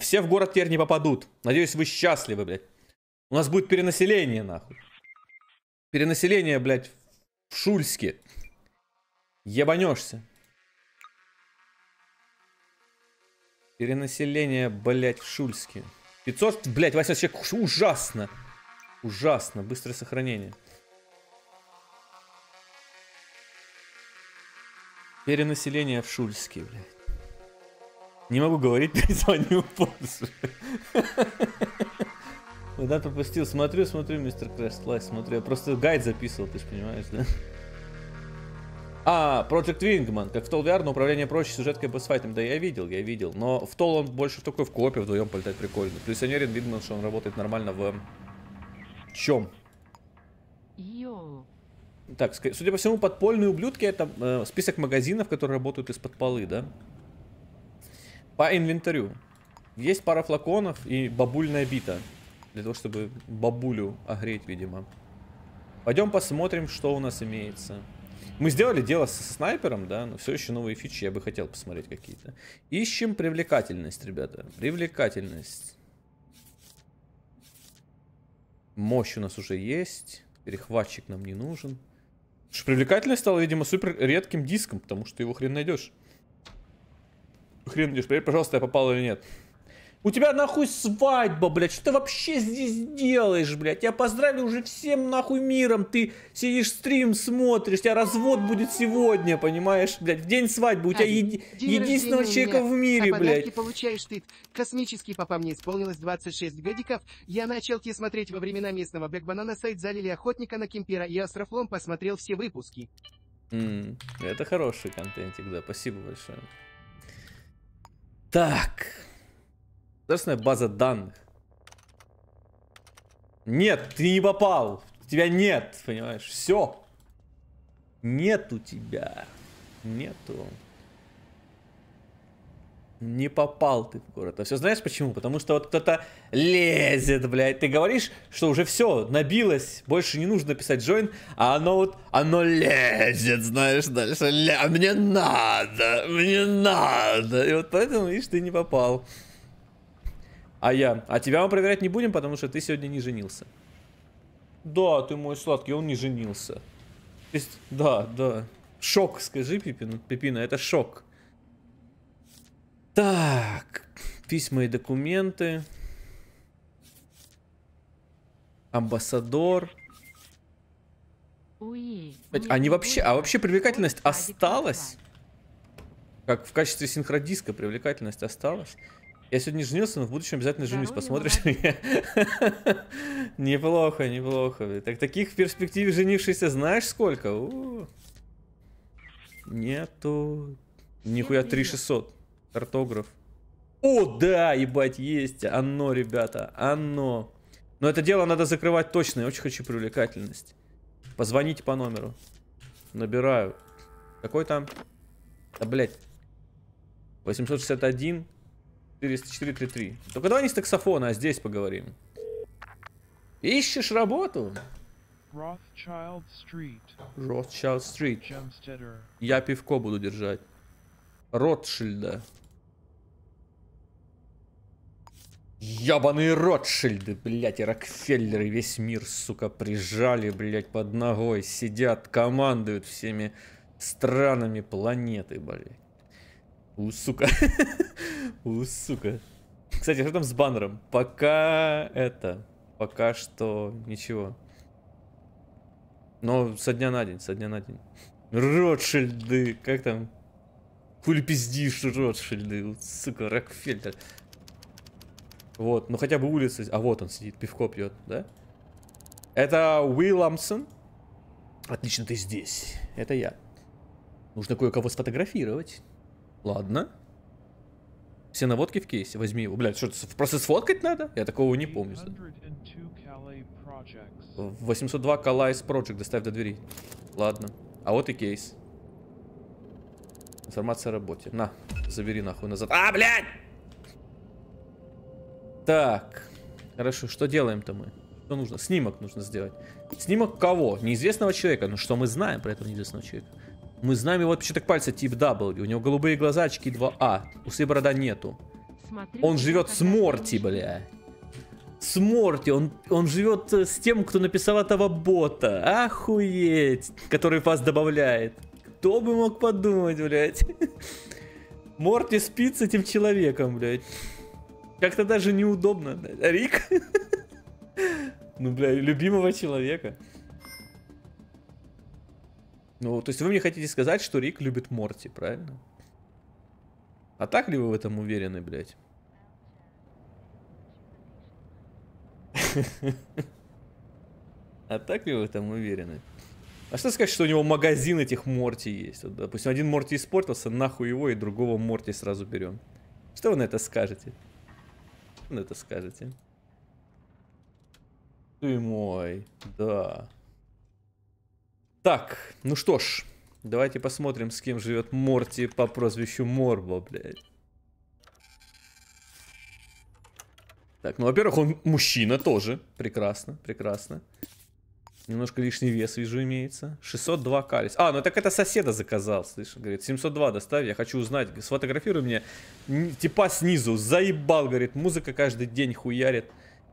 Все в город теперь не попадут. Надеюсь, вы счастливы, блядь. У нас будет перенаселение, нахуй. Перенаселение, блядь, в Шульске. Ебанешься. Перенаселение, блядь, в Шульске. 500, блядь, Вася, человек, ужасно. Ужасно, быстрое сохранение. Перенаселение в Шульске, блядь. Не могу говорить, перезвонил позже. Куда пропустил? Смотрю, смотрю, мистер Крэш Лайс, смотрю. Я просто гайд записывал, ты же понимаешь, да? А, Project Wingman. Как в Тол VR, но управление проще, сюжеткой босс-файтом. Да я видел, я видел. Но в Тол он больше такой в коопе вдвоем полетать прикольно. Плюс я не что он работает нормально в... Чем? Эм, так, судя по всему, подпольные ублюдки это э, список магазинов, которые работают из-под полы, да? По инвентарю. Есть пара флаконов и бабульная бита. Для того, чтобы бабулю огреть, видимо. Пойдем посмотрим, что у нас имеется. Мы сделали дело со снайпером, да, но все еще новые фичи я бы хотел посмотреть какие-то. Ищем привлекательность, ребята. Привлекательность. Мощь у нас уже есть. Перехватчик нам не нужен. Потому привлекательность стала, видимо, супер редким диском, потому что его хрен найдешь хрен идешь, проверь, пожалуйста, я попал или нет. У тебя нахуй свадьба, блядь, что ты вообще здесь делаешь, блядь? Я поздравил уже всем нахуй миром, ты сидишь стрим, смотришь, у тебя развод будет сегодня, понимаешь, блядь? В день свадьбы у тебя еди... единственного человека в мире, а блядь. получаешь ты. Космический папа, мне исполнилось 26 годиков. Я начал те смотреть во времена местного на сайт залили охотника на Кемпера и Острофлом посмотрел все выпуски. Mm, это хороший контентик, да, спасибо большое. Так. Государственная база данных. Нет, ты не попал. Тебя нет, понимаешь? Все. нет у тебя. Нету. Не попал ты в город. А все знаешь почему? Потому что вот кто-то лезет, блядь. Ты говоришь, что уже все, набилось, больше не нужно писать join, а оно вот, оно лезет, знаешь, дальше. Ле... А мне надо, мне надо. И вот поэтому, видишь, ты не попал. А я. А тебя мы проверять не будем, потому что ты сегодня не женился. Да, ты мой сладкий, он не женился. То есть, да, да. Шок, скажи пипин, Пипина, это шок. Так, письма и документы. Амбассадор. Они а вообще, а вообще привлекательность осталась? Как в качестве синхродиска привлекательность осталась? Я сегодня женился, но в будущем обязательно женюсь. Посмотришь меня? Неплохо, неплохо. Так таких в перспективе женившихся знаешь сколько? Нету. Нихуя 3600. Картограф. О, да, ебать, есть. Оно, ребята, оно. Но это дело надо закрывать точно. Я очень хочу привлекательность. Позвоните по номеру. Набираю. Какой там? Да, блядь. 861 40433. Только давай не с таксофона, а здесь поговорим. Ищешь работу? Rothschild Street. Rothschild Street. Я пивко буду держать. Ротшильда. Ябаные Ротшильды, блядь, и Рокфеллеры весь мир, сука, прижали, блядь, под ногой. Сидят, командуют всеми странами планеты, блядь. У, сука. У, сука. Кстати, что там с баннером? Пока это... Пока что ничего. Но со дня на день, со дня на день. Ротшильды, как там? Хули пиздишь, Ротшильды, сука, Рокфеллер. Вот, ну хотя бы улицы. А вот он сидит, пивко пьет, да? Это Уилламсон. Отлично, ты здесь. Это я. Нужно кое-кого сфотографировать. Ладно. Все наводки в кейсе, возьми его. Блядь, что, просто сфоткать надо? Я такого не помню. 802 Calais Project, доставь до двери. Ладно. А вот и кейс. Информация о работе. На, забери нахуй назад. А, блядь! Так. Хорошо, что делаем-то мы? Что нужно? Снимок нужно сделать. Снимок кого? Неизвестного человека. Ну что мы знаем про этого неизвестного человека? Мы знаем его отпечаток пальца тип W. У него голубые глаза, очки 2А. Усы борода нету. Смотрю, он живет с Морти, бля. С Морти. Он, он живет э, с тем, кто написал этого бота. Охуеть. Который вас добавляет. Кто бы мог подумать, блядь. Морти спит с этим человеком, блядь. Как-то даже неудобно. А Рик? Ну, бля, любимого человека. Ну, то есть вы мне хотите сказать, что Рик любит Морти, правильно? А так ли вы в этом уверены, блядь? А так ли вы в этом уверены? А что сказать, что у него магазин этих Морти есть? Вот, допустим, один Морти испортился, нахуй его, и другого Морти сразу берем. Что вы на это скажете? Ну это скажете. Ты мой, да. Так, ну что ж, давайте посмотрим, с кем живет Морти по прозвищу Морбо, блядь. Так, ну, во-первых, он мужчина тоже. Прекрасно, прекрасно. Немножко лишний вес, вижу, имеется. 602 калис. А, ну так это соседа заказал, слышишь? Говорит, 702 доставь, я хочу узнать. Сфотографируй мне. Типа снизу, заебал, говорит, музыка каждый день хуярит.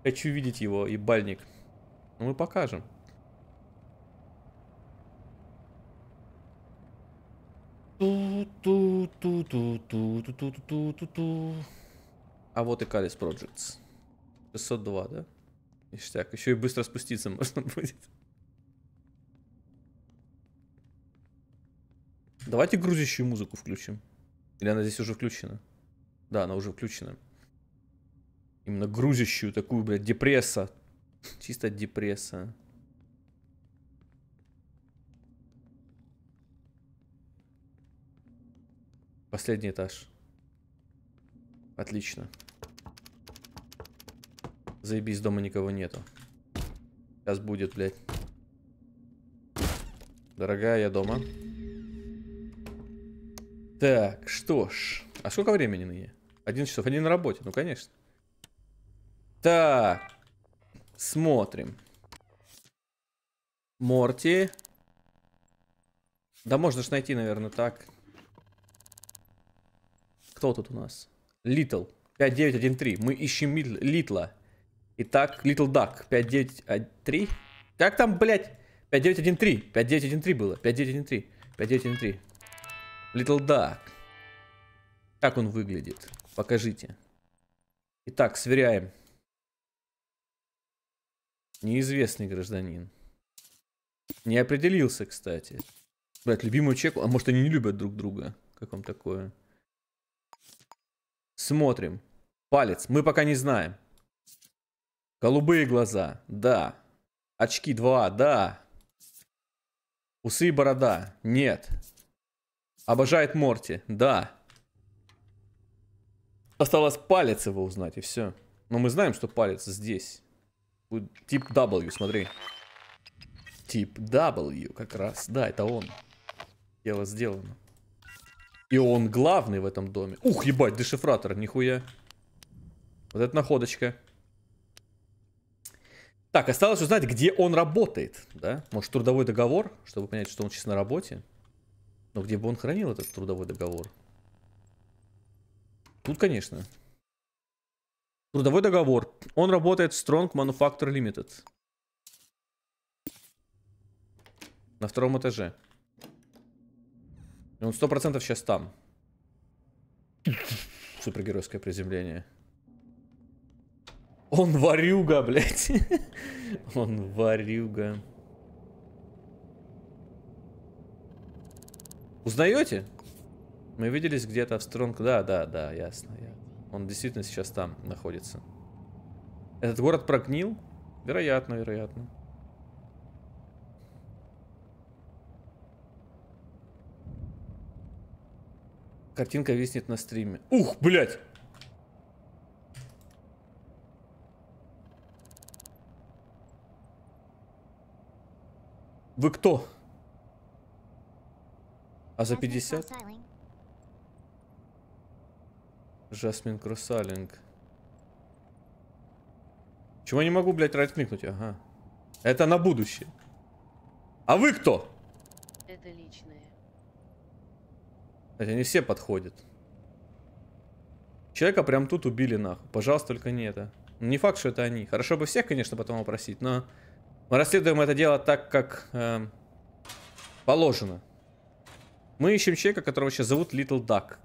Хочу видеть его, ебальник. Ну мы покажем. Ту-ту-ту-ту-ту-ту-ту-ту-ту-ту. А вот и Калис Projects. 602, да? Ништяк. Еще и быстро спуститься можно будет. Давайте грузящую музыку включим. Или она здесь уже включена? Да, она уже включена. Именно грузящую такую, блядь, депресса. Чисто депресса. Последний этаж. Отлично. Заебись, дома никого нету. Сейчас будет, блядь. Дорогая, я дома. Так, что ж. А сколько времени на ныне? 11 часов. Один на работе, ну конечно. Так. Смотрим. Морти. Да можно ж найти, наверное, так. Кто тут у нас? Литл. 5913. Мы ищем Литла. Итак, Литл Дак. 5913. Как там, блядь? 5913. 5913 было. 5913. 5913. Little Duck. Как он выглядит? Покажите. Итак, сверяем. Неизвестный гражданин. Не определился, кстати. Блять, любимую чеку. А может они не любят друг друга? Как вам такое? Смотрим. Палец. Мы пока не знаем. Голубые глаза. Да. Очки два. Да. Усы и борода. Нет. Обожает Морти, да. Осталось палец его узнать, и все. Но мы знаем, что палец здесь. Тип W, смотри. Тип W, как раз. Да, это он. Дело сделано. И он главный в этом доме. Ух, ебать, дешифратор, нихуя. Вот это находочка. Так, осталось узнать, где он работает, да? Может, трудовой договор, чтобы понять, что он сейчас на работе. Но где бы он хранил этот трудовой договор? Тут, конечно. Трудовой договор. Он работает в Strong Manufacturer Limited. На втором этаже. И он процентов сейчас там. Супергеройское приземление. Он варюга, блядь. Он варюга. Узнаете? Мы виделись где-то в Стронг... Да, да, да, ясно. Я... Он действительно сейчас там находится. Этот город прогнил? Вероятно, вероятно. Картинка виснет на стриме. Ух, блядь! Вы кто? А за 50? Жасмин Кроссалинг. Чего не могу, блядь, райт-кликнуть? Ага. Это на будущее. А вы кто? Это личное. Кстати, они все подходят. Человека прям тут убили нахуй. Пожалуйста, только не это. Ну, не факт, что это они. Хорошо бы всех, конечно, потом опросить, но мы расследуем это дело так, как э, положено. Мы ищем человека, которого сейчас зовут Little Duck.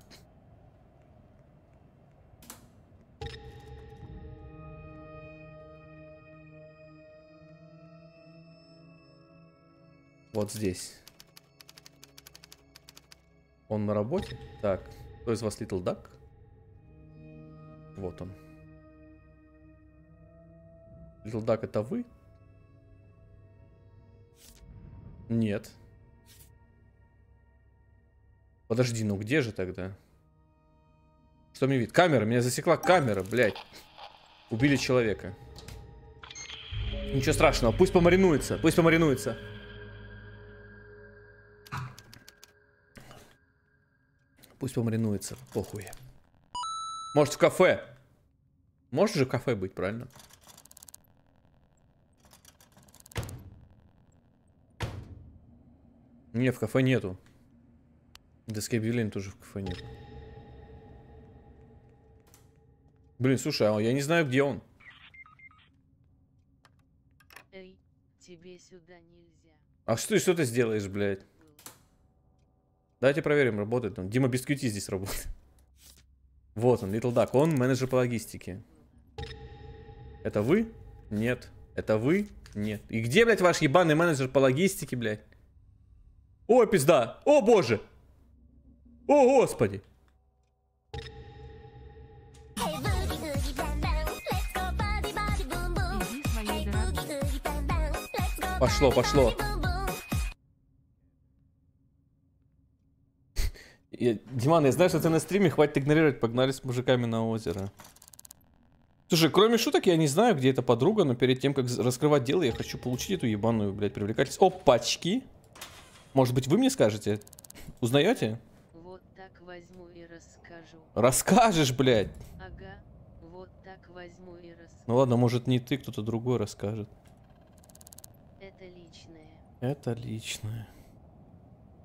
Вот здесь. Он на работе? Так, кто из вас Little Duck? Вот он. Little Duck это вы? Нет. Нет. Подожди, ну где же тогда? Что мне видит? Камера, меня засекла камера, блядь. Убили человека. Ничего страшного, пусть помаринуется, пусть помаринуется. Пусть помаринуется, похуй. Может в кафе? Может же кафе быть, правильно? Не, в кафе нету. Доски объявлений тоже в кафе нет. Блин, слушай, а я не знаю, где он. Эй, тебе сюда нельзя. А что ты что ты сделаешь, блядь? Давайте проверим, работает он. Дима Бисквити здесь работает. Вот он, Little Duck. Он менеджер по логистике. Это вы? Нет. Это вы? Нет. И где, блядь, ваш ебаный менеджер по логистике, блядь? О, пизда! О, боже! О, господи! Пошло, пошло. Я, Диман, я знаю, что ты на стриме, хватит игнорировать, погнали с мужиками на озеро. Слушай, кроме шуток, я не знаю, где эта подруга, но перед тем, как раскрывать дело, я хочу получить эту ебаную, блядь, привлекательность. Опачки! Может быть, вы мне скажете? Узнаете? так возьму и расскажу. Расскажешь, блядь? Ага, вот так возьму и расскажу. Ну ладно, может не ты, кто-то другой расскажет. Это личное. Это личное.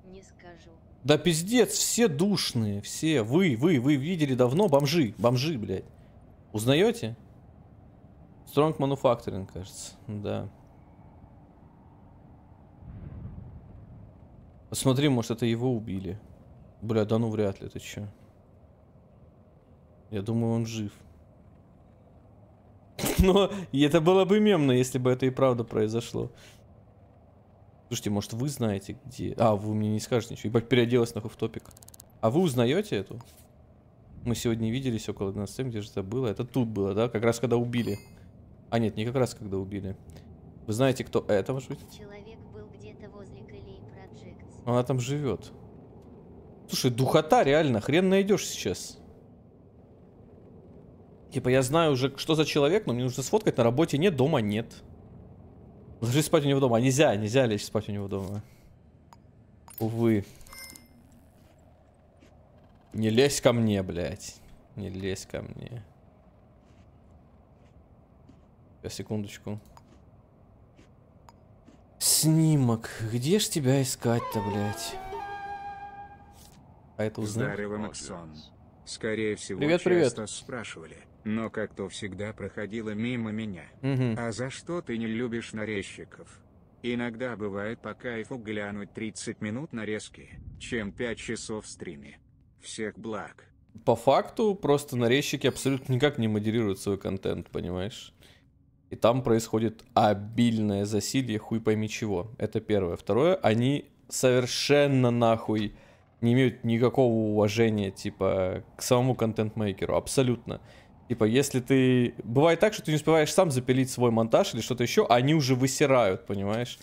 Не скажу. Да пиздец, все душные, все. Вы, вы, вы видели давно бомжи, бомжи, блядь. Узнаете? Strong Manufacturing, кажется, да. Посмотри, может это его убили. Бля, да ну вряд ли, ты чё. Я думаю, он жив. Но ну, это было бы мемно, если бы это и правда произошло. Слушайте, может вы знаете, где... А, вы мне не скажете ничего. Ебать, переоделась нахуй в топик. А вы узнаете эту? Мы сегодня виделись около 12, где же это было? Это тут было, да? Как раз когда убили. А нет, не как раз когда убили. Вы знаете, кто это, может быть? Человек был где-то возле Она там живет. Слушай, духота реально, хрен найдешь сейчас. Типа я знаю уже, что за человек, но мне нужно сфоткать, на работе нет, дома нет. Ложись спать у него дома. А нельзя, нельзя лечь спать у него дома. Увы. Не лезь ко мне, блядь. Не лезь ко мне. Сейчас, секундочку. Снимок. Где ж тебя искать-то, блядь? А это узнал? Скорее всего, привет, часто привет. спрашивали, но как-то всегда проходило мимо меня. Угу. А за что ты не любишь нарезчиков? Иногда бывает по кайфу глянуть 30 минут нарезки, чем 5 часов в стриме. Всех благ. По факту, просто нарезчики абсолютно никак не модерируют свой контент, понимаешь? И там происходит обильное засилье хуй пойми чего. Это первое. Второе, они совершенно нахуй не имеют никакого уважения, типа, к самому контент-мейкеру, абсолютно. Типа, если ты... Бывает так, что ты не успеваешь сам запилить свой монтаж или что-то еще, а они уже высирают, понимаешь?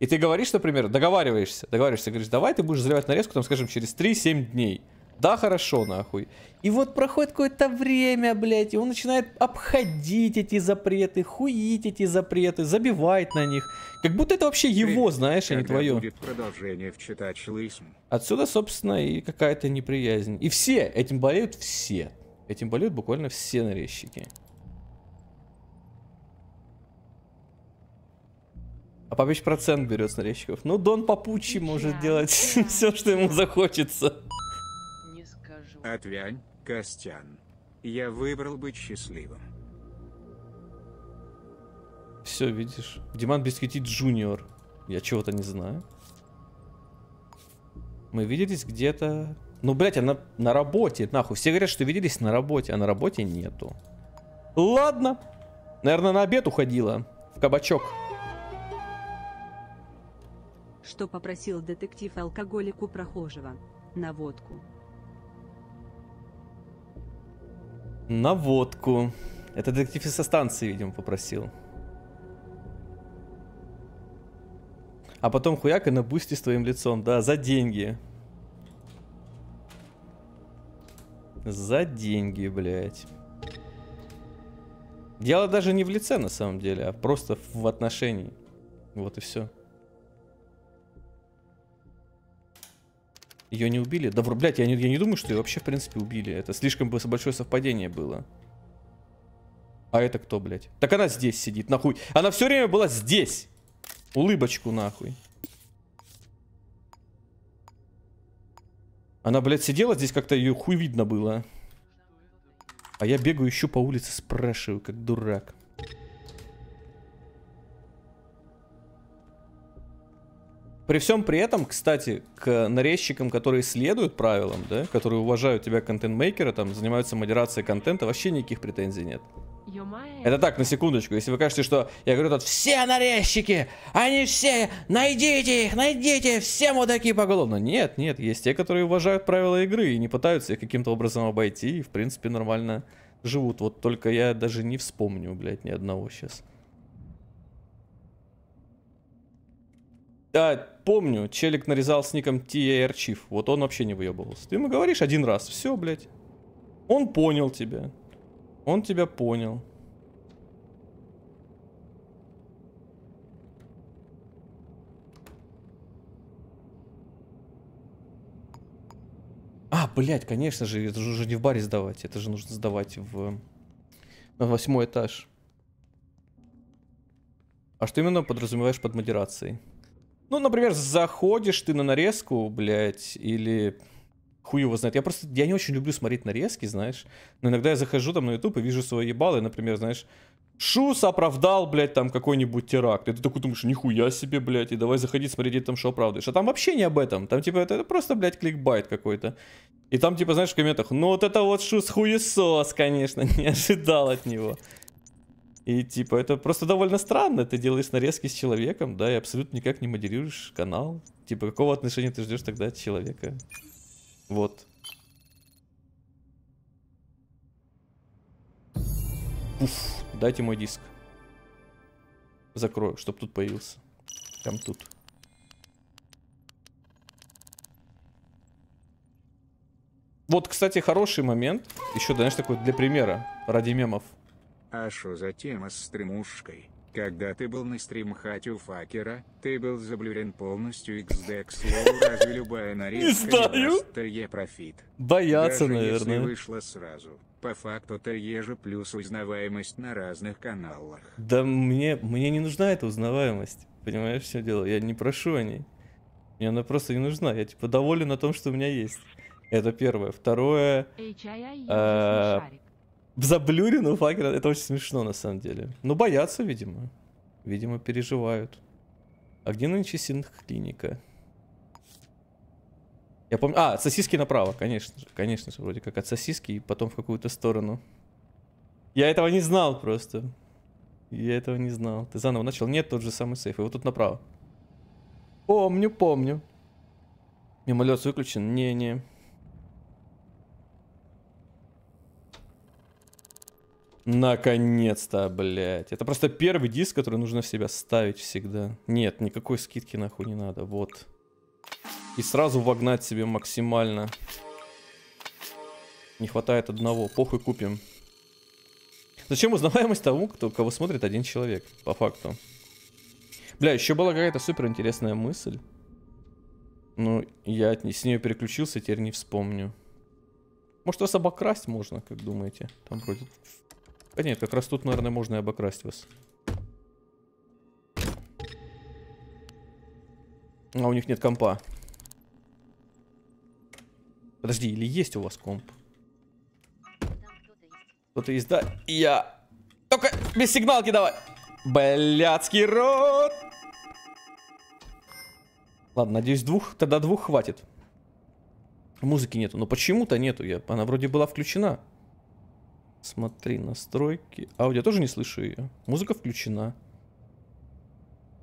И ты говоришь, например, договариваешься, договариваешься, говоришь, давай ты будешь заливать нарезку, там, скажем, через 3-7 дней. Да, хорошо, нахуй. И вот проходит какое-то время, блядь, и он начинает обходить эти запреты, хуить эти запреты, забивает на них. Как будто это вообще его, знаешь, а не твое. Будет продолжение в Отсюда, собственно, и какая-то неприязнь. И все, этим болеют все. Этим болеют буквально все нарезчики. А по процент берет с нарезчиков. Ну, Дон Попучи может делать все, что ему захочется. Отвянь, Костян. Я выбрал быть счастливым. Все, видишь. Диман Бискетит Джуниор. Я чего-то не знаю. Мы виделись где-то... Ну, блять, она на работе, нахуй. Все говорят, что виделись на работе, а на работе нету. Ладно. Наверное, на обед уходила. В кабачок. Что попросил детектив алкоголику прохожего? На водку. На водку. Это детектив со станции, видимо, попросил. А потом хуяка на бусте с твоим лицом. Да, за деньги. За деньги, блядь. Дело даже не в лице, на самом деле, а просто в отношении. Вот и все. Ее не убили? Да, блядь, я не, я не думаю, что ее вообще, в принципе, убили. Это слишком большое совпадение было. А это кто, блядь? Так она здесь сидит, нахуй. Она все время была здесь. Улыбочку, нахуй. Она, блядь, сидела здесь, как-то ее хуй видно было. А я бегаю, еще по улице, спрашиваю, как дурак. При всем при этом, кстати, к нарезчикам, которые следуют правилам, да, которые уважают тебя контент-мейкера, там, занимаются модерацией контента, вообще никаких претензий нет. Это так, на секундочку. Если вы кажете, что я говорю тут все нарезчики, они все, найдите их, найдите, все мудаки поголовно. Нет, нет, есть те, которые уважают правила игры и не пытаются их каким-то образом обойти и, в принципе, нормально живут. Вот только я даже не вспомню, блядь, ни одного сейчас. Да, помню, челик нарезал с ником TAR Chief. Вот он вообще не выебывался. Ты ему говоришь один раз, все, блядь. Он понял тебя. Он тебя понял. А, блядь, конечно же, это же уже не в баре сдавать. Это же нужно сдавать в... на восьмой этаж. А что именно подразумеваешь под модерацией? Ну, например, заходишь ты на нарезку, блядь, или хуй его знает. Я просто, я не очень люблю смотреть нарезки, знаешь. Но иногда я захожу там на YouTube и вижу свои ебалы, например, знаешь, Шус оправдал, блядь, там какой-нибудь теракт. И ты такой думаешь, нихуя себе, блядь, и давай заходить смотреть, где там что оправдываешь. А там вообще не об этом. Там, типа, это, это просто, блядь, кликбайт какой-то. И там, типа, знаешь, в комментах, ну вот это вот Шус хуесос, конечно, не ожидал от него. И типа это просто довольно странно, ты делаешь нарезки с человеком, да, и абсолютно никак не модерируешь канал. Типа какого отношения ты ждешь тогда от человека? Вот. Уф, дайте мой диск. Закрою, чтоб тут появился. Там тут. Вот, кстати, хороший момент. Еще, знаешь, такой для примера, ради мемов. А шо за тема с стримушкой? Когда ты был на стримхате у факера, ты был заблюрен полностью XD, к слову, разве любая нарезка не ТЕ профит? Бояться, Даже наверное. если вышла сразу. По факту ТЕ же плюс узнаваемость на разных каналах. Да мне, мне не нужна эта узнаваемость, понимаешь, все дело, я не прошу о ней. Мне она просто не нужна, я типа доволен о том, что у меня есть. Это первое. Второе... Э, в заблюрину факера. Это очень смешно на самом деле. Ну боятся, видимо. Видимо, переживают. А где нынче синх-клиника? Я помню... А, от сосиски направо, конечно же. Конечно же, вроде как от сосиски и потом в какую-то сторону. Я этого не знал просто. Я этого не знал. Ты заново начал? Нет, тот же самый сейф. И вот тут направо. Помню, помню. Мимолет выключен? Не-не. Наконец-то, блядь. Это просто первый диск, который нужно в себя ставить всегда. Нет, никакой скидки нахуй не надо. Вот. И сразу вогнать себе максимально. Не хватает одного. Похуй купим. Зачем узнаваемость тому, кто, кого смотрит один человек, по факту. Бля, еще была какая-то супер интересная мысль. Ну, я с нее переключился, теперь не вспомню. Может, вас обокрасть можно, как думаете? Там вроде да нет, как раз тут, наверное, можно и обокрасть вас. А у них нет компа. Подожди, или есть у вас комп? Кто-то есть, да? Я... Только без сигналки давай! Блядский рот! Ладно, надеюсь, двух, тогда двух хватит. Музыки нету, но почему-то нету, я, она вроде была включена. Смотри, настройки. Аудио тоже не слышу ее. Музыка включена.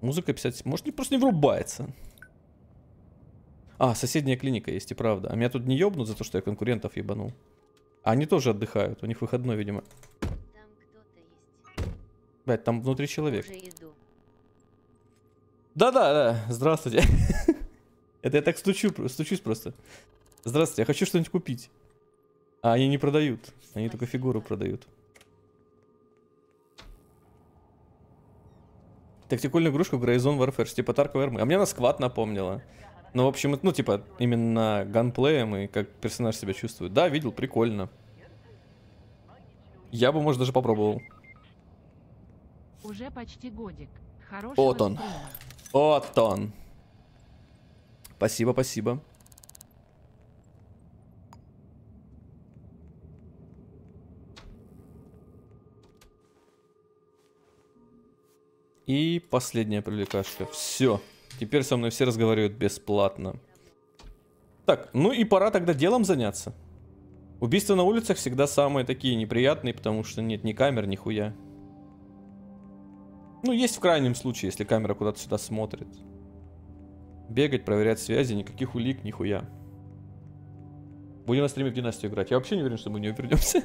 Музыка 50... Может, не просто не врубается. А, соседняя клиника есть и правда. А меня тут не ебнут за то, что я конкурентов ебанул. А они тоже отдыхают. У них выходной, видимо. Блять, там внутри человек. Да-да-да, здравствуйте. Это я так стучу, стучусь просто. Здравствуйте, я хочу что-нибудь купить. А они не продают. Они только фигуру продают. Тактикульную игрушку Grayzone Warfare, типа Tark Army. А мне на сквад напомнила. Ну, в общем, ну, типа, именно ганплеем и как персонаж себя чувствует. Да, видел, прикольно. Я бы, может, даже попробовал. Уже почти годик. Хорошего вот он. Стрима. Вот он. Спасибо, спасибо. И последняя привлекашка. Все. Теперь со мной все разговаривают бесплатно. Так, ну и пора тогда делом заняться. Убийства на улицах всегда самые такие неприятные, потому что нет ни камер, ни хуя. Ну, есть в крайнем случае, если камера куда-то сюда смотрит. Бегать, проверять связи, никаких улик, нихуя. Будем на стриме в династию играть. Я вообще не уверен, что мы не вернемся.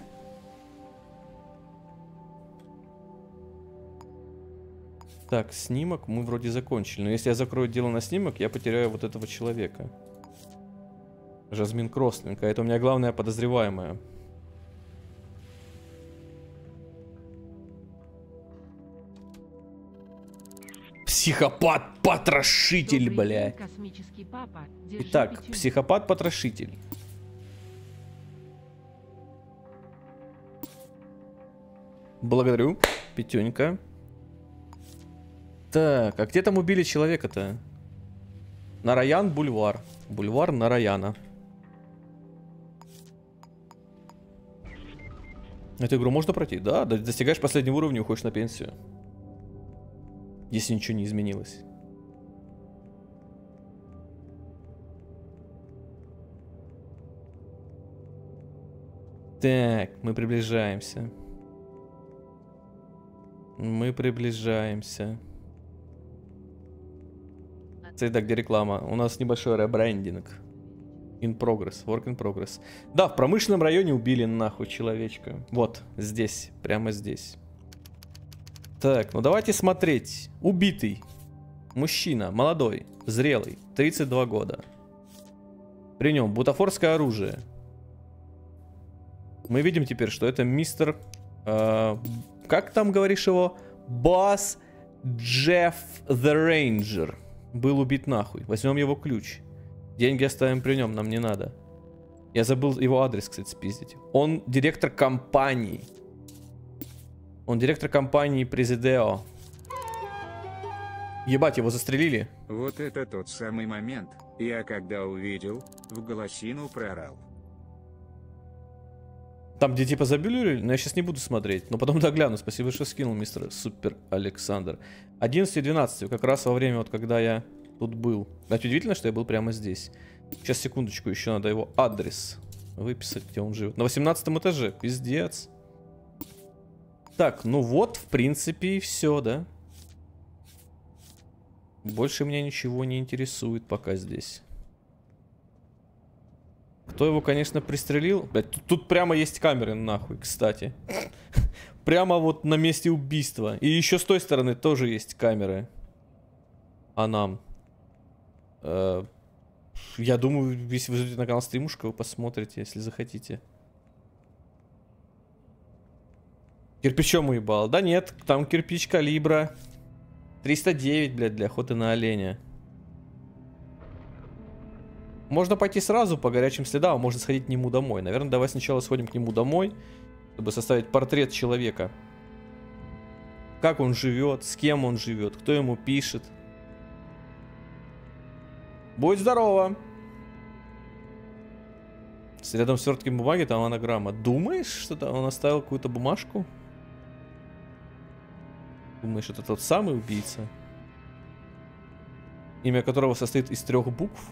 Так, снимок мы вроде закончили. Но если я закрою дело на снимок, я потеряю вот этого человека. Жасмин Крослинг. А это у меня главная подозреваемая. Психопат-потрошитель, бля. Итак, психопат-потрошитель. Благодарю, Пятюнька. Так, а где там убили человека-то? Нараян бульвар. Бульвар Нараяна. Эту игру можно пройти? Да, достигаешь последнего уровня, уходишь на пенсию. Если ничего не изменилось. Так, мы приближаемся. Мы приближаемся. Среда, где реклама. У нас небольшой ребрендинг. In progress, work in progress. Да, в промышленном районе убили нахуй человечка. Вот, здесь, прямо здесь. Так, ну давайте смотреть. Убитый. Мужчина, молодой, зрелый, 32 года. При нем бутафорское оружие. Мы видим теперь, что это мистер... Э, как там говоришь его? Босс Джефф the Ranger был убит нахуй. Возьмем его ключ. Деньги оставим при нем, нам не надо. Я забыл его адрес, кстати, спиздить. Он директор компании. Он директор компании Президео. Ебать, его застрелили. Вот это тот самый момент. Я когда увидел, в голосину прорал. Там, где типа забюлюрили, но ну, я сейчас не буду смотреть. Но потом догляну. Спасибо, что скинул, мистер Супер Александр. 11 и 12, как раз во время, вот когда я тут был. Кстати, удивительно, что я был прямо здесь. Сейчас, секундочку, еще надо его адрес выписать, где он живет. На 18 этаже, пиздец. Так, ну вот, в принципе, и все, да? Больше меня ничего не интересует пока здесь. Кто его, конечно, пристрелил? Блядь, тут, тут прямо есть камеры, нахуй, кстати. Прямо вот на месте убийства. И еще с той стороны тоже есть камеры. А нам? Э, я думаю, если вы зайдете на канал стримушка, вы посмотрите, если захотите. Кирпичом уебал. Да нет, там кирпич калибра. 309, блядь, для охоты на оленя. Можно пойти сразу по горячим следам, а можно сходить к нему домой. Наверное, давай сначала сходим к нему домой, чтобы составить портрет человека. Как он живет, с кем он живет, кто ему пишет. Будь здорово. С рядом с верткой бумаги там анаграмма. Думаешь, что то он оставил какую-то бумажку? Думаешь, это тот самый убийца? Имя которого состоит из трех букв?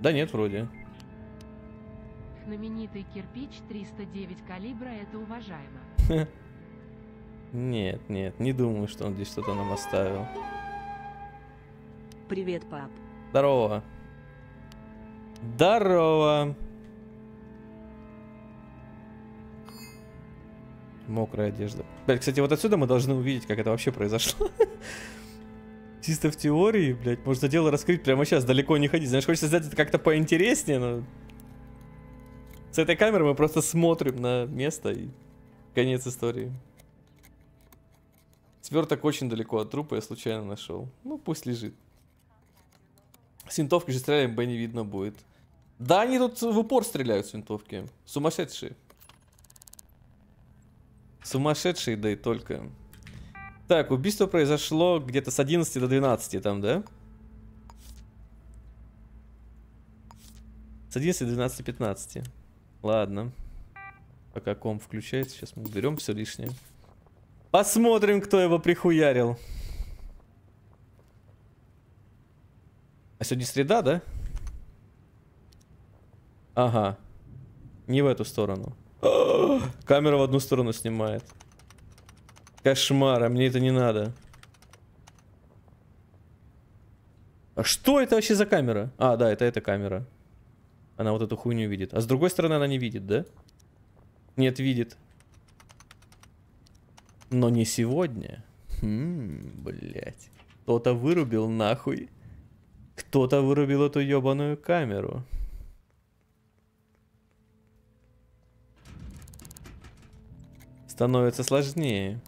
Да нет, вроде. Знаменитый кирпич 309 калибра это уважаемо. Нет, нет, не думаю, что он здесь что-то нам оставил. Привет, пап. Здорово. Здорово. Мокрая одежда. Блять, кстати, вот отсюда мы должны увидеть, как это вообще произошло. чисто в теории, блядь, можно дело раскрыть прямо сейчас, далеко не ходить. Знаешь, хочется сделать это как-то поинтереснее, но... С этой камеры мы просто смотрим на место и конец истории. Сверток очень далеко от трупа я случайно нашел. Ну, пусть лежит. С винтовки же стреляем, бы не видно будет. Да, они тут в упор стреляют с винтовки. Сумасшедшие. Сумасшедшие, да и только. Так, убийство произошло где-то с 11 до 12 там, да? С 11 до 12, 15. Ладно. Пока ком включается, сейчас мы уберем все лишнее. Посмотрим, кто его прихуярил. А сегодня среда, да? Ага. Не в эту сторону. Камера в одну сторону снимает. Кошмар, а мне это не надо. А что это вообще за камера? А, да, это эта камера. Она вот эту хуйню видит. А с другой стороны она не видит, да? Нет, видит. Но не сегодня. Хм, блять. Кто-то вырубил нахуй. Кто-то вырубил эту ебаную камеру. Становится сложнее.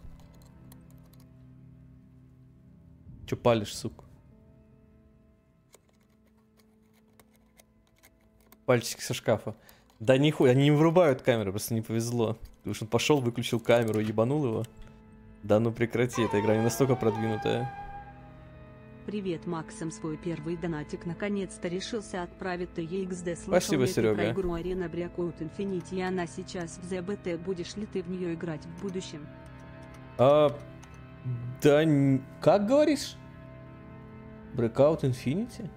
Че палишь, сука? Пальчики со шкафа. Да нихуя, они не вырубают камеру, просто не повезло. Потому что он пошел, выключил камеру, ебанул его. Да ну прекрати, эта игра не настолько продвинутая. Привет, Максом, свой первый донатик наконец-то решился отправить ты EXD. Слышал Спасибо, Серега. игру Арена Breakout Infinity, и она сейчас в ZBT. Будешь ли ты в нее играть в будущем? А, да, как говоришь? Breakout Infinity?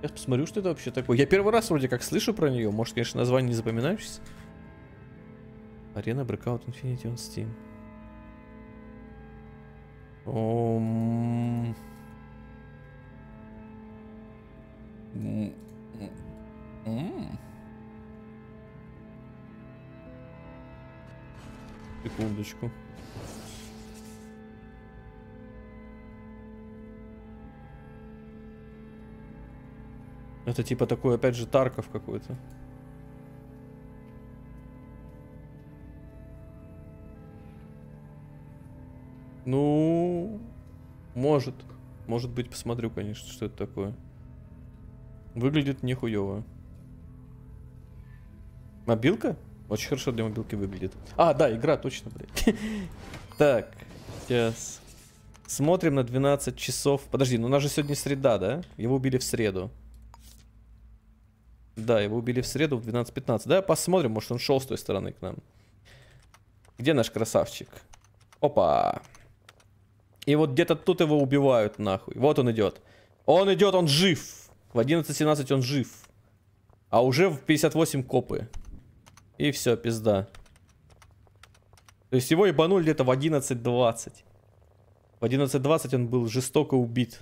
Сейчас посмотрю, что это вообще такое. Я первый раз вроде как слышу про нее. Может, конечно, название не запоминающееся. Арена Breakout Infinity on Steam. Um... Mm. Mm. Секундочку. Это типа такой, опять же, Тарков какой-то. Ну, может. Может быть, посмотрю, конечно, что это такое. Выглядит нехуево. Мобилка? Очень хорошо для мобилки выглядит. А, да, игра, точно, блядь. Так, сейчас. Смотрим на 12 часов. Подожди, ну у нас же сегодня среда, да? Его убили в среду. Да, его убили в среду в 12.15. Да, посмотрим, может он шел с той стороны к нам. Где наш красавчик? Опа. И вот где-то тут его убивают нахуй. Вот он идет. Он идет, он жив. В 11.17 он жив. А уже в 58 копы. И все, пизда. То есть его ебанули где-то в 11.20. В 11.20 он был жестоко убит.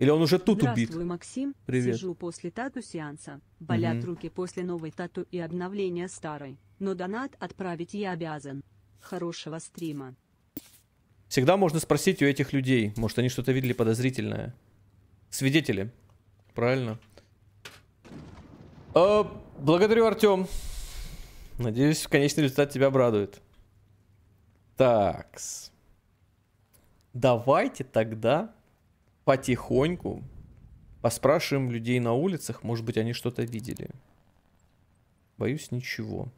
Или он уже тут Здравствуй, убит? Здравствуй, Максим. Привет. Сижу после тату-сеанса. Болят угу. руки после новой тату и обновления старой. Но донат отправить я обязан. Хорошего стрима. Всегда можно спросить у этих людей. Может, они что-то видели подозрительное. Свидетели. Правильно. Э, благодарю, Артем. Надеюсь, конечный результат тебя обрадует. Такс. Давайте тогда потихоньку поспрашиваем людей на улицах, может быть, они что-то видели. Боюсь, ничего.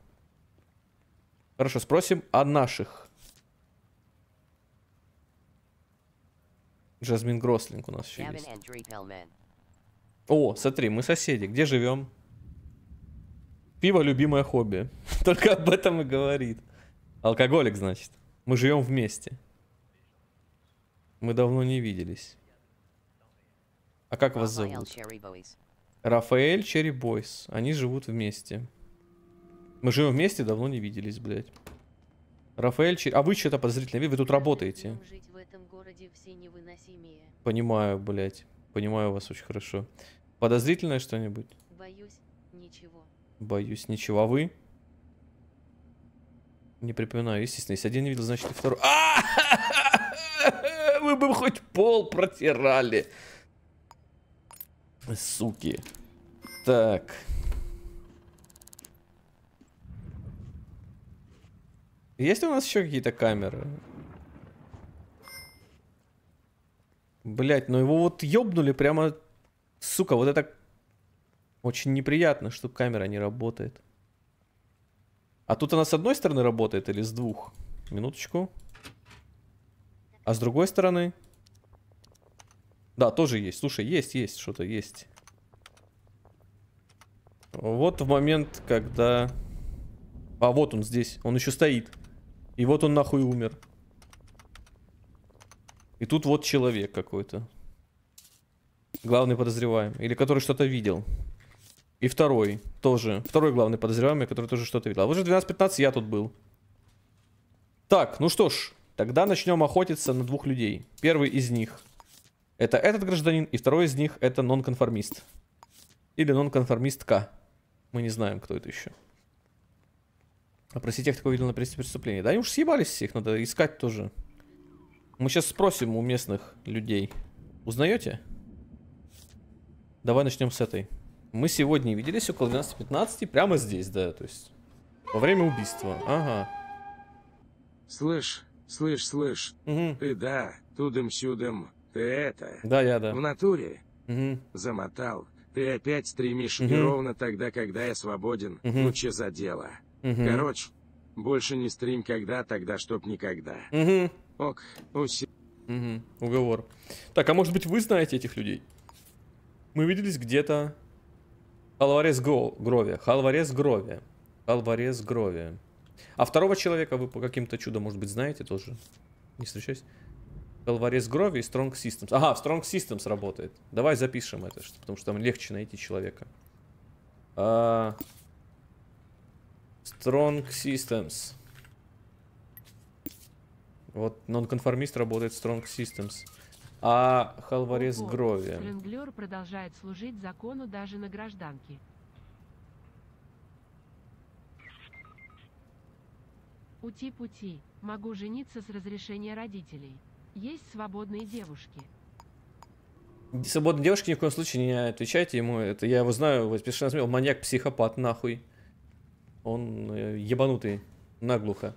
Хорошо, спросим о наших. Джазмин Грослинг у нас еще есть. О, смотри, мы соседи. Где живем? Пиво – любимое хобби. Только об этом и говорит. Алкоголик, значит. Мы живем вместе. Мы давно не виделись. А как вас зовут? Рафаэль Черрибойс. Они живут вместе. Мы живем вместе, давно не виделись, блядь. Рафаэль Черри... А вы что-то подозрительное, вы тут работаете. Понимаю, блядь. Понимаю вас очень хорошо. Подозрительное что-нибудь? Боюсь ничего. Боюсь ничего. А вы? Не припоминаю, естественно. Если один не видел, значит и второй. А! Вы бы хоть пол протирали. Суки. Так. Есть у нас еще какие-то камеры? Блять, ну его вот ёбнули прямо... Сука, вот это... Очень неприятно, что камера не работает. А тут она с одной стороны работает или с двух? Минуточку. А с другой стороны? Да, тоже есть. Слушай, есть, есть, что-то есть. Вот в момент, когда... А вот он здесь, он еще стоит. И вот он нахуй умер. И тут вот человек какой-то. Главный подозреваемый. Или который что-то видел. И второй тоже. Второй главный подозреваемый, который тоже что-то видел. А вот же 12-15 я тут был. Так, ну что ж. Тогда начнем охотиться на двух людей. Первый из них это этот гражданин, и второй из них это нонконформист. Или нонконформистка. Мы не знаем, кто это еще. Опросить тех, кто видел на месте преступления. Да они уж съебались всех, надо искать тоже. Мы сейчас спросим у местных людей. Узнаете? Давай начнем с этой. Мы сегодня виделись около 12.15, прямо здесь, да, то есть. Во время убийства, ага. Слышь, слышь, слышь. Угу. Ты да, тудым-сюдым. Ты это... Да, я, да. В натуре? Угу. Замотал. Ты опять стримишь угу. и ровно тогда, когда я свободен. Угу. Ну, че за дело? Угу. Короче, больше не стрим когда, тогда чтоб никогда. Угу. Ок, уси... Угу, уговор. Так, а может быть вы знаете этих людей? Мы виделись где-то... Халварес Грове. Халварес Грове. Халварес Грове. А второго человека вы по каким-то чудом, может быть, знаете тоже? Не встречаюсь. Calvaris Грови, и Strong Systems. Ага, в Strong Systems работает. Давай запишем это, потому что там легче найти человека. А... Strong Systems. Вот нонконформист работает Strong Systems. А Халварес Грови. Стрэнглер продолжает служить закону даже на гражданке. Ути-пути. Могу жениться с разрешения родителей. Есть свободные девушки. Свободные девушки ни в коем случае не отвечайте ему. Это я его знаю, вот совершенно смел. Маньяк-психопат, нахуй. Он э, ебанутый наглухо.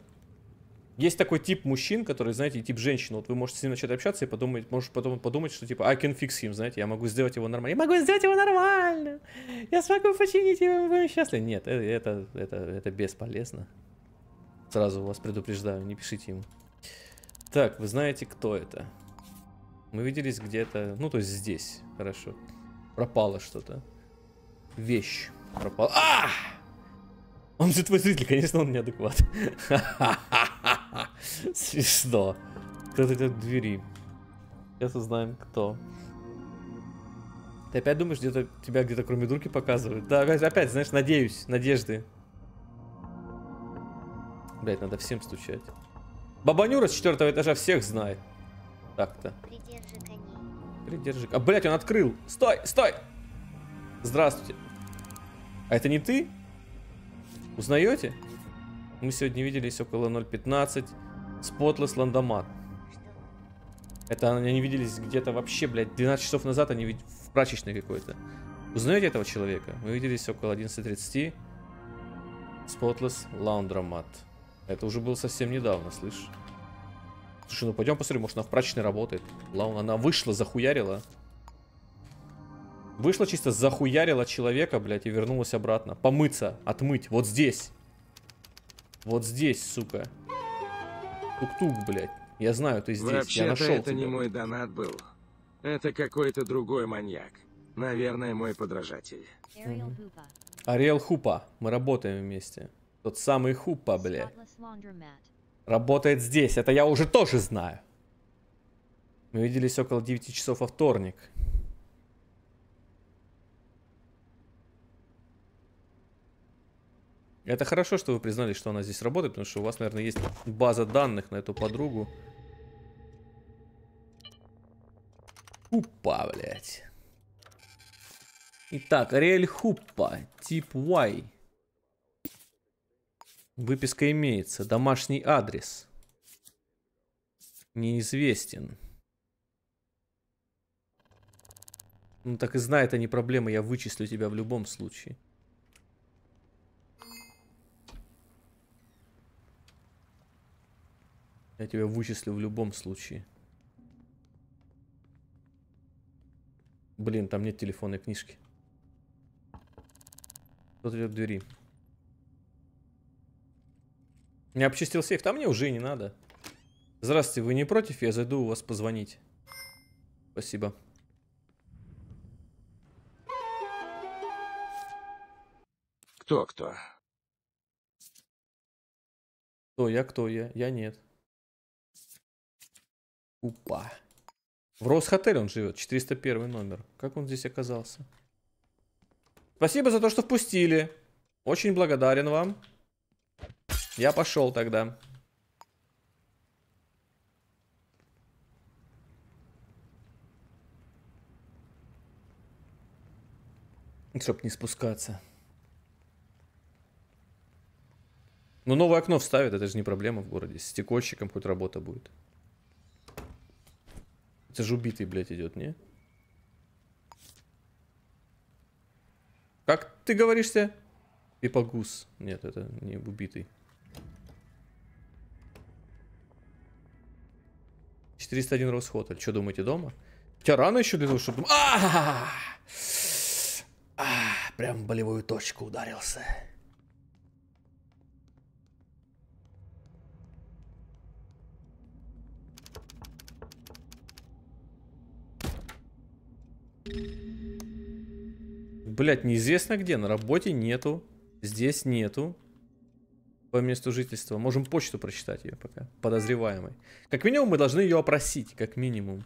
Есть такой тип мужчин, который, знаете, тип женщин. Вот вы можете с ним начать общаться и подумать, может, потом подумать, что типа I can fix him, знаете, я могу сделать его нормально. Я могу сделать его нормально! Я смогу починить его, мы будем счастливы. Нет, это, это, это, это бесполезно. Сразу вас предупреждаю, не пишите ему. Так, вы знаете, кто это? Мы виделись где-то, ну то есть здесь, хорошо. Пропало что-то. Вещь пропала. А! Он же твой зритель, конечно, он неадекват. Смешно. Кто-то идет к двери. Сейчас узнаем, кто. Ты опять думаешь, где-то тебя где-то кроме дурки показывают? Да, опять, знаешь, надеюсь, надежды. Блять, надо всем стучать. Бабанюра с четвертого этажа всех знает. Так-то. Придержи коней. Придержи. А, блять, он открыл. Стой, стой! Здравствуйте. А это не ты? Узнаете? Мы сегодня виделись около 0.15. Спотлес Ландомат. Это они виделись где-то вообще, блядь, 12 часов назад они вид... в прачечной какой-то. Узнаете этого человека? Мы виделись около 11.30. Spotless Laundromat. Это уже было совсем недавно, слышишь? Слушай, ну пойдем посмотрим, может она в прачечной работает. Ладно, она вышла, захуярила. Вышла чисто, захуярила человека, блядь, и вернулась обратно. Помыться, отмыть, вот здесь. Вот здесь, сука. Тук-тук, блядь. Я знаю, ты здесь, Вообще я нашел это тебя. не мой донат был. Это какой-то другой маньяк. Наверное, мой подражатель. Ариэл Хупа. Мы работаем вместе. Тот самый Хупа, блядь. Работает здесь, это я уже тоже знаю. Мы виделись около 9 часов во вторник. Это хорошо, что вы признали, что она здесь работает, потому что у вас, наверное, есть база данных на эту подругу. Хупа, блядь. Итак, Ариэль Хуппа, тип Y. Выписка имеется. Домашний адрес. Неизвестен. Ну так и знает, они а проблемы. я вычислю тебя в любом случае. Я тебя вычислю в любом случае. Блин, там нет телефонной книжки. Кто-то идет к двери. Не обчистил сейф, там мне уже не надо. Здравствуйте, вы не против? Я зайду у вас позвонить. Спасибо. Кто кто? Кто я, кто я? Я нет. Упа. В Росхотель он живет, 401 номер. Как он здесь оказался? Спасибо за то, что впустили. Очень благодарен вам. Я пошел тогда. Чтоб не спускаться. Ну, новое окно вставят, это же не проблема в городе. С стекольщиком хоть работа будет. Это же убитый, блядь, идет, не? Как ты говоришься, то Пипагус. Нет, это не убитый. 401 расход. А что думаете, дома? Тебя рано еще для того, чтобы... А, -а, -а, а Прям в болевую точку ударился. Блять, неизвестно где. На работе нету. Здесь нету по месту жительства. Можем почту прочитать ее пока. подозреваемой Как минимум мы должны ее опросить, как минимум.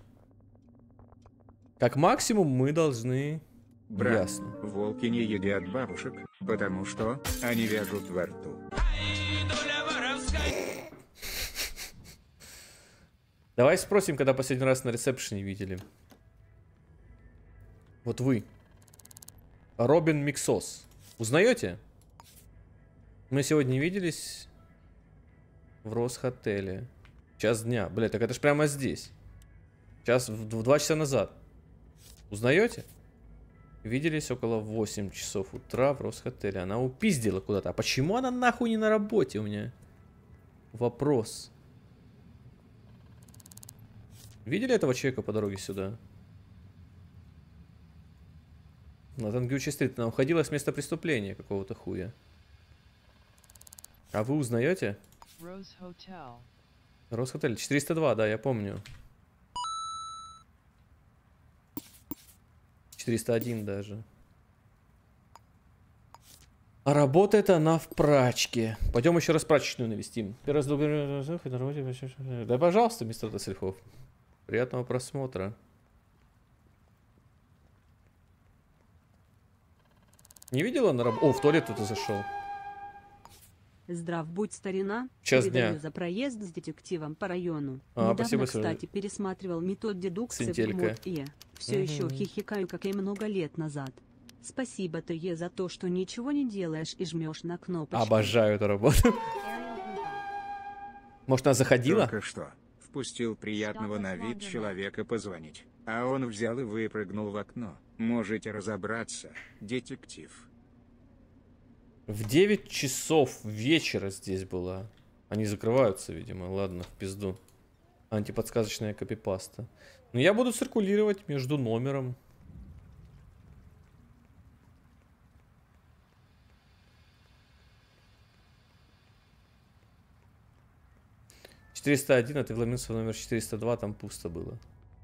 Как максимум мы должны... Брат, Ясно. волки не едят бабушек, потому что они вяжут во рту. Давай спросим, когда последний раз на ресепшене видели. Вот вы. Робин Миксос. Узнаете? Мы сегодня виделись в Росхотеле. Час дня. Бля, так это ж прямо здесь. Сейчас в 2 часа назад. Узнаете? Виделись около 8 часов утра в Росхотеле. Она упиздила куда-то. А почему она нахуй не на работе у меня? Вопрос. Видели этого человека по дороге сюда? На Тангючи-стрит она уходила с места преступления какого-то хуя. А вы узнаете? Росхотель. 402, да, я помню. 401 даже. А работает она в прачке. Пойдем еще раз прачечную навестим. Да, пожалуйста, мистер Тасельхов. Приятного просмотра. Не видела на работу? О, в туалет кто-то зашел. Здрав будь старина. Час дня. за проезд с детективом по району. А, Недавно, спасибо, кстати, пересматривал метод дедукции Сентелька. в Е. Все угу. еще хихикаю, как и много лет назад. Спасибо Тое за то, что ничего не делаешь и жмешь на кнопочку. Обожаю эту работу. Может, она заходила? Только что. Впустил приятного на вид человека позвонить. А он взял и выпрыгнул в окно. Можете разобраться, детектив. В 9 часов вечера здесь было. Они закрываются, видимо. Ладно, в пизду. Антиподсказочная копипаста. Но я буду циркулировать между номером. Четыреста один, а ты вломился в номер 402, там пусто было.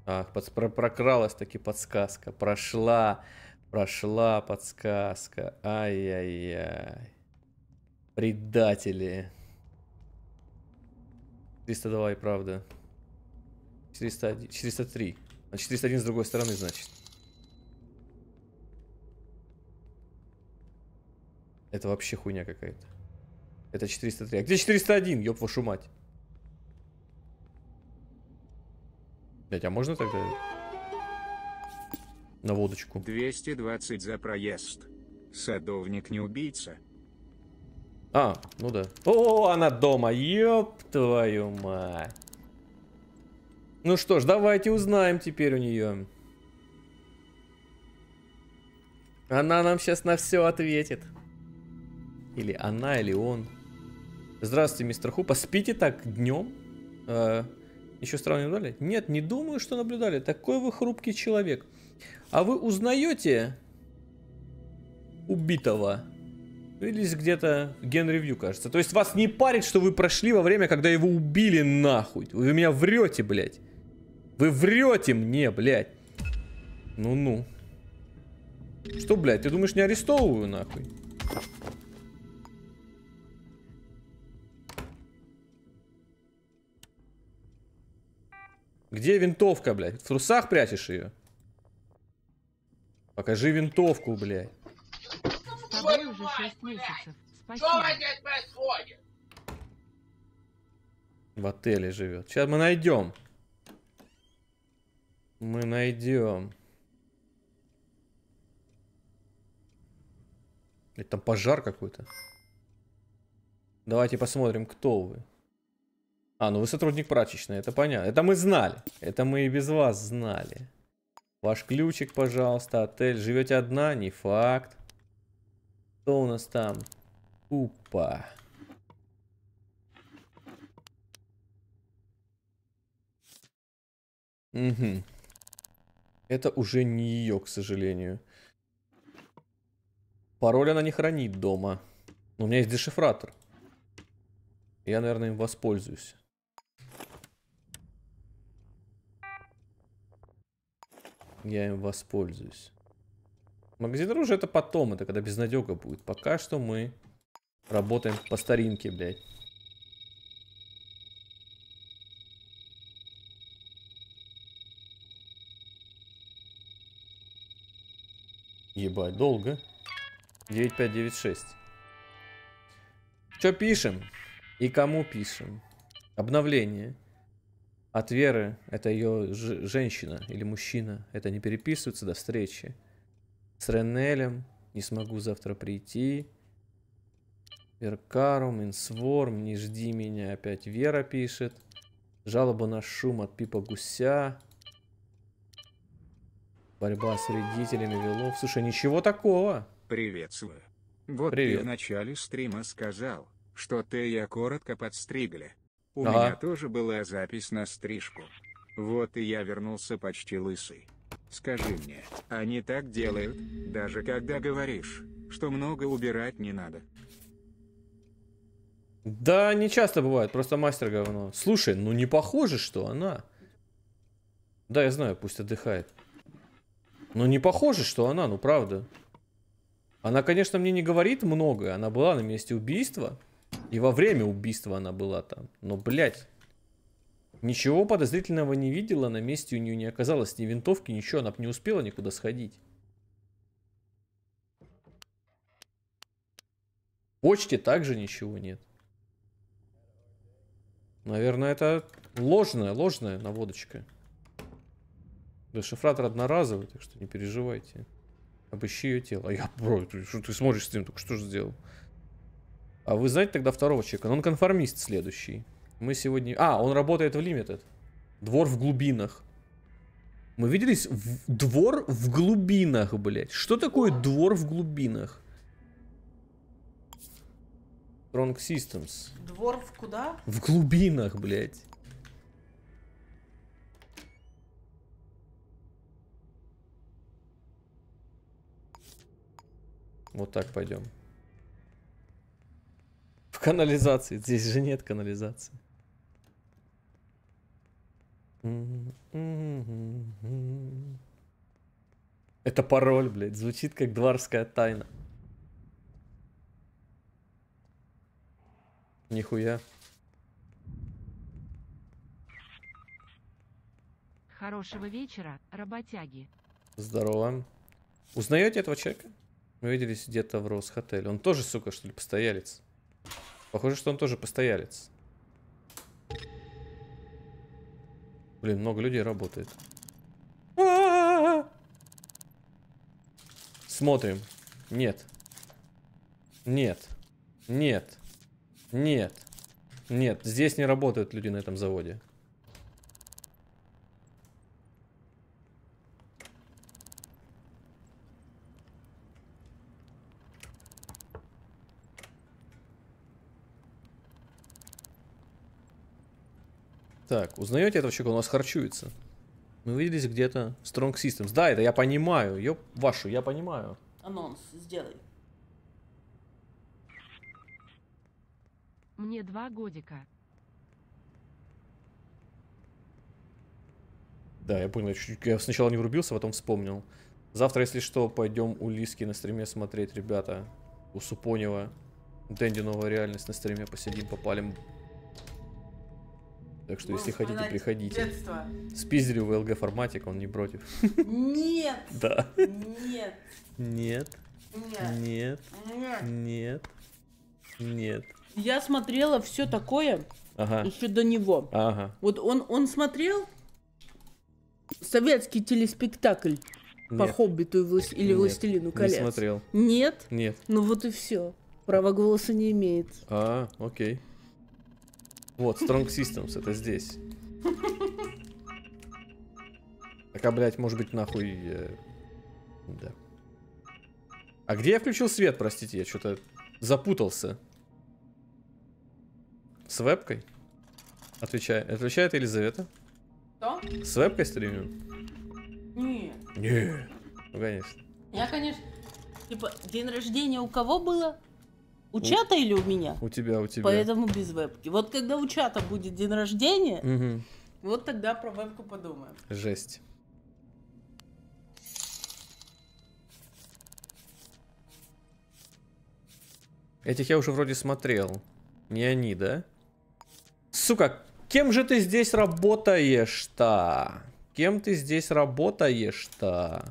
Ах, про, прокралась таки подсказка, прошла. Прошла подсказка. Ай-яй-яй. Предатели. 300 давай, правда. 401, 403. А 401 с другой стороны, значит. Это вообще хуйня какая-то. Это 403. А где 401? Ёб вашу мать. Блять, а можно тогда на водочку. 220 за проезд. Садовник не убийца. А, ну да. О, она дома, ёб твою мать. Ну что ж, давайте узнаем теперь у нее. Она нам сейчас на все ответит. Или она, или он. Здравствуйте, мистер Хупа. Спите так днем? Э, еще странно наблюдали? Нет, не думаю, что наблюдали. Такой вы хрупкий человек. А вы узнаете убитого? Виделись где-то ген-ревью, кажется. То есть вас не парит, что вы прошли во время, когда его убили нахуй. Вы меня врете, блядь. Вы врете мне, блядь. Ну-ну. Что, блядь, ты думаешь, не арестовываю, нахуй? Где винтовка, блядь? В трусах прячешь ее? Покажи винтовку, блядь. С тобой уже шесть месяцев. Спасибо. Что здесь происходит? В отеле живет. Сейчас мы найдем. Мы найдем. Это там пожар какой-то. Давайте посмотрим, кто вы. А, ну вы сотрудник прачечной, это понятно. Это мы знали. Это мы и без вас знали. Ваш ключик, пожалуйста, отель. Живете одна? Не факт. Что у нас там? Упа. Угу. Это уже не ее, к сожалению. Пароль она не хранит дома. Но у меня есть дешифратор. Я, наверное, им воспользуюсь. я им воспользуюсь. Магазин оружия это потом, это когда безнадега будет. Пока что мы работаем по старинке, блядь. Ебать, долго. 9596. Что пишем? И кому пишем? Обновление от Веры, это ее женщина или мужчина, это не переписывается до встречи. С Ренелем не смогу завтра прийти. Веркарум, Инсворм, не жди меня, опять Вера пишет. Жалоба на шум от Пипа Гуся. Борьба с вредителями вилов. Слушай, ничего такого. Приветствую. Вот Привет. ты в начале стрима сказал, что ты и я коротко подстригли. У ага. меня тоже была запись на стрижку. Вот и я вернулся почти лысый. Скажи мне, они так делают, даже когда говоришь, что много убирать не надо. Да, не часто бывает, просто мастер говно. Слушай, ну не похоже, что она. Да, я знаю, пусть отдыхает. Но не похоже, что она, ну правда. Она, конечно, мне не говорит многое. она была на месте убийства. И во время убийства она была там. Но, блядь, ничего подозрительного не видела, на месте у нее не оказалось ни винтовки, ничего, она не успела никуда сходить. В почте также ничего нет. Наверное, это ложная, ложная наводочка. Да шифратор одноразовый, так что не переживайте. Обыщи ее тело. А я, бро, ты, что ты смотришь с стрим, только что же сделал? А вы знаете тогда второго человека? Ну, он конформист следующий. Мы сегодня... А, он работает в Limited. Двор в глубинах. Мы виделись в... двор в глубинах, блядь. Что такое двор в глубинах? Strong Systems. Двор в куда? В глубинах, блядь. Вот так пойдем. В канализации. Здесь же нет канализации. Это пароль, блядь. Звучит как дворская тайна. Нихуя. Хорошего вечера, работяги. Здорово. Узнаете этого человека? Мы виделись где-то в Росхотеле. Он тоже, сука, что ли, постоялец? Похоже, что он тоже постоялец. Блин, много людей работает. Смотрим. Нет. Нет. Нет. Нет. Нет. Здесь не работают люди на этом заводе. Так, узнаете этого человека? Он у нас харчуется. Мы виделись где-то в Strong Systems. Да, это я понимаю. ёп, вашу, я понимаю. Анонс сделай. Мне два годика. Да, я понял. Я, я сначала не врубился, потом вспомнил. Завтра, если что, пойдем у Лиски на стриме смотреть, ребята. У Супонева. Дэнди новая реальность на стриме посидим, попалим так что, если хотите, приходите. Детство. Спиздили в ЛГ форматик, он не против. Нет! Да. Нет. Нет. Нет. Нет. Нет. Я смотрела все такое еще до него. Ага. Вот он, он смотрел советский телеспектакль Нет. по хоббиту вла... или Нет. властелину колец. Не смотрел. Нет? Нет. Ну вот и все. Права голоса не имеет. А, окей. Вот, Strong Systems, это здесь. Так, а, блядь, может быть, нахуй... Э, да. А где я включил свет, простите? Я что-то запутался. С вебкой? Отвечай. Отвечает Елизавета. Что? С вебкой стримим? Нет. Нет. Ну, конечно. Я, конечно... Типа, день рождения у кого было? У, чата или у меня? У тебя, у тебя. Поэтому без вебки. Вот когда у чата будет день рождения, угу. вот тогда про вебку подумаем. Жесть. Этих я уже вроде смотрел. Не они, да? Сука, кем же ты здесь работаешь-то? Кем ты здесь работаешь-то?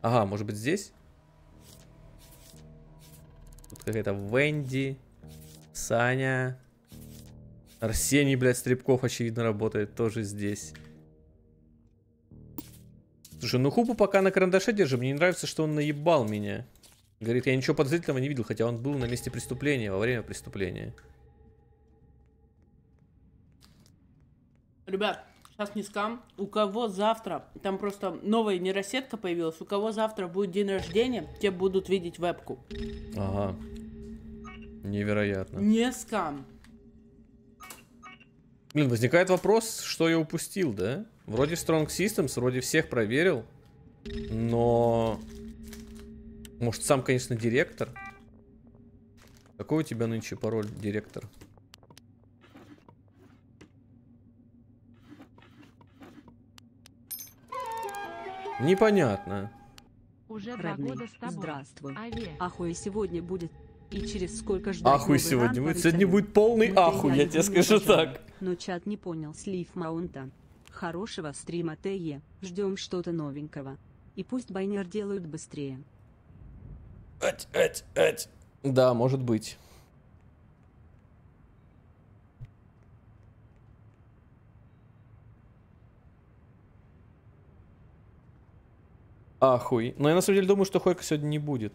Ага, может быть здесь? какая-то Венди, Саня. Арсений, блядь, стрипков очевидно, работает тоже здесь. Слушай, ну Хупу пока на карандаше держим. Мне не нравится, что он наебал меня. Говорит, я ничего подозрительного не видел, хотя он был на месте преступления, во время преступления. Ребят, сейчас не скам. У кого завтра, там просто новая нейросетка появилась, у кого завтра будет день рождения, те будут видеть вебку. Ага. Невероятно. Не скам. Блин, возникает вопрос, что я упустил, да? Вроде Strong Systems, вроде всех проверил, но... Может, сам, конечно, директор? Какой у тебя нынче пароль, директор? Непонятно. Уже два года с тобой. Здравствуй. Аве. Ахуя сегодня будет и через сколько ждать Ахуй сегодня будет. Сегодня будет полный ну, ахуй, я тебе скажу так. Но чат не понял слив маунта. Хорошего стрима ТЕ. Ждем что-то новенького. И пусть байнер делают быстрее. Ать, ать, ать. Да, может быть. Ахуй. Но я на самом деле думаю, что Хойка сегодня не будет.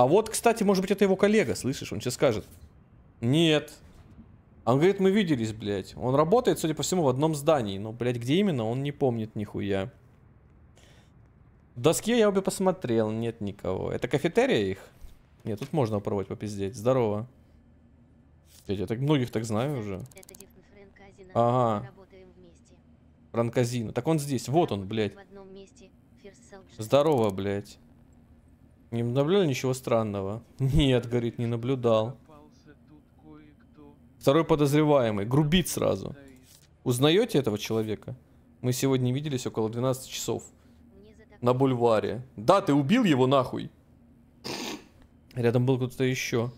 А вот, кстати, может быть, это его коллега, слышишь? Он тебе скажет. Нет. Он говорит, мы виделись, блядь. Он работает, судя по всему, в одном здании. Но, ну, блядь, где именно, он не помнит нихуя. В доске я обе посмотрел, нет никого. Это кафетерия их? Нет, тут можно попробовать попиздеть. Здорово. Блядь, я так многих так знаю уже. Ага. Франказина. Так он здесь, вот он, блядь. Здорово, блядь. Не наблюдал ничего странного? Нет, говорит, не наблюдал. Второй подозреваемый. Грубит сразу. Узнаете этого человека? Мы сегодня виделись около 12 часов. На бульваре. Да, ты убил его нахуй. Рядом был кто-то еще.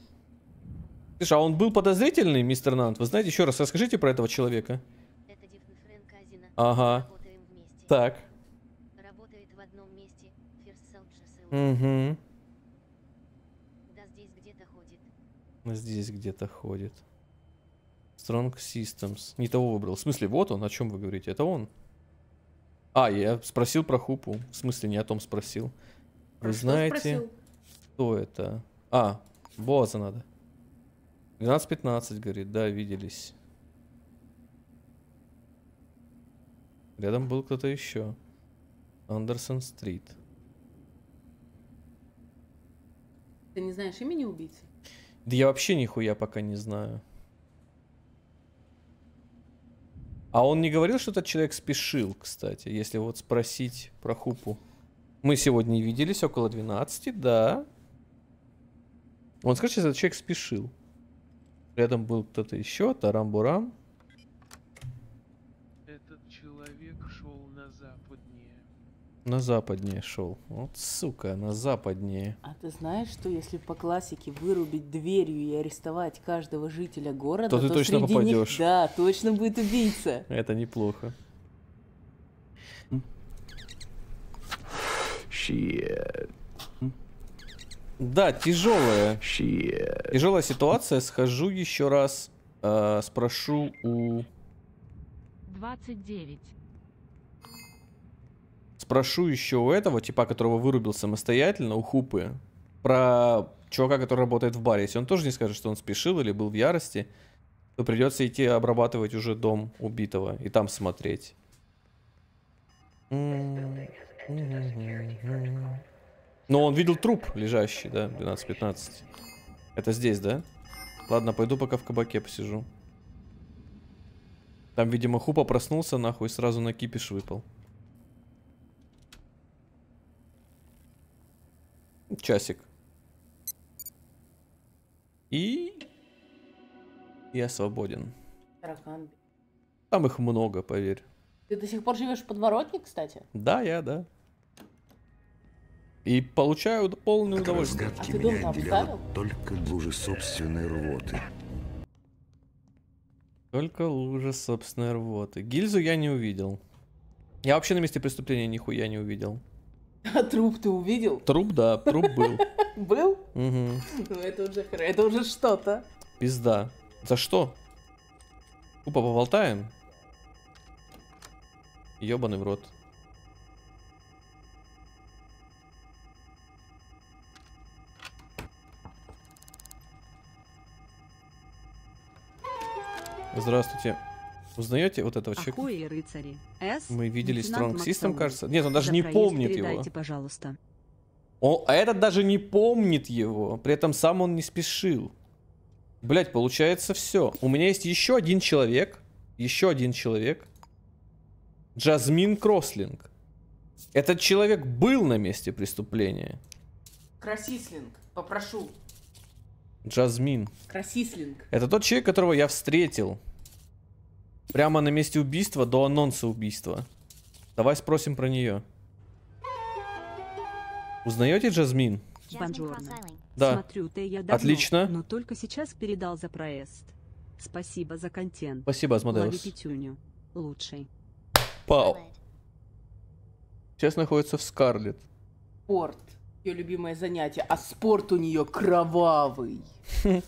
Слушай, а он был подозрительный, мистер Нант? Вы знаете, еще раз расскажите про этого человека. Ага. Так. Угу. Да здесь где-то ходит. Здесь где-то ходит. Strong Systems. Не того выбрал. В смысле, вот он, о чем вы говорите? Это он? А, я спросил про хупу. В смысле, не о том спросил. Про вы знаете, спросил? что это? А, Боза надо. 12-15, говорит, да, виделись. Рядом был кто-то еще. Андерсон Стрит. Ты не знаешь имени убийцы? Да я вообще нихуя пока не знаю. А он не говорил, что этот человек спешил, кстати, если вот спросить про Хупу. Мы сегодня виделись около 12, да. Он скажет, что этот человек спешил. Рядом был кто-то еще, Тарамбурам? бурам На западнее шел. Вот сука, на западнее. А ты знаешь, что если по классике вырубить дверью и арестовать каждого жителя города, то, то ты точно среди попадешь. Них, да, точно будет убийца. Это неплохо. Да, тяжелая. Shit. Тяжелая ситуация. Схожу еще раз, э, спрошу у. 29. Спрошу еще у этого, типа, которого вырубил самостоятельно, у Хупы, про чувака, который работает в баре. Если он тоже не скажет, что он спешил или был в ярости, то придется идти обрабатывать уже дом убитого и там смотреть. Но он видел труп лежащий, да, 12-15. Это здесь, да? Ладно, пойду пока в кабаке посижу. Там, видимо, Хупа проснулся нахуй сразу на кипиш выпал. часик. И... Я свободен. Таракан. Там их много, поверь. Ты до сих пор живешь в подворотне, кстати? Да, я, да. И получаю полную От удовольствие. А ты дом Только лужи собственной рвоты. Только лужи собственной рвоты. Гильзу я не увидел. Я вообще на месте преступления нихуя не увидел. А труп ты увидел? Труп, да, труп был. Был? Угу. Ну это уже это уже что-то. Пизда. За что? Тупо поболтаем? Ёбаный в рот. Здравствуйте. Узнаете вот этого человека? Ахуи рыцари. С. Мы видели Стронг Систем, кажется. Нет, он даже За не помнит его. пожалуйста. Он, а этот даже не помнит его. При этом сам он не спешил. Блять, получается все. У меня есть еще один человек. Еще один человек. Джазмин Крослинг. Этот человек был на месте преступления. Красислинг, попрошу. Джазмин. Красислинг. Это тот человек, которого я встретил. Прямо на месте убийства до анонса убийства. Давай спросим про нее. Узнаете Джазмин? Бонжурно. Да. Смотрю, ты я давно, Отлично. Но только сейчас передал за проезд. Спасибо за контент. Спасибо, Асмодеус. Лучший. Пау. Сейчас находится в Скарлет. Спорт. Ее любимое занятие. А спорт у нее кровавый. Хм.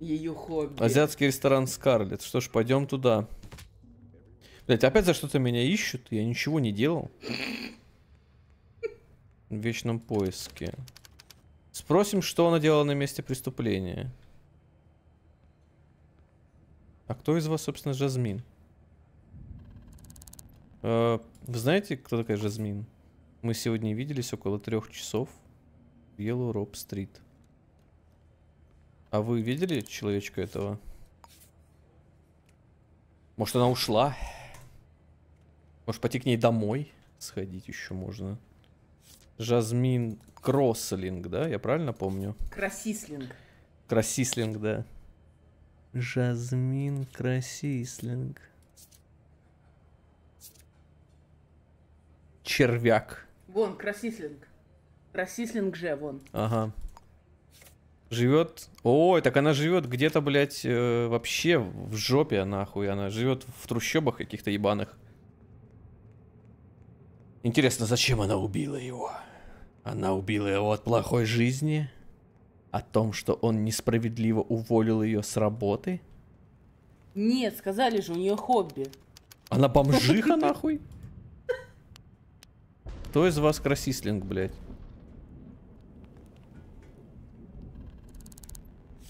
Ее хобби. Азиатский ресторан Скарлет. Что ж, пойдем туда. Блять, опять за что-то меня ищут, я ничего не делал. В вечном поиске. Спросим, что она делала на месте преступления. А кто из вас, собственно, Жасмин? Э, вы знаете, кто такая Жасмин? Мы сегодня виделись около трех часов в Yellow Rob Street. А вы видели человечка этого? Может, она ушла? Может пойти к ней домой сходить еще можно. Жасмин Кросслинг, да? Я правильно помню? Красислинг. Красислинг, да. Жасмин Красислинг. Червяк. Вон, Красислинг. Красислинг же, вон. Ага. Живет... Ой, так она живет где-то, блядь, э, вообще в жопе нахуй. Она живет в трущобах каких-то ебаных. Интересно, зачем она убила его? Она убила его от плохой жизни? О том, что он несправедливо уволил ее с работы? Нет, сказали же, у нее хобби. Она бомжиха нахуй? Кто из вас красислинг, блядь?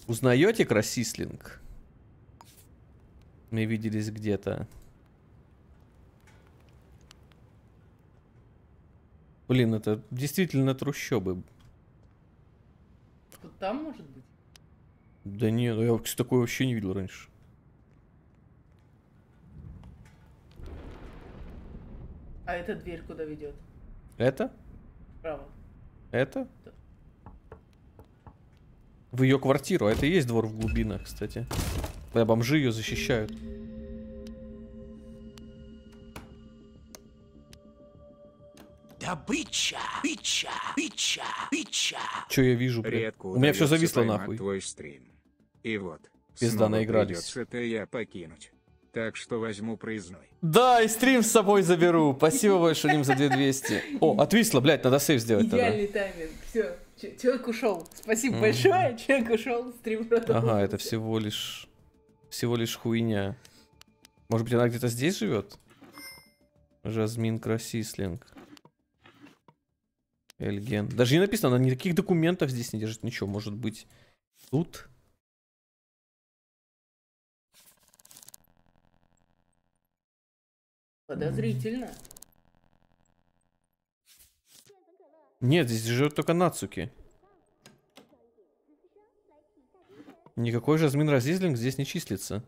Узнаете красислинг? Мы виделись где-то. Блин, это действительно трущобы. Тут там может быть? Да нет, ну я такое вообще не видел раньше. А эта дверь куда ведет? Это? Право. Это? Да. В ее квартиру. А это и есть двор в глубинах, кстати. Да, бомжи ее защищают. моя быча, быча, быча, Че я вижу, блядь? У меня все зависло нахуй. Твой стрим. И вот. Пизда наигрались. я покинуть. Так что возьму проездной. Да, и стрим с собой заберу. Спасибо большое, Ним, за 2200. О, отвисло, блядь, надо сейф сделать Идеальный тогда. тайминг, все. Человек ушел. Спасибо mm. большое, человек ушел, стрим продолжился. Ага, это всего лишь... Всего лишь хуйня. Может быть, она где-то здесь живет? Жасмин Красислинг. Эльген. Даже не написано, она никаких документов здесь не держит, ничего. Может быть, тут? Подозрительно. Нет, здесь живет только Нацуки. Никакой Жасмин Разизлинг здесь не числится.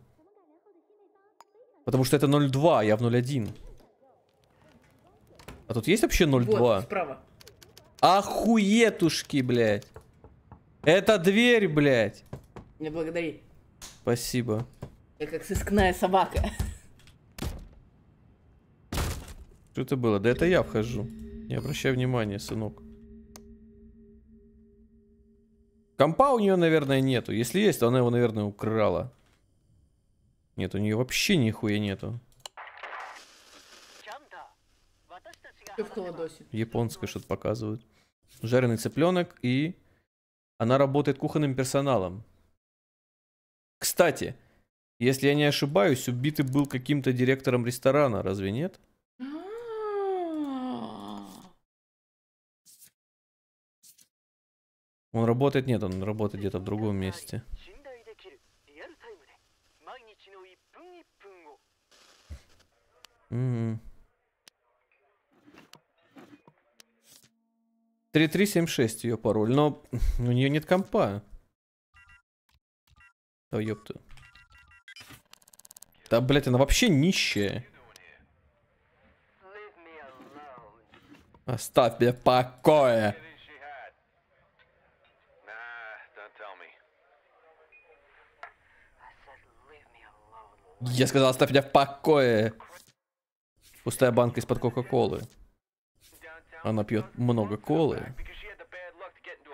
Потому что это 0.2, а я в 0.1. А тут есть вообще 0.2? Вот, справа. Охуетушки, блядь. Это дверь, блядь. Не благодари. Спасибо. Я как сыскная собака. Что это было? Да это я вхожу. Не обращай внимания, сынок. Компа у нее, наверное, нету. Если есть, то она его, наверное, украла. Нет, у нее вообще нихуя нету. Японское что-то показывают жареный цыпленок, и она работает кухонным персоналом. Кстати, если я не ошибаюсь, убитый был каким-то директором ресторана, разве нет? А. Он работает? Нет, он работает где-то в другом месте. Mm-hmm. 3376 ее пароль, но у нее нет компа. Да ёпта. Да, блядь, она вообще нищая. Оставь меня в покое. Я сказал, оставь меня в покое. Пустая банка из-под Кока-Колы. Она пьет много колы.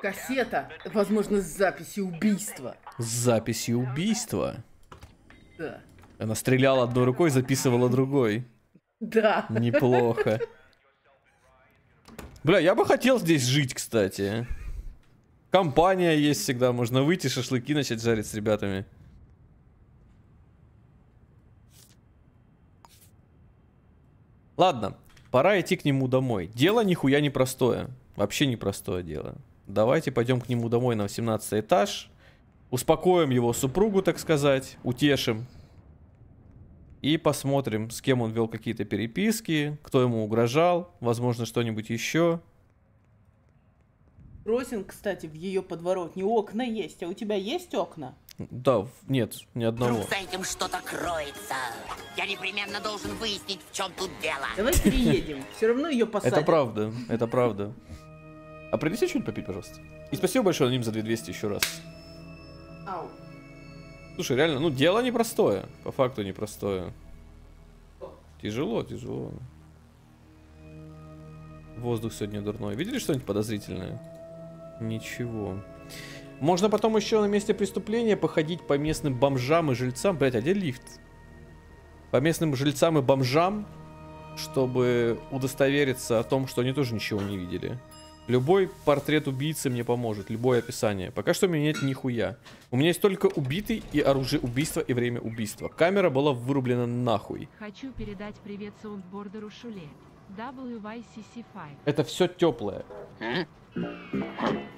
Кассета, возможно, с записью убийства. С записью убийства? Да. Она стреляла одной рукой, записывала другой. Да. Неплохо. Бля, я бы хотел здесь жить, кстати. Компания есть всегда, можно выйти, шашлыки начать жарить с ребятами. Ладно, Пора идти к нему домой. Дело нихуя непростое. Вообще непростое дело. Давайте пойдем к нему домой на 18 этаж. Успокоим его супругу, так сказать. Утешим. И посмотрим, с кем он вел какие-то переписки, кто ему угрожал, возможно, что-нибудь еще. Росин, кстати, в ее подворотне окна есть, а у тебя есть окна? Да, нет, ни одного. Вдруг за этим что-то кроется. Я непременно должен выяснить, в чем тут дело. Давай переедем, все равно ее посадят. Это правда, это правда. А принеси что-нибудь попить, пожалуйста. И спасибо большое Ним за 2200 еще раз. Ау. Слушай, реально, ну дело непростое. По факту непростое. Тяжело, тяжело. Воздух сегодня дурной. Видели что-нибудь подозрительное? Ничего. Можно потом еще на месте преступления походить по местным бомжам и жильцам. Блять, а где лифт? По местным жильцам и бомжам, чтобы удостовериться о том, что они тоже ничего не видели. Любой портрет убийцы мне поможет, любое описание. Пока что у меня нет нихуя. У меня есть только убитый и оружие убийства и время убийства. Камера была вырублена нахуй. Хочу передать привет саундбордеру Шуле. WYCC5. Это все теплое.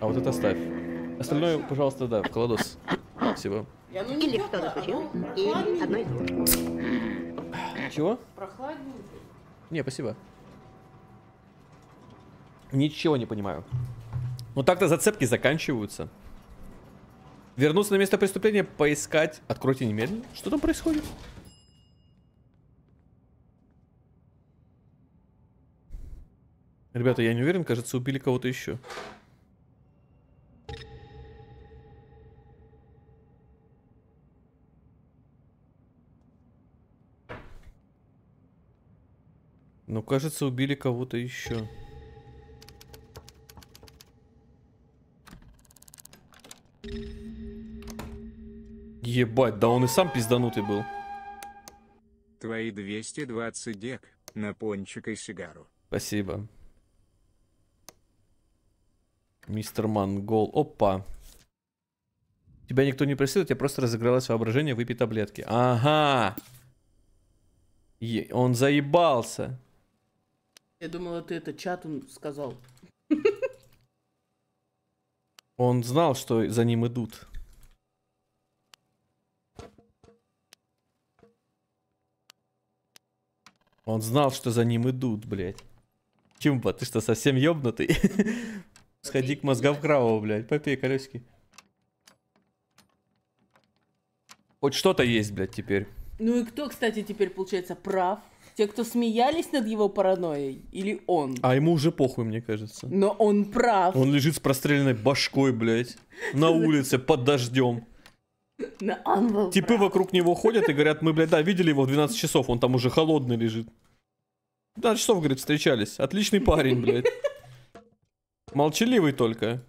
А вот это оставь. Остальное, пожалуйста, да, в колодос. Спасибо. Или что Или одно из двух. Чего? Прохладненько. Не, спасибо. Ничего не понимаю. Ну так-то зацепки заканчиваются. Вернуться на место преступления, поискать. Откройте немедленно. Что там происходит? Ребята, я не уверен, кажется, убили кого-то еще. Ну, кажется, убили кого-то еще. Ебать, да он и сам пизданутый был. Твои 220 дек на пончик и сигару. Спасибо. Мистер Монгол. Опа. Тебя никто не просил, у тебя просто разыгралось воображение, выпей таблетки. Ага. Е он заебался. Я думала, ты это чат он сказал. Он знал, что за ним идут. Он знал, что за ним идут, блядь. Чумба, ты что, совсем ёбнутый? Сходи к мозгам Крава, блядь, попей колесики. Хоть что-то есть, блядь, теперь. Ну и кто, кстати, теперь, получается, прав? Те, кто смеялись над его паранойей, или он? А ему уже похуй, мне кажется. Но он прав. Он лежит с простреленной башкой, блядь, на улице под дождем. Но Типы прав. вокруг него ходят и говорят, мы, блядь, да, видели его в 12 часов, он там уже холодный лежит. 12 часов, говорит, встречались. Отличный парень, блядь. Молчаливый только.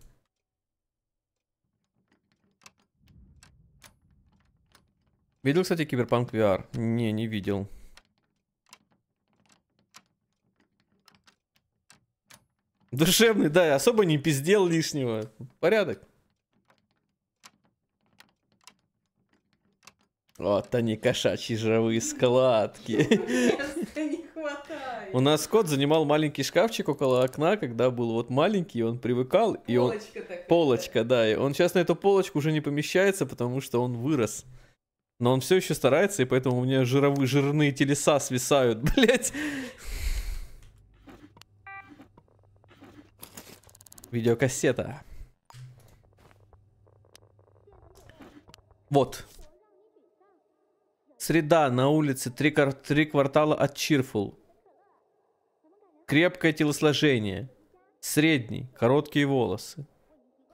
Видел, кстати, Киберпанк VR? Не, не видел. Душевный, да, особо не пиздел лишнего. Порядок. Вот они, кошачьи жировые складки. хватает. У нас кот занимал маленький шкафчик около окна, когда был вот маленький, он привыкал. Полочка и он... такая. Полочка, да. И он сейчас на эту полочку уже не помещается, потому что он вырос. Но он все еще старается, и поэтому у меня жировые, жирные телеса свисают, блядь. Видеокассета. Вот. Среда на улице, три, три квартала от Чирфул. Крепкое телосложение. Средний, короткие волосы.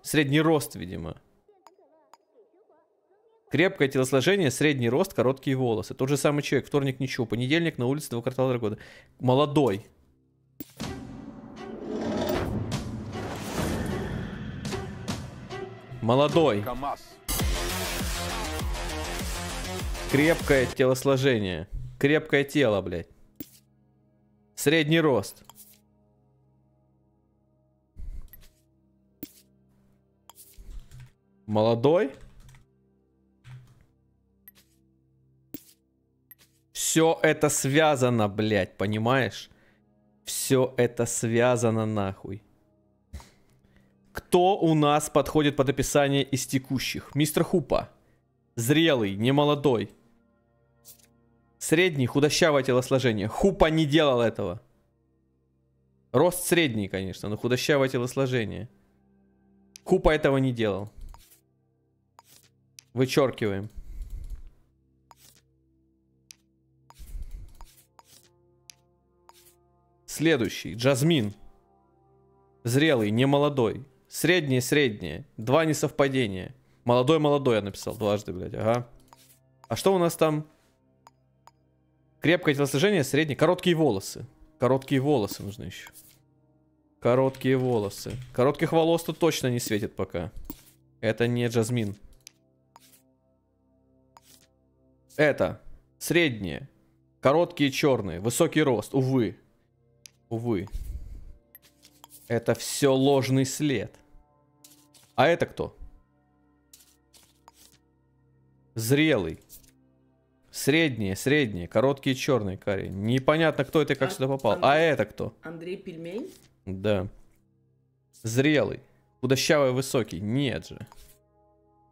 Средний рост, видимо. Крепкое телосложение, средний рост, короткие волосы. Тот же самый человек. Вторник ничего. Понедельник на улице два квартала года. Молодой. Молодой. КамАЗ. Крепкое телосложение. Крепкое тело, блядь. Средний рост. Молодой. Все это связано, блядь, понимаешь? Все это связано нахуй. Кто у нас подходит под описание из текущих? Мистер Хупа. Зрелый, не молодой, Средний, худощавое телосложение. Хупа не делал этого. Рост средний, конечно, но худощавое телосложение. Хупа этого не делал. Вычеркиваем. Следующий. Джазмин. Зрелый, не молодой, Среднее-среднее. Два несовпадения. Молодой-молодой я написал дважды, блядь, ага. А что у нас там? Крепкое телосложение, среднее. Короткие волосы. Короткие волосы нужны еще. Короткие волосы. Коротких волос тут точно не светит пока. Это не Джазмин. Это. Средние. Короткие черные. Высокий рост. Увы. Увы. Это все ложный след. А это кто? Зрелый. Средние, средние, короткие черные карие. Непонятно, кто это и как а, сюда попал. Андрей, а это кто? Андрей Пельмень? Да. Зрелый. Худощавый, высокий. Нет же.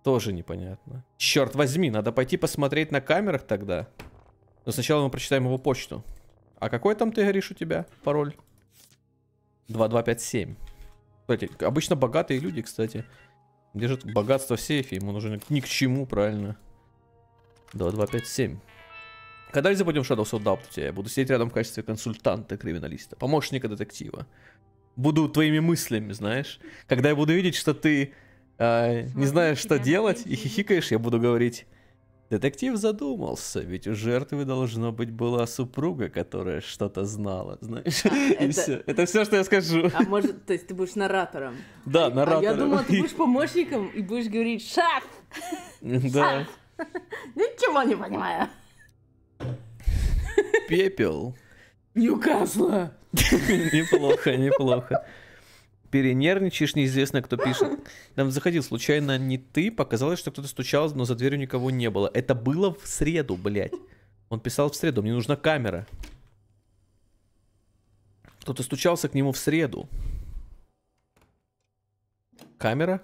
Тоже непонятно. Черт возьми, надо пойти посмотреть на камерах тогда. Но сначала мы прочитаем его почту. А какой там, ты говоришь, у тебя пароль? 2257. Кстати, обычно богатые люди, кстати, держат богатство в сейфе. Ему нужно ни к чему, правильно. 2, 2, 5, 7. Когда я забудем Shadows of Doubt у тебя? Я буду сидеть рядом в качестве консультанта-криминалиста, помощника детектива. Буду твоими мыслями, знаешь. Когда я буду видеть, что ты э, не знаешь, что делать, и хихикаешь, я буду говорить... Детектив задумался, ведь у жертвы должно быть была супруга, которая что-то знала, знаешь? А, это... все. Это все, что я скажу. А может, то есть ты будешь наратором? Да, наратором. А я думала, ты будешь помощником и будешь говорить «Шаф!» Да. Шаф! Ничего не понимаю. Пепел. Ньюкасла. Неплохо, неплохо. Перенервничаешь, неизвестно, кто пишет. Там заходил случайно не ты, показалось, что кто-то стучал, но за дверью никого не было. Это было в среду, блядь. Он писал в среду, мне нужна камера. Кто-то стучался к нему в среду. Камера?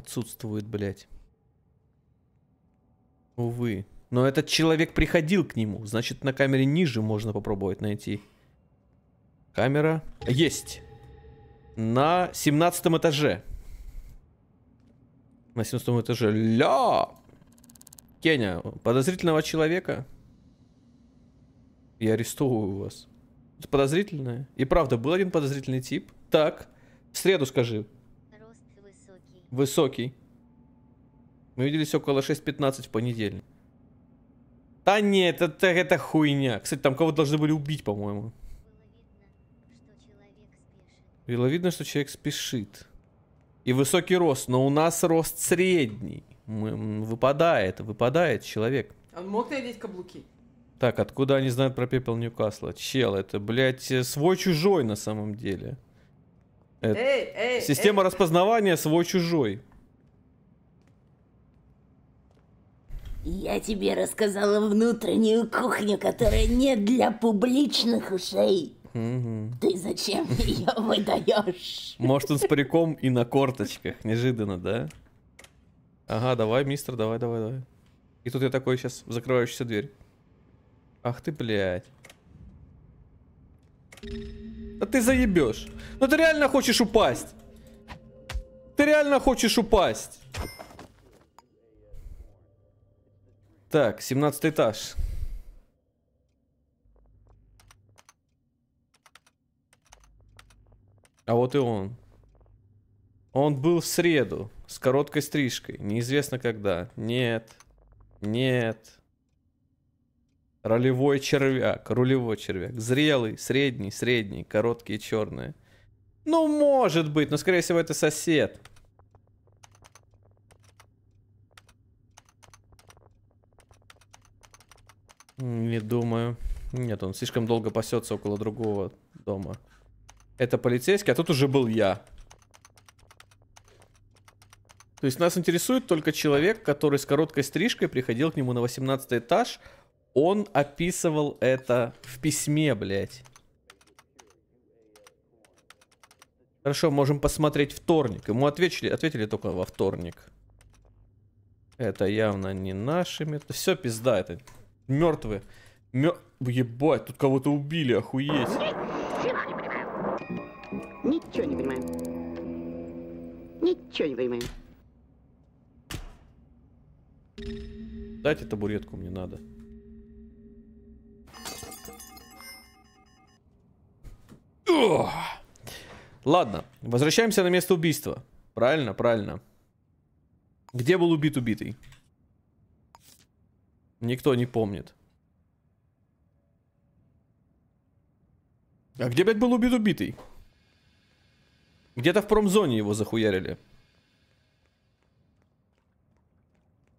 отсутствует, блядь. Увы. Но этот человек приходил к нему. Значит, на камере ниже можно попробовать найти. Камера есть. На 17 этаже. На 17 этаже. Ля! Кеня, подозрительного человека. Я арестовываю вас. подозрительное. И правда, был один подозрительный тип. Так, в среду скажи, высокий. Мы виделись около 6.15 в понедельник. Да нет, это, это хуйня. Кстати, там кого должны были убить, по-моему. Было видно, что человек спешит. И высокий рост, но у нас рост средний. Мы, выпадает, выпадает человек. Он а мог надеть каблуки? Так, откуда они знают про пепел Ньюкасла? Чел, это, блядь, э, свой-чужой на самом деле. Это... Эй, эй, Система эй. распознавания свой-чужой. Я тебе рассказала внутреннюю кухню, которая не для публичных ушей. Угу. Ты зачем ее выдаешь? Может, он с париком и на корточках. Неожиданно, да? Ага, давай, мистер, давай, давай, давай. И тут я такой сейчас, закрывающаяся дверь. Ах ты, блядь. Да ты заебешь. Но ну ты реально хочешь упасть. Ты реально хочешь упасть. Так, 17 этаж. А вот и он. Он был в среду с короткой стрижкой. Неизвестно когда. Нет. Нет. Ролевой червяк, рулевой червяк. Зрелый, средний, средний, короткие черные. Ну, может быть, но, скорее всего, это сосед. Не думаю. Нет, он слишком долго пасется около другого дома. Это полицейский, а тут уже был я. То есть нас интересует только человек, который с короткой стрижкой приходил к нему на 18 этаж, он описывал это в письме, блядь. Хорошо, можем посмотреть вторник. Ему ответили, ответили только во вторник. Это явно не нашими. Это все пизда, это мертвые. Мер... Ебать, тут кого-то убили, охуеть. Ничего не понимаю. Ничего не понимаю. Ничего не понимаю. Дайте табуретку, мне надо. Ладно, возвращаемся на место убийства. Правильно, правильно. Где был убит убитый? Никто не помнит. А где, блядь, был убит убитый? Где-то в промзоне его захуярили.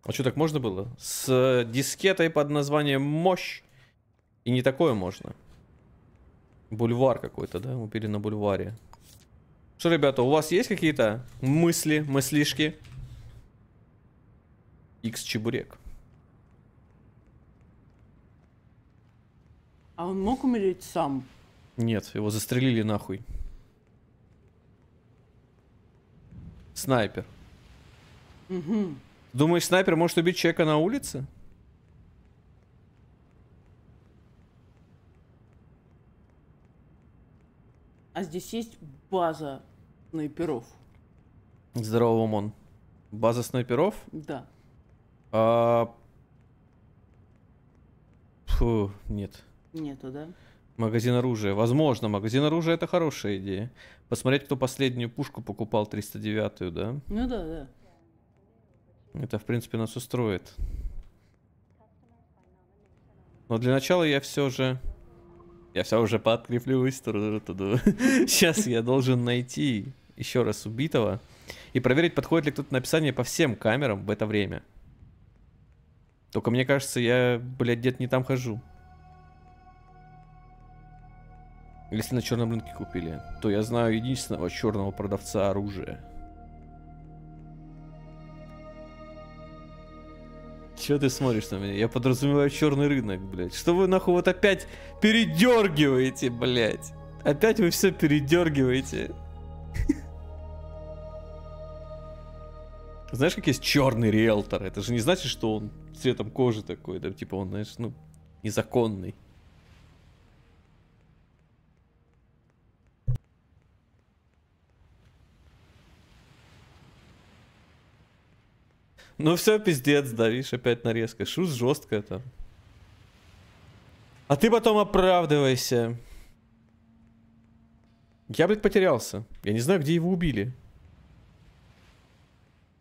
А что, так можно было? С дискетой под названием «Мощь» и не такое можно. Бульвар какой-то, да? мы Убили на бульваре. Что, ребята, у вас есть какие-то мысли, мыслишки? X чебурек. А он мог умереть сам? Нет, его застрелили нахуй. Снайпер. Угу. Думаешь, снайпер может убить человека на улице? а здесь есть база снайперов. Здорово, Мон. База снайперов? Да. А... Фу, нет. Нету, да? Магазин оружия. Возможно, магазин оружия это хорошая идея. Посмотреть, кто последнюю пушку покупал, 309-ю, да? Ну да, да. Это, в принципе, нас устроит. Но для начала я все же я все уже подкреплю историю Сейчас я должен найти еще раз убитого и проверить, подходит ли кто-то на описание по всем камерам в это время. Только мне кажется, я, блядь, где-то не там хожу. Если на черном рынке купили, то я знаю единственного черного продавца оружия. Че ты смотришь на меня? Я подразумеваю черный рынок, блядь. Что вы нахуй вот опять передергиваете, блядь? Опять вы все передергиваете. Знаешь, как есть черный риэлтор? Это же не значит, что он цветом кожи такой, да, типа он, знаешь, ну, незаконный. Ну все, пиздец, давишь опять нарезка. Шус жесткая там. А ты потом оправдывайся. Я, блядь, потерялся. Я не знаю, где его убили.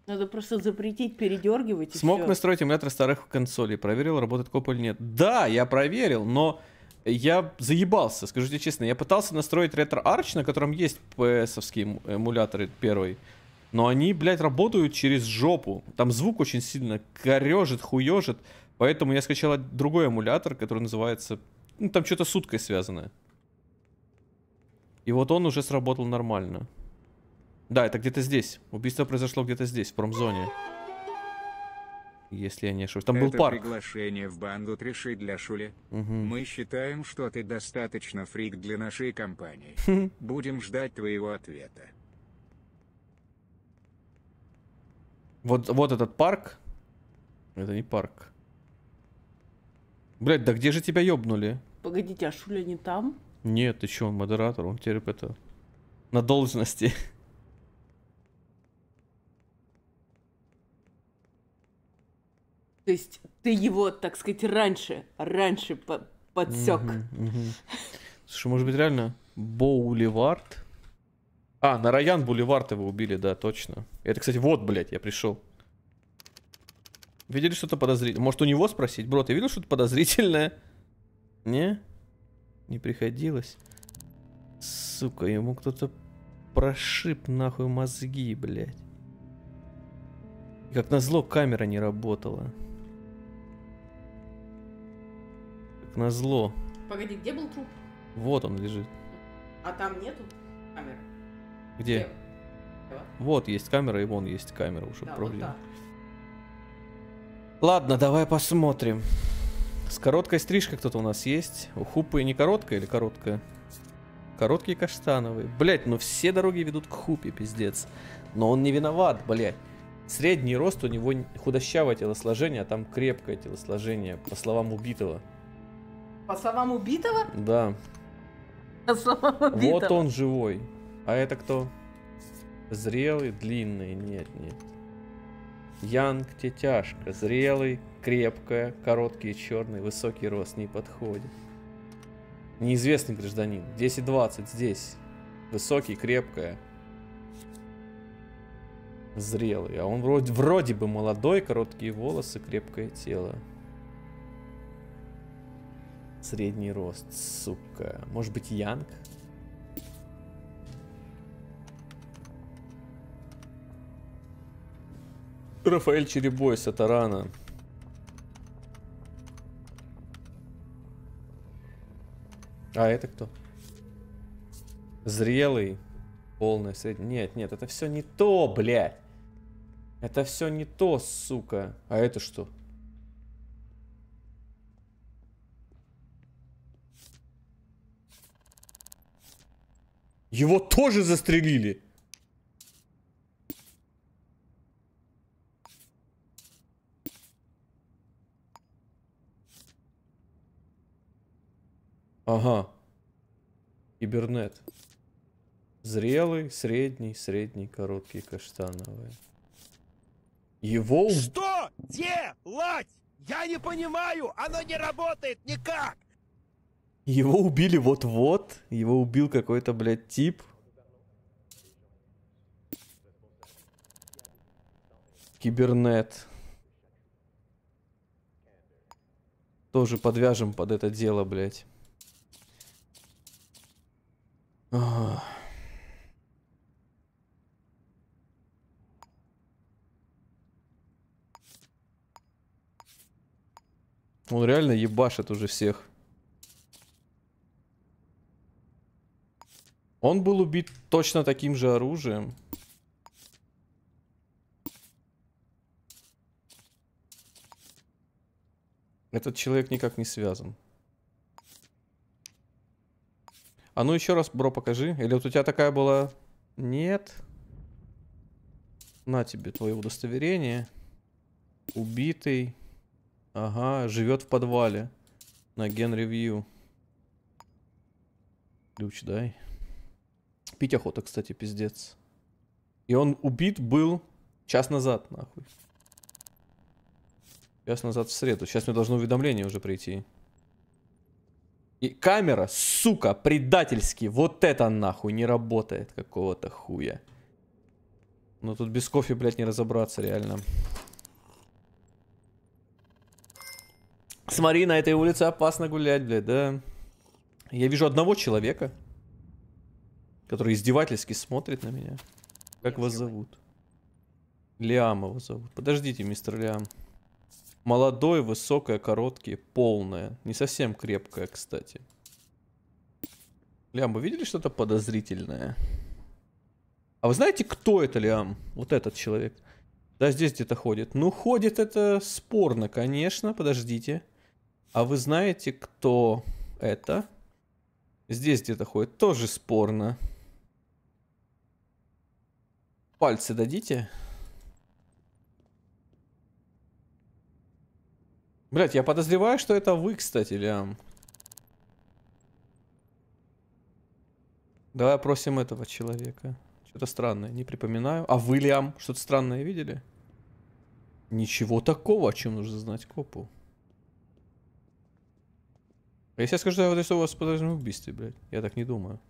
Надо просто запретить передергивать. Смог настроить эмулятор старых консолей. Проверил, работает коп или нет. Да, я проверил, но я заебался, скажу тебе честно. Я пытался настроить ретро-арч, на котором есть PS-овские эмуляторы первый но они, блядь, работают через жопу. Там звук очень сильно корежит, хуежит. Поэтому я скачал другой эмулятор, который называется... Ну, там что-то с уткой связанное. И вот он уже сработал нормально. Да, это где-то здесь. Убийство произошло где-то здесь, в промзоне. Если я не ошибаюсь. Там это был парк. приглашение в банду решить для Шули. Угу. Мы считаем, что ты достаточно фрик для нашей компании. Будем ждать твоего ответа. Вот, вот этот парк. Это не парк. Блять, да где же тебя ёбнули? Погодите, а Шуля не там? Нет, ты чё, он модератор, он теперь это... На должности. То есть ты его, так сказать, раньше, раньше подсек. Угу, угу. Слушай, может быть реально Боуливард? А, на Роян Бульвард его убили, да, точно. Это, кстати, вот, блядь, я пришел. Видели что-то подозрительное? Может, у него спросить? Бро, ты видел что-то подозрительное? Не? Не приходилось. Сука, ему кто-то прошиб нахуй мозги, блядь. Как назло, камера не работала. Как назло. Погоди, где был труп? Вот он лежит. А там нету камеры? Где? Слева. Вот есть камера, и вон есть камера уже. Да, вот так. Ладно, давай посмотрим. С короткой стрижкой кто-то у нас есть. У Хупы не короткая или короткая? Короткие каштановые. Блять, ну все дороги ведут к Хупе, пиздец. Но он не виноват, блять. Средний рост у него худощавое телосложение, а там крепкое телосложение, по словам убитого. По словам убитого? Да. По словам убитого. Вот он живой. А это кто? Зрелый, длинный, нет, нет. Янг тетяшка, зрелый, крепкая, короткий, черный, высокий рост не подходит. Неизвестный гражданин, 10-20 здесь, высокий, крепкая, зрелый. А он вроде, вроде бы молодой, короткие волосы, крепкое тело. Средний рост, сука. Может быть, Янг? Рафаэль Черебой, Сатарана. А это кто? Зрелый. полный среднее. Нет, нет, это все не то, блядь. Это все не то, сука. А это что? Его тоже застрелили. Ага. Кибернет. Зрелый, средний, средний, короткий, каштановый. Его... Что делать? Я не понимаю, оно не работает никак. Его убили вот-вот. Его убил какой-то, блядь, тип. Кибернет. Тоже подвяжем под это дело, блядь. Он реально ебашит уже всех. Он был убит точно таким же оружием. Этот человек никак не связан. А ну еще раз, бро, покажи. Или вот у тебя такая была? Нет. На тебе твое удостоверение. Убитый. Ага, живет в подвале. На ген-ревью. Ключ дай. Пить охота, кстати, пиздец. И он убит был час назад, нахуй. Час назад в среду. Сейчас мне должно уведомление уже прийти. И камера, сука, предательски. Вот это нахуй не работает какого-то хуя. Ну тут без кофе, блядь, не разобраться реально. Смотри, на этой улице опасно гулять, блядь, да. Я вижу одного человека, который издевательски смотрит на меня. Как вас зовут? Лиам его зовут. Подождите, мистер Лиам. Молодой, высокое, короткие, полное. Не совсем крепкое, кстати. Лям, вы видели что-то подозрительное? А вы знаете, кто это, Лям? Вот этот человек. Да, здесь где-то ходит. Ну, ходит это спорно, конечно. Подождите. А вы знаете, кто это? Здесь где-то ходит. Тоже спорно. Пальцы дадите? Блять, я подозреваю, что это вы, кстати, Лиам. Давай опросим этого человека. Что-то странное, не припоминаю. А вы, Лиам, что-то странное видели? Ничего такого, о чем нужно знать копу. А если я скажу, что я вот вас подозреваю в убийстве, блядь? Я так не думаю.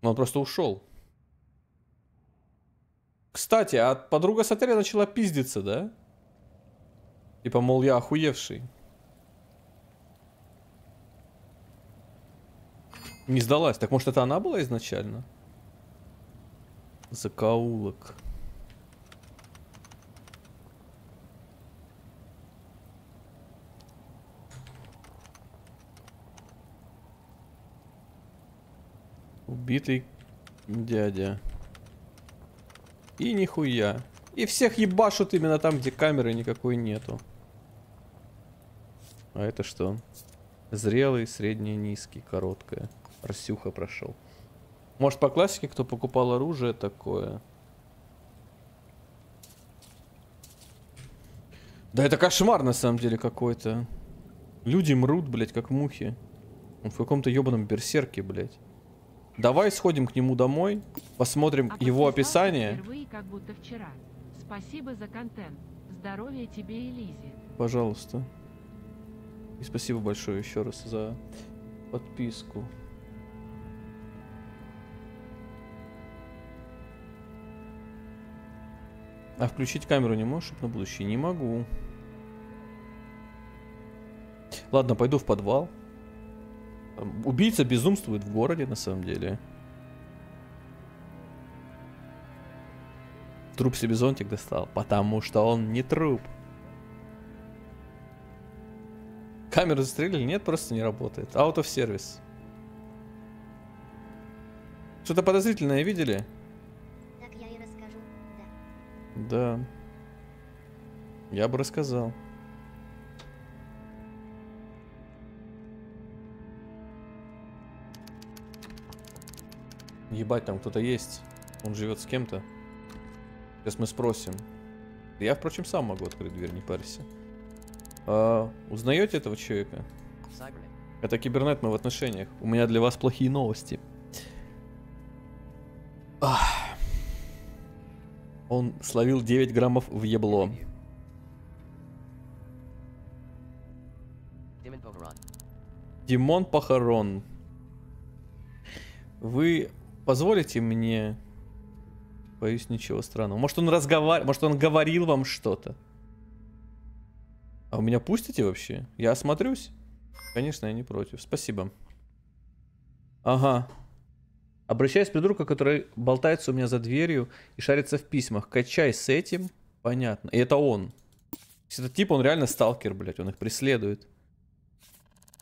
Но он просто ушел. Кстати, а подруга с отеля начала пиздиться, да? Типа, мол, я охуевший. Не сдалась. Так может это она была изначально? Закаулок. Убитый дядя. И нихуя. И всех ебашут именно там, где камеры никакой нету. А это что? Зрелый, средний, низкий, короткое. Арсюха прошел. Может, по классике, кто покупал оружие такое? Да это кошмар, на самом деле, какой-то. Люди мрут, блядь, как мухи. Он в каком-то ебаном берсерке, блядь. Давай сходим к нему домой, посмотрим а его описание. Впервые, как будто вчера. Спасибо за контент. Здоровья тебе и Лизе. Пожалуйста. И спасибо большое еще раз за подписку. А включить камеру не можешь, чтобы на будущее? Не могу. Ладно, пойду в подвал. Убийца безумствует в городе, на самом деле. Труп себе зонтик достал, потому что он не труп. Камеру застрелили? Нет, просто не работает. Out of service. Что-то подозрительное видели? Так я и расскажу, да. Да. Я бы рассказал. Ебать, там кто-то есть. Он живет с кем-то. Сейчас мы спросим. Я, впрочем, сам могу открыть дверь, не парься. А, узнаете этого человека? Это кибернет, мы в отношениях. У меня для вас плохие новости. Ах. Он словил 9 граммов в ебло. Димон Похорон. Вы позволите мне... Боюсь, ничего странного. Может, он разговаривал? Может, он говорил вам что-то? А у меня пустите вообще? Я осмотрюсь? Конечно, я не против. Спасибо. Ага. Обращаюсь к придурку, который болтается у меня за дверью и шарится в письмах. Качай с этим. Понятно. И это он. Этот тип, он реально сталкер, блядь. Он их преследует.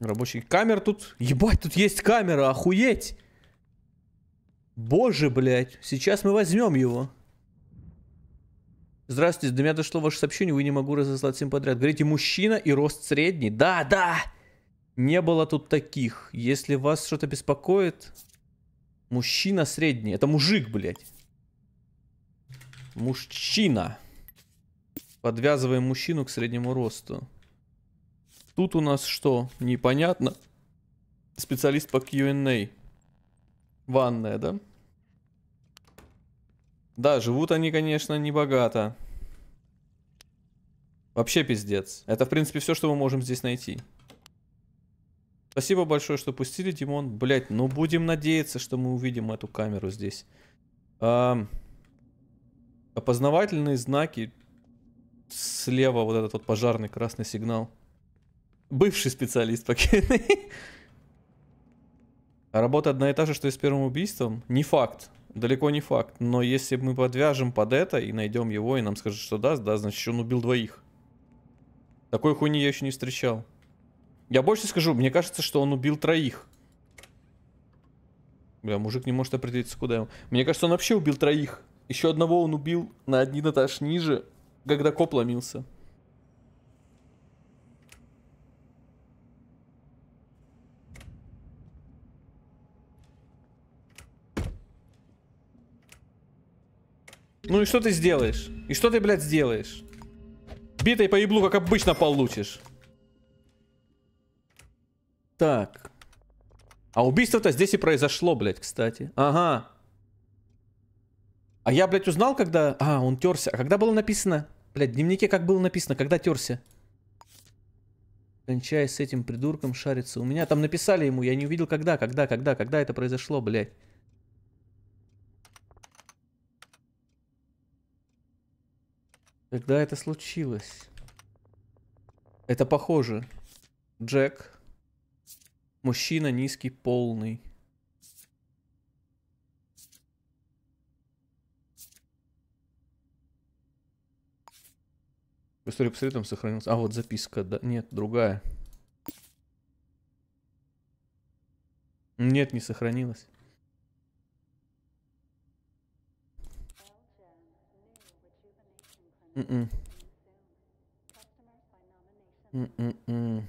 Рабочий. камера тут... Ебать, тут есть камера, охуеть! Боже, блядь. Сейчас мы возьмем его. Здравствуйте, до меня дошло ваше сообщение, вы не могу разослать всем подряд. Говорите, мужчина и рост средний. Да, да! Не было тут таких. Если вас что-то беспокоит, мужчина средний. Это мужик, блядь. Мужчина. Подвязываем мужчину к среднему росту. Тут у нас что? Непонятно. Специалист по Q&A. Ванная, да? Да, живут они, конечно, не богато. Вообще пиздец. Это, в принципе, все, что мы можем здесь найти. Спасибо большое, что пустили, Димон. Блять, ну будем надеяться, что мы увидим эту камеру здесь. Эм, опознавательные знаки. Слева вот этот вот пожарный красный сигнал. Бывший специалист пакетный. Работа одна и та же, что и с первым убийством? Не факт далеко не факт. Но если мы подвяжем под это и найдем его, и нам скажут, что да, да, значит, он убил двоих. Такой хуйни я еще не встречал. Я больше скажу, мне кажется, что он убил троих. Бля, мужик не может определиться, куда ему. Мне кажется, он вообще убил троих. Еще одного он убил на одни этаж ниже, когда коп ломился. Ну и что ты сделаешь? И что ты, блядь, сделаешь? Битой по еблу, как обычно, получишь. Так. А убийство-то здесь и произошло, блядь, кстати. Ага. А я, блядь, узнал, когда... А, он терся. А когда было написано? Блядь, в дневнике как было написано? Когда терся? Кончая с этим придурком шарится. У меня там написали ему, я не увидел когда, когда, когда, когда это произошло, блядь. Когда это случилось? Это похоже. Джек. Мужчина низкий, полный. История посмотри, там сохранилась. А, вот записка. Да, нет, другая. Нет, не сохранилась. mm mm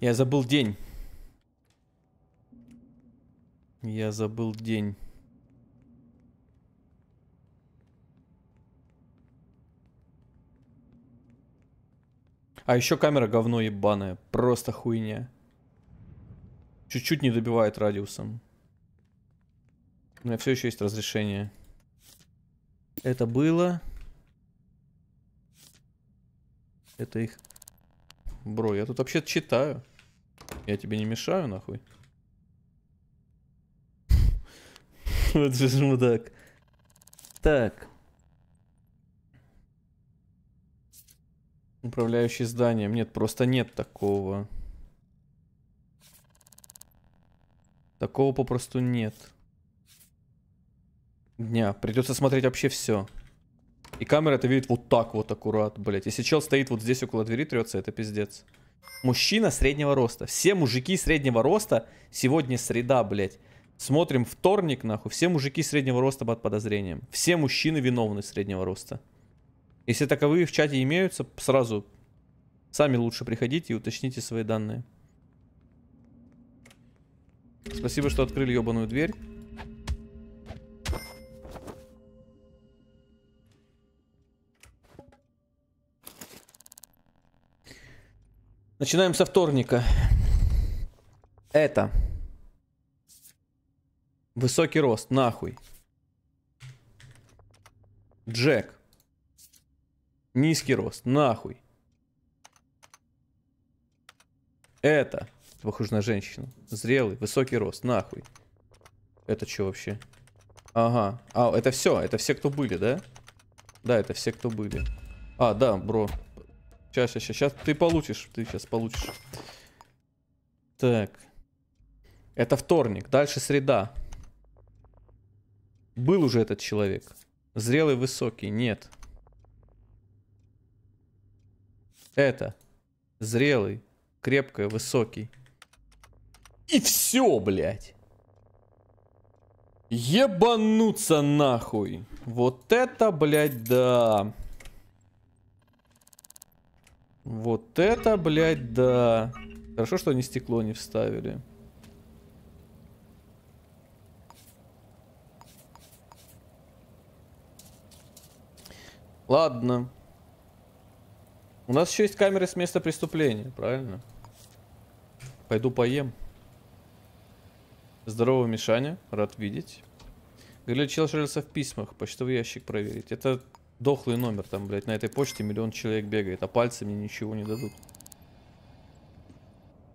Я забыл день. Я забыл день. А еще камера говно ебаная. Просто хуйня. Чуть-чуть не добивает радиусом. У меня все еще есть разрешение. Это было. Это их... Бро, я тут вообще читаю. Я тебе не мешаю, нахуй. Вот же мудак. Так. Управляющий зданием. Нет, просто нет такого. Такого попросту нет дня. Придется смотреть вообще все. И камера это видит вот так вот аккурат, блять. Если чел стоит вот здесь около двери трется, это пиздец. Мужчина среднего роста. Все мужики среднего роста. Сегодня среда, блять. Смотрим вторник, нахуй. Все мужики среднего роста под подозрением. Все мужчины виновны среднего роста. Если таковые в чате имеются, сразу сами лучше приходите и уточните свои данные. Спасибо, что открыли ебаную дверь. Начинаем со вторника. Это. Высокий рост, нахуй. Джек. Низкий рост, нахуй. Это. Похоже на женщину. Зрелый, высокий рост, нахуй. Это что вообще? Ага. А, это все, это все, кто были, да? Да, это все, кто были. А, да, бро. Сейчас, сейчас, сейчас ты получишь, ты сейчас получишь. Так. Это вторник, дальше среда. Был уже этот человек. Зрелый, высокий, нет. Это. Зрелый, крепкий, высокий. И все, блядь. Ебануться нахуй. Вот это, блядь, да. Вот это, блядь, да. Хорошо, что они стекло не вставили. Ладно. У нас еще есть камеры с места преступления, правильно? Пойду поем. Здорово, Мишаня. Рад видеть. Говорили, чел шарился в письмах. Почтовый ящик проверить. Это Дохлый номер там, блядь, на этой почте миллион человек бегает, а пальцы мне ничего не дадут.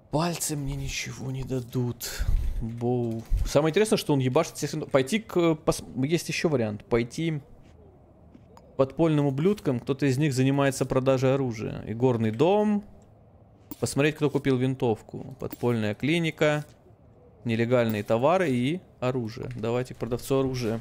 Пальцы мне ничего не дадут. Боу. Самое интересное, что он ебашит всех... Пойти к... Э, пос... Есть еще вариант. Пойти подпольным ублюдкам. Кто-то из них занимается продажей оружия. И горный дом. Посмотреть, кто купил винтовку. Подпольная клиника. Нелегальные товары и оружие. Давайте к продавцу оружия.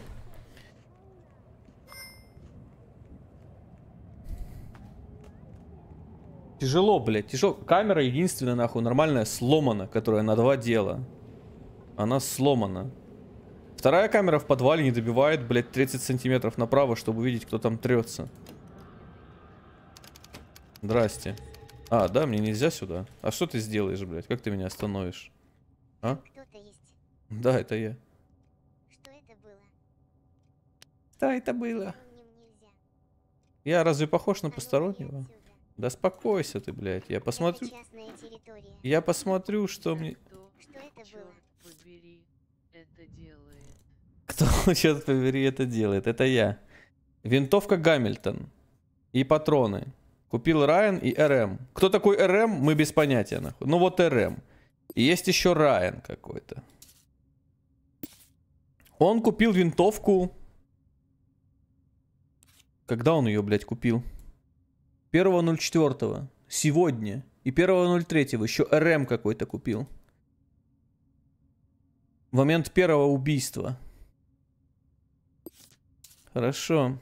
Тяжело, блядь, тяжело. Камера единственная, нахуй, нормальная, сломана, которая на два дела. Она сломана. Вторая камера в подвале не добивает, блядь, 30 сантиметров направо, чтобы увидеть, кто там трется. Здрасте. А, да, мне нельзя сюда. А что ты сделаешь, блядь? Как ты меня остановишь? А? Да, это я. Что это было? Да, это было. Я разве похож на постороннего? Да спокойся ты, блядь. Я посмотрю... Я посмотрю, что мне... Кто, черт побери, это делает? Это я. Винтовка Гамильтон. И патроны. Купил Райан и РМ. Кто такой РМ, мы без понятия, нахуй. Ну вот РМ. И есть еще Райан какой-то. Он купил винтовку... Когда он ее, блядь, купил? 1.04. Сегодня. И 1.03. Еще РМ какой-то купил. В момент первого убийства. Хорошо.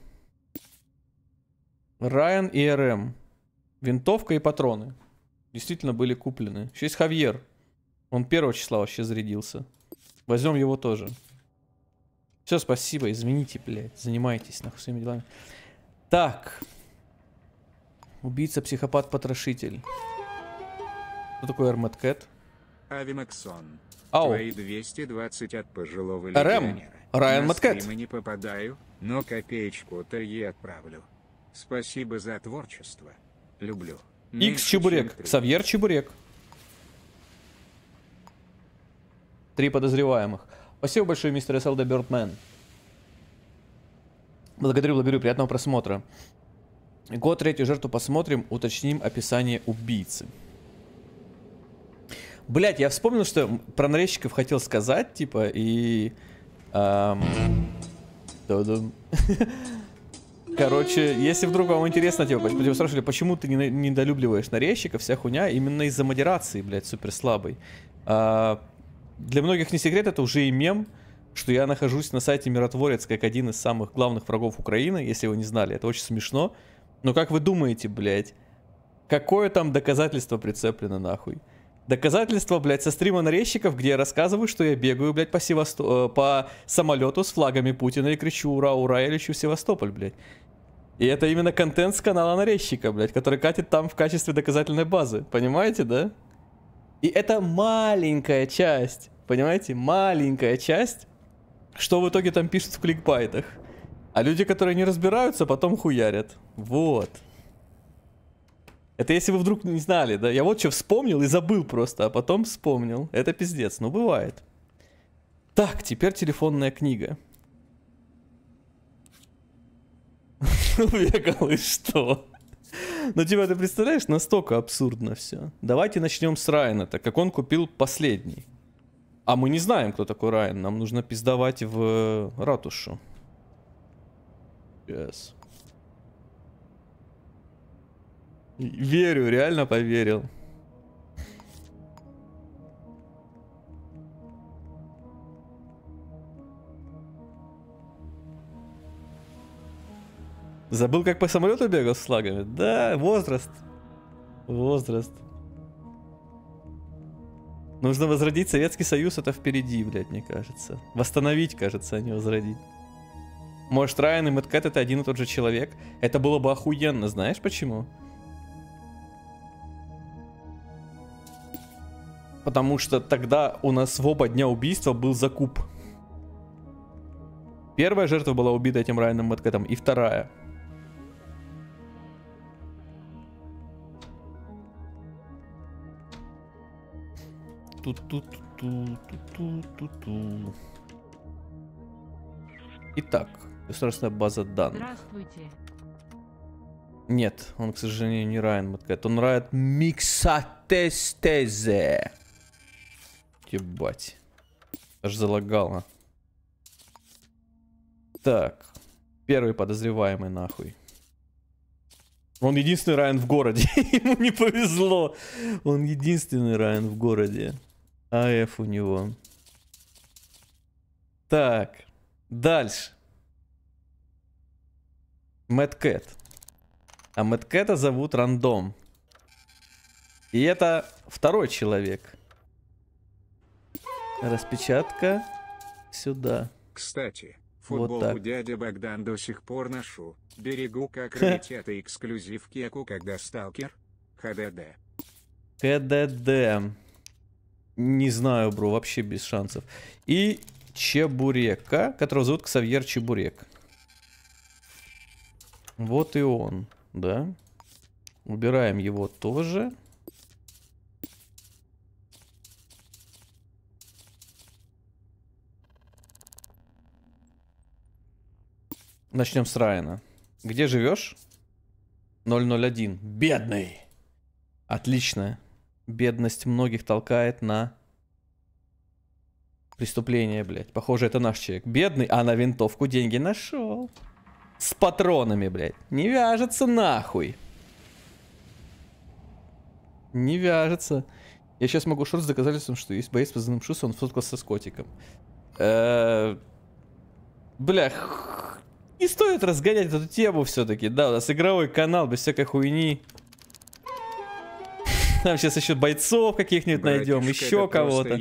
Райан и РМ. Винтовка и патроны. Действительно были куплены. Еще есть Хавьер. Он первого числа вообще зарядился. Возьмем его тоже. Все, спасибо, извините, блядь. Занимайтесь нахуй своими делами. Так. Убийца-психопат-потрошитель. Кто такой Армет Кэт? Авимаксон. Ау. Твои 220 от пожилого РМ. Райан Маткет. не попадаю, но копеечку-то ей отправлю. Спасибо за творчество. Люблю. Икс Чебурек. Савьер Чебурек. Три подозреваемых. Спасибо большое, мистер СЛД Бёрдмен. Благодарю, благодарю. Приятного просмотра. Год третью жертву посмотрим, уточним описание убийцы. Блять, я вспомнил, что про нарезчиков хотел сказать, типа, и... Эм... Короче, если вдруг вам интересно, типа, типа спрашивали, почему ты не, недолюбливаешь нарезчиков, вся хуйня, именно из-за модерации, блядь, супер слабый. А, для многих не секрет, это уже и мем, что я нахожусь на сайте Миротворец как один из самых главных врагов Украины, если вы не знали, это очень смешно. Ну как вы думаете, блядь? Какое там доказательство прицеплено, нахуй? Доказательство, блядь, со стрима нарезчиков, где я рассказываю, что я бегаю, блядь, по, Севасто... Э, по самолету с флагами Путина и кричу «Ура, ура!» я лечу в Севастополь, блядь. И это именно контент с канала нарезчика, блядь, который катит там в качестве доказательной базы. Понимаете, да? И это маленькая часть, понимаете? Маленькая часть, что в итоге там пишут в кликбайтах. А люди, которые не разбираются, потом хуярят. Вот. Это если вы вдруг не знали, да? Я вот что вспомнил и забыл просто, а потом вспомнил. Это пиздец, ну бывает. Так, теперь телефонная книга. Векал ну, и что? Ну, тебя типа, ты представляешь, настолько абсурдно все. Давайте начнем с Райана, так как он купил последний. А мы не знаем, кто такой Райан. Нам нужно пиздовать в э, ратушу. Yes. Верю, реально поверил. Забыл, как по самолету бегал с слагами? Да, возраст. Возраст. Нужно возродить Советский Союз, это впереди, блядь, мне кажется. Восстановить, кажется, а не возродить. Может, Райан и Мэтт это один и тот же человек? Это было бы охуенно, знаешь почему? Потому что тогда у нас в оба дня убийства был закуп. Первая жертва была убита этим Райаном Мэткэтом, и вторая. Ту-ту-ту-ту-ту-ту-ту. Итак, государственная база данных. Здравствуйте. Нет, он, к сожалению, не Райан Мэткэт. Он Райан Миксатестезе. Ебать. Аж залагало. Так. Первый подозреваемый нахуй. Он единственный Райан в городе. Ему не повезло. Он единственный Райан в городе. АФ у него. Так. Дальше. Мэткэт. А Мэткэта зовут Рандом. И это второй человек. Распечатка сюда. Кстати, футболку вот так. дядя Богдан до сих пор ношу. Берегу как раритет эксклюзив кеку, когда сталкер. ХДД. ХДД. Не знаю, бро, вообще без шансов. И Чебурека, которого зовут Ксавьер Чебурек. Вот и он, да. Убираем его тоже. Начнем с Райана. Где живешь? 001. Бедный. Отлично. Бедность многих толкает на преступление, блядь. Похоже, это наш человек. Бедный, а на винтовку деньги нашел. С патронами, блядь. Не вяжется нахуй. Не вяжется. Я сейчас могу шорт с доказательством, что есть боец по знаменем он фоткался с котиком. Бля, не стоит разгонять эту тему все-таки. Да, у нас игровой канал без всякой хуйни. Там сейчас еще бойцов каких-нибудь найдем, еще кого-то.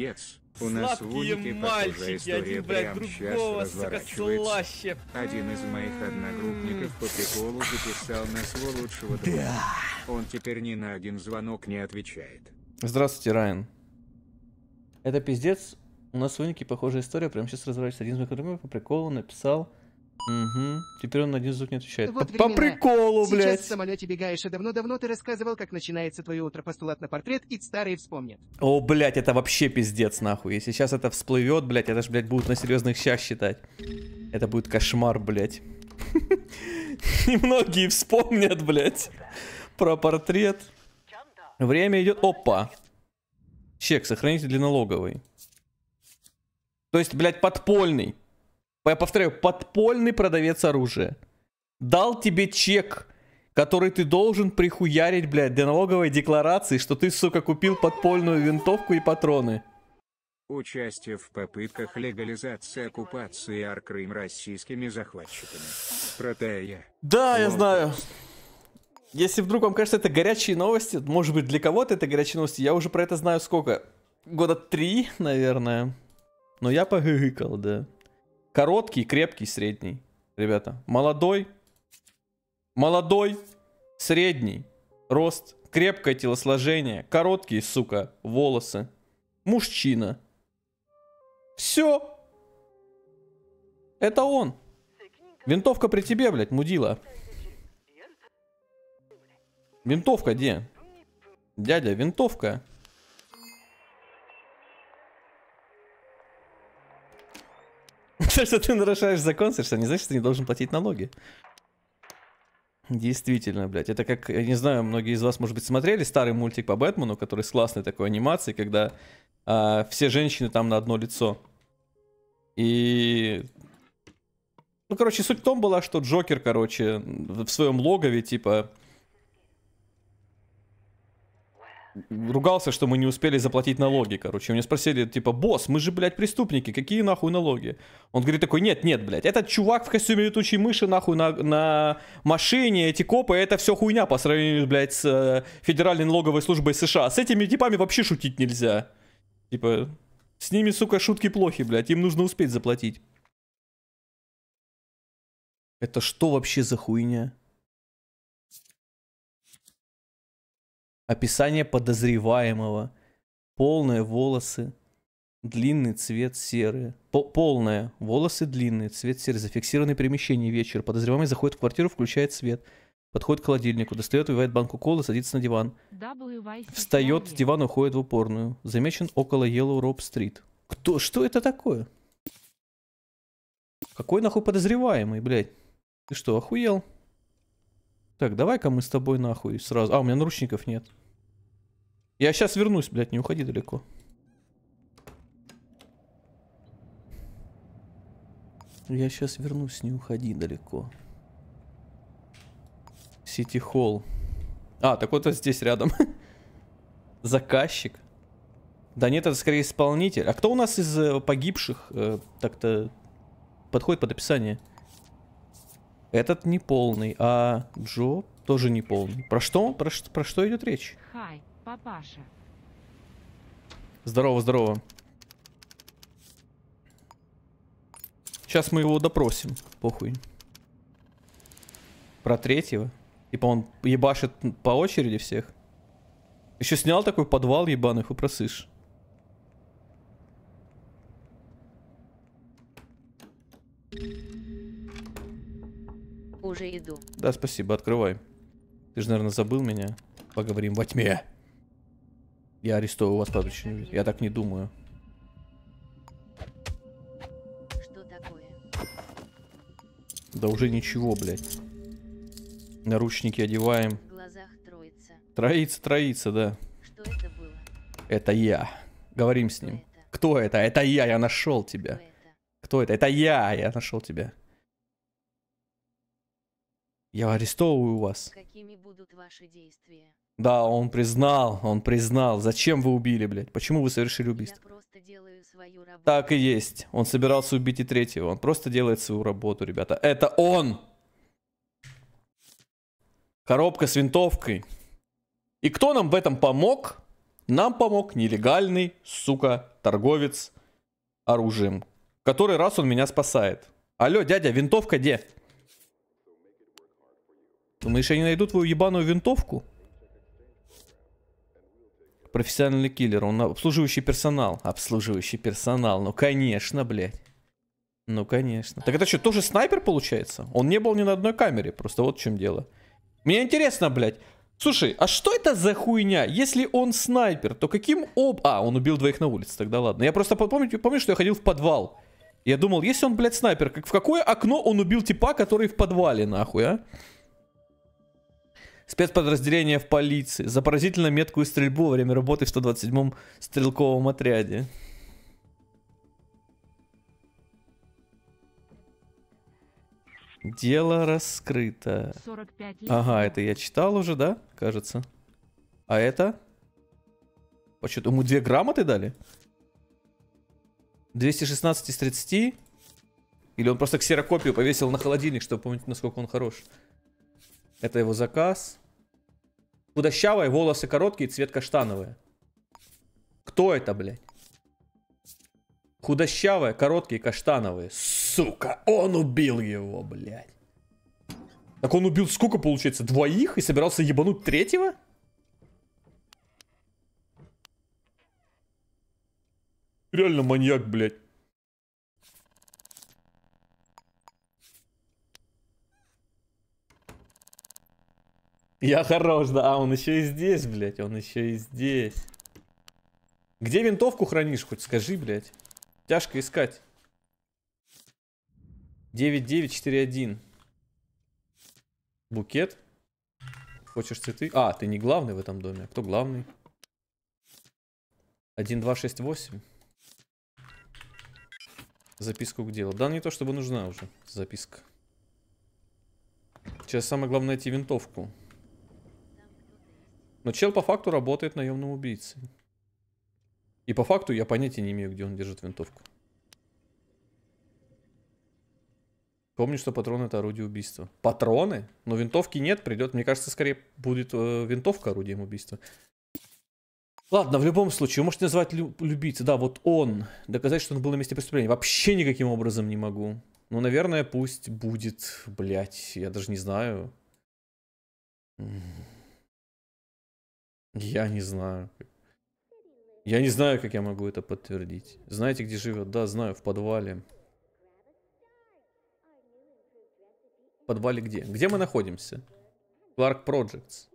У нас Сладкие мальчики, один, блядь, другого, сука, слаще. Один из моих одногруппников по приколу записал на свой лучшего друга. Он теперь ни на один звонок не отвечает. Здравствуйте, Райан. Это пиздец. У нас в Унике похожая история. Прямо сейчас разворачивается. Один из моих друзей по приколу написал Угу. Теперь он на один звук не отвечает. Вот по, приколу, блядь. Сейчас в самолете бегаешь, и а давно-давно ты рассказывал, как начинается твое утро постулат на портрет, и старые вспомнят. О, блядь, это вообще пиздец, нахуй. Если сейчас это всплывет, блядь, это же, блядь, будут на серьезных щах считать. Это будет кошмар, блядь. И многие вспомнят, блядь, про портрет. Время идет. Опа. Чек, сохраните для налоговой. То есть, блядь, подпольный я повторяю, подпольный продавец оружия, дал тебе чек, который ты должен прихуярить, блядь, для налоговой декларации, что ты, сука, купил подпольную винтовку и патроны. Участие в попытках легализации оккупации Аркрым российскими захватчиками. Протея. Да, Но... я знаю. Если вдруг вам кажется, это горячие новости, может быть, для кого-то это горячие новости, я уже про это знаю сколько? Года три, наверное. Но я погыкал, да. Короткий, крепкий, средний. Ребята, молодой, молодой, средний, рост, крепкое телосложение, короткие, сука, волосы, мужчина. Все. Это он. Винтовка при тебе, блядь, мудила. Винтовка где? Дядя, винтовка. То, что ты нарушаешь закон, совершенно не значит, что ты не должен платить налоги. Действительно, блядь. Это как, я не знаю, многие из вас, может быть, смотрели старый мультик по Бэтмену, который с классной такой анимацией, когда а, все женщины там на одно лицо. И... Ну, короче, суть в том была, что Джокер, короче, в своем логове, типа, ругался, что мы не успели заплатить налоги, короче. У меня спросили, типа, босс, мы же, блядь, преступники, какие нахуй налоги? Он говорит такой, нет, нет, блядь, этот чувак в костюме летучей мыши, нахуй, на, на машине, эти копы, это все хуйня по сравнению, блядь, с э, Федеральной налоговой службой США. С этими типами вообще шутить нельзя. Типа, с ними, сука, шутки плохи, блядь, им нужно успеть заплатить. Это что вообще за хуйня? Описание подозреваемого. Полные волосы, длинный цвет серые. По полное, волосы длинные, цвет серый. Зафиксированное перемещение вечер. Подозреваемый заходит в квартиру, включает свет. Подходит к холодильнику, достает, убивает банку колы, садится на диван. Встает с дивана, уходит в упорную. Замечен около Yellow Rope Street. Кто? Что это такое? Какой нахуй подозреваемый, блядь? Ты что, охуел? Так, давай-ка мы с тобой нахуй сразу. А, у меня наручников нет. Я сейчас вернусь, блядь, не уходи далеко. Я сейчас вернусь, не уходи далеко. Сити Холл. А, так вот здесь рядом. Заказчик. Да нет, это скорее исполнитель. А кто у нас из э, погибших э, так-то подходит под описание? Этот не полный, а Джо тоже не полный. Про что, про, про что идет речь? Хай, папаша. Здорово, здорово. Сейчас мы его допросим, похуй. Про третьего. Типа он ебашит по очереди всех. Еще снял такой подвал ебаных и просышь. уже иду. Да, спасибо, открывай. Ты же, наверное, забыл меня. Поговорим во тьме. Я арестую вас по причине. Я так не думаю. Что такое? Да уже ничего, блядь. Наручники одеваем. В глазах троица. Троица, троица, да. Что это было? Это я. Говорим с ним. Кто это? Кто это? это я, я нашел тебя. Кто это? Кто это? Это я, я нашел тебя. Я арестовываю вас. Какими будут ваши действия? Да, он признал, он признал. Зачем вы убили, блядь? Почему вы совершили убийство? Я просто делаю свою работу. Так и есть. Он собирался убить и третьего. Он просто делает свою работу, ребята. Это он! Коробка с винтовкой. И кто нам в этом помог? Нам помог нелегальный, сука, торговец оружием. Который раз он меня спасает. Алло, дядя, винтовка где? Думаешь, они найдут твою ебаную винтовку? Профессиональный киллер, он обслуживающий персонал. Обслуживающий персонал, ну конечно, блядь. Ну конечно. Так это что, тоже снайпер получается? Он не был ни на одной камере, просто вот в чем дело. Мне интересно, блядь. Слушай, а что это за хуйня? Если он снайпер, то каким об... А, он убил двоих на улице, тогда ладно. Я просто помню, помню, что я ходил в подвал. Я думал, если он, блядь, снайпер, как, в какое окно он убил типа, который в подвале, нахуй, а? спецподразделение в полиции за поразительно меткую стрельбу во время работы в 127-м стрелковом отряде. Дело раскрыто. Ага, это я читал уже, да? Кажется. А это? А что, ему две грамоты дали? 216 из 30? Или он просто ксерокопию повесил на холодильник, чтобы помнить, насколько он хорош? Это его заказ. Худощавая, волосы короткие, цвет каштановые. Кто это, блядь? Худощавая, короткие, каштановые. Сука, он убил его, блядь. Так он убил сколько, получается, двоих и собирался ебануть третьего? Реально маньяк, блядь. Я хорош, да. А, он еще и здесь, блядь. Он еще и здесь. Где винтовку хранишь, хоть скажи, блядь. Тяжко искать. 9941. Букет. Хочешь цветы? А, ты не главный в этом доме. А кто главный? 1268. Записку к делу. Да, не то чтобы нужна уже записка. Сейчас самое главное найти винтовку. Но чел по факту работает наемным убийцей. И по факту я понятия не имею, где он держит винтовку. Помню, что патроны это орудие убийства. Патроны? Но винтовки нет, придет. Мне кажется, скорее будет э, винтовка орудием убийства. Ладно, в любом случае, вы можете назвать лю- любить. Да, вот он. Доказать, что он был на месте преступления. Вообще никаким образом не могу. Ну, наверное, пусть будет, блядь, я даже не знаю. Я не знаю. Я не знаю, как я могу это подтвердить. Знаете, где живет? Да, знаю, в подвале. В подвале где? Где мы находимся? Clark Projects.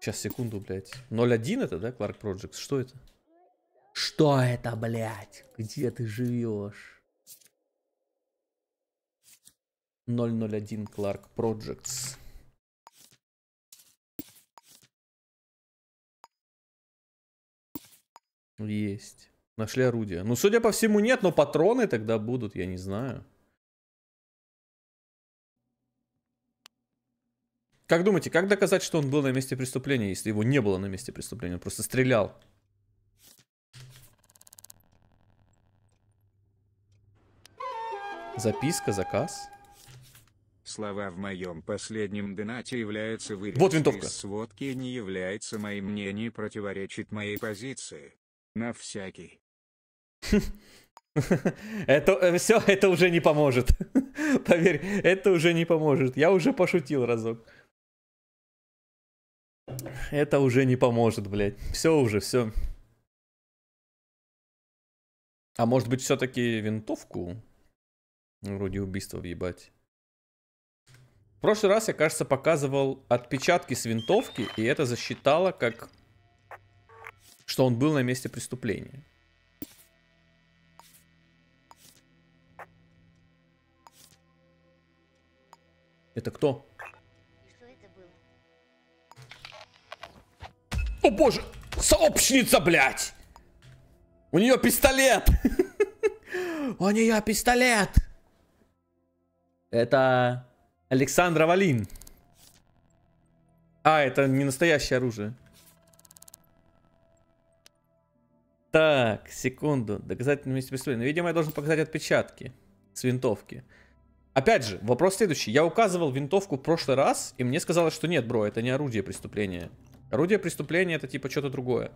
Сейчас, секунду, блядь. 0.1 это, да, Clark Projects? Что это? Что это, блядь? Где ты живешь? 001 Clark Projects. Есть. Нашли орудие. Ну, судя по всему, нет, но патроны тогда будут, я не знаю. Как думаете, как доказать, что он был на месте преступления, если его не было на месте преступления? Он просто стрелял. Записка, заказ. Слова в моем последнем донате являются вырезкой вот винтовка. сводки не является моим мнением, противоречит моей позиции. На всякий. Это э, все, это уже не поможет. Поверь, это уже не поможет. Я уже пошутил разок. Это уже не поможет, блядь. Все уже, все. А может быть все-таки винтовку? Ну, вроде убийство въебать прошлый раз я, кажется, показывал отпечатки с винтовки, и это засчитало как... Что он был на месте преступления. Это кто? О боже! Сообщница, блядь! У нее пистолет! У нее пистолет! Это... Александра Валин. А, это не настоящее оружие. Так, секунду. Доказательное месте преступления. Ну, видимо, я должен показать отпечатки с винтовки. Опять же, вопрос следующий. Я указывал винтовку в прошлый раз, и мне сказалось, что нет, бро, это не орудие преступления. Орудие преступления это типа что-то другое.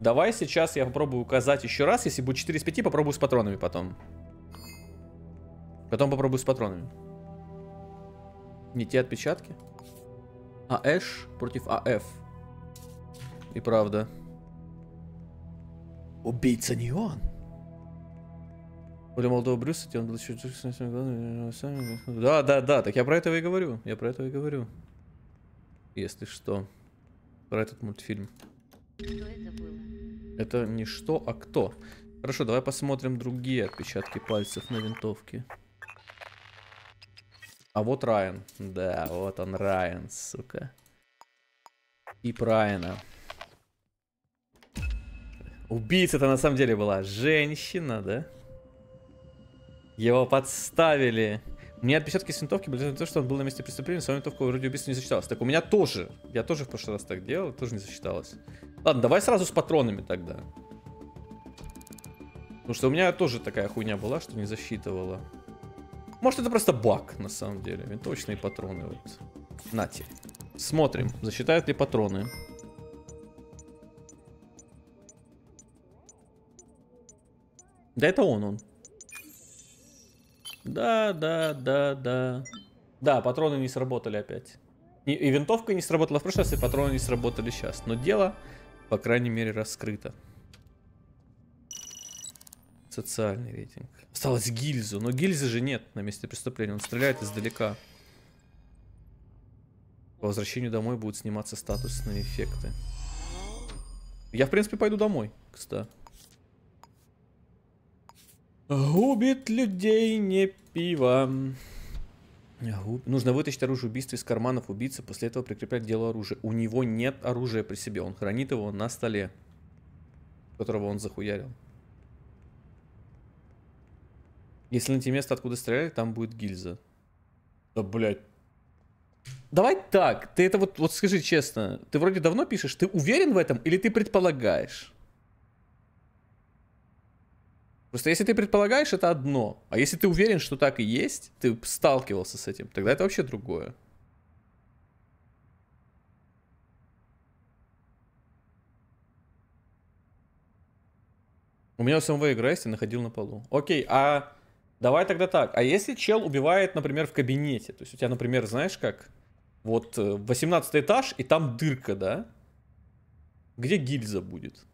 Давай сейчас я попробую указать еще раз. Если будет 4 из 5, попробую с патронами потом. Потом попробую с патронами. Не те отпечатки? АЭШ против АФ. И правда. Убийца не он. Более молодого Брюса, он был еще сами. Да, да, да, так я про это и говорю. Я про это и говорю. Если что. Про этот мультфильм. Что это было? Это не что, а кто. Хорошо, давай посмотрим другие отпечатки пальцев на винтовке. А вот Райан. Да, вот он, Райан, сука. И Райана. Убийца-то на самом деле была женщина, да? Его подставили. У меня отпечатки с винтовки были на то, что он был на месте преступления, свою винтовку вроде убийства не сочеталось. Так у меня тоже. Я тоже в прошлый раз так делал, тоже не засчиталось. Ладно, давай сразу с патронами тогда. Потому что у меня тоже такая хуйня была, что не засчитывала. Может, это просто баг, на самом деле. Винтовочные патроны. Вот. Нате. Смотрим, засчитают ли патроны. Да это он, он. Да, да, да, да. Да, патроны не сработали опять. И, и винтовка не сработала в прошлый раз, и патроны не сработали сейчас. Но дело, по крайней мере, раскрыто. Социальный рейтинг. Осталось гильзу, но гильзы же нет на месте преступления. Он стреляет издалека. По возвращению домой будут сниматься статусные эффекты. Я, в принципе, пойду домой, кстати. Губит людей не пиво. Губ... Нужно вытащить оружие убийства из карманов убийцы, после этого прикреплять дело оружия. У него нет оружия при себе, он хранит его на столе, которого он захуярил. Если найти место, откуда стреляли, там будет гильза. Да, блядь. Давай так, ты это вот, вот скажи честно, ты вроде давно пишешь, ты уверен в этом или ты предполагаешь? Просто если ты предполагаешь, это одно. А если ты уверен, что так и есть, ты сталкивался с этим, тогда это вообще другое. У меня у самого игра есть и находил на полу. Окей, а Давай тогда так. А если чел убивает, например, в кабинете? То есть у тебя, например, знаешь как? Вот 18 э, этаж, и там дырка, да? Где гильза будет?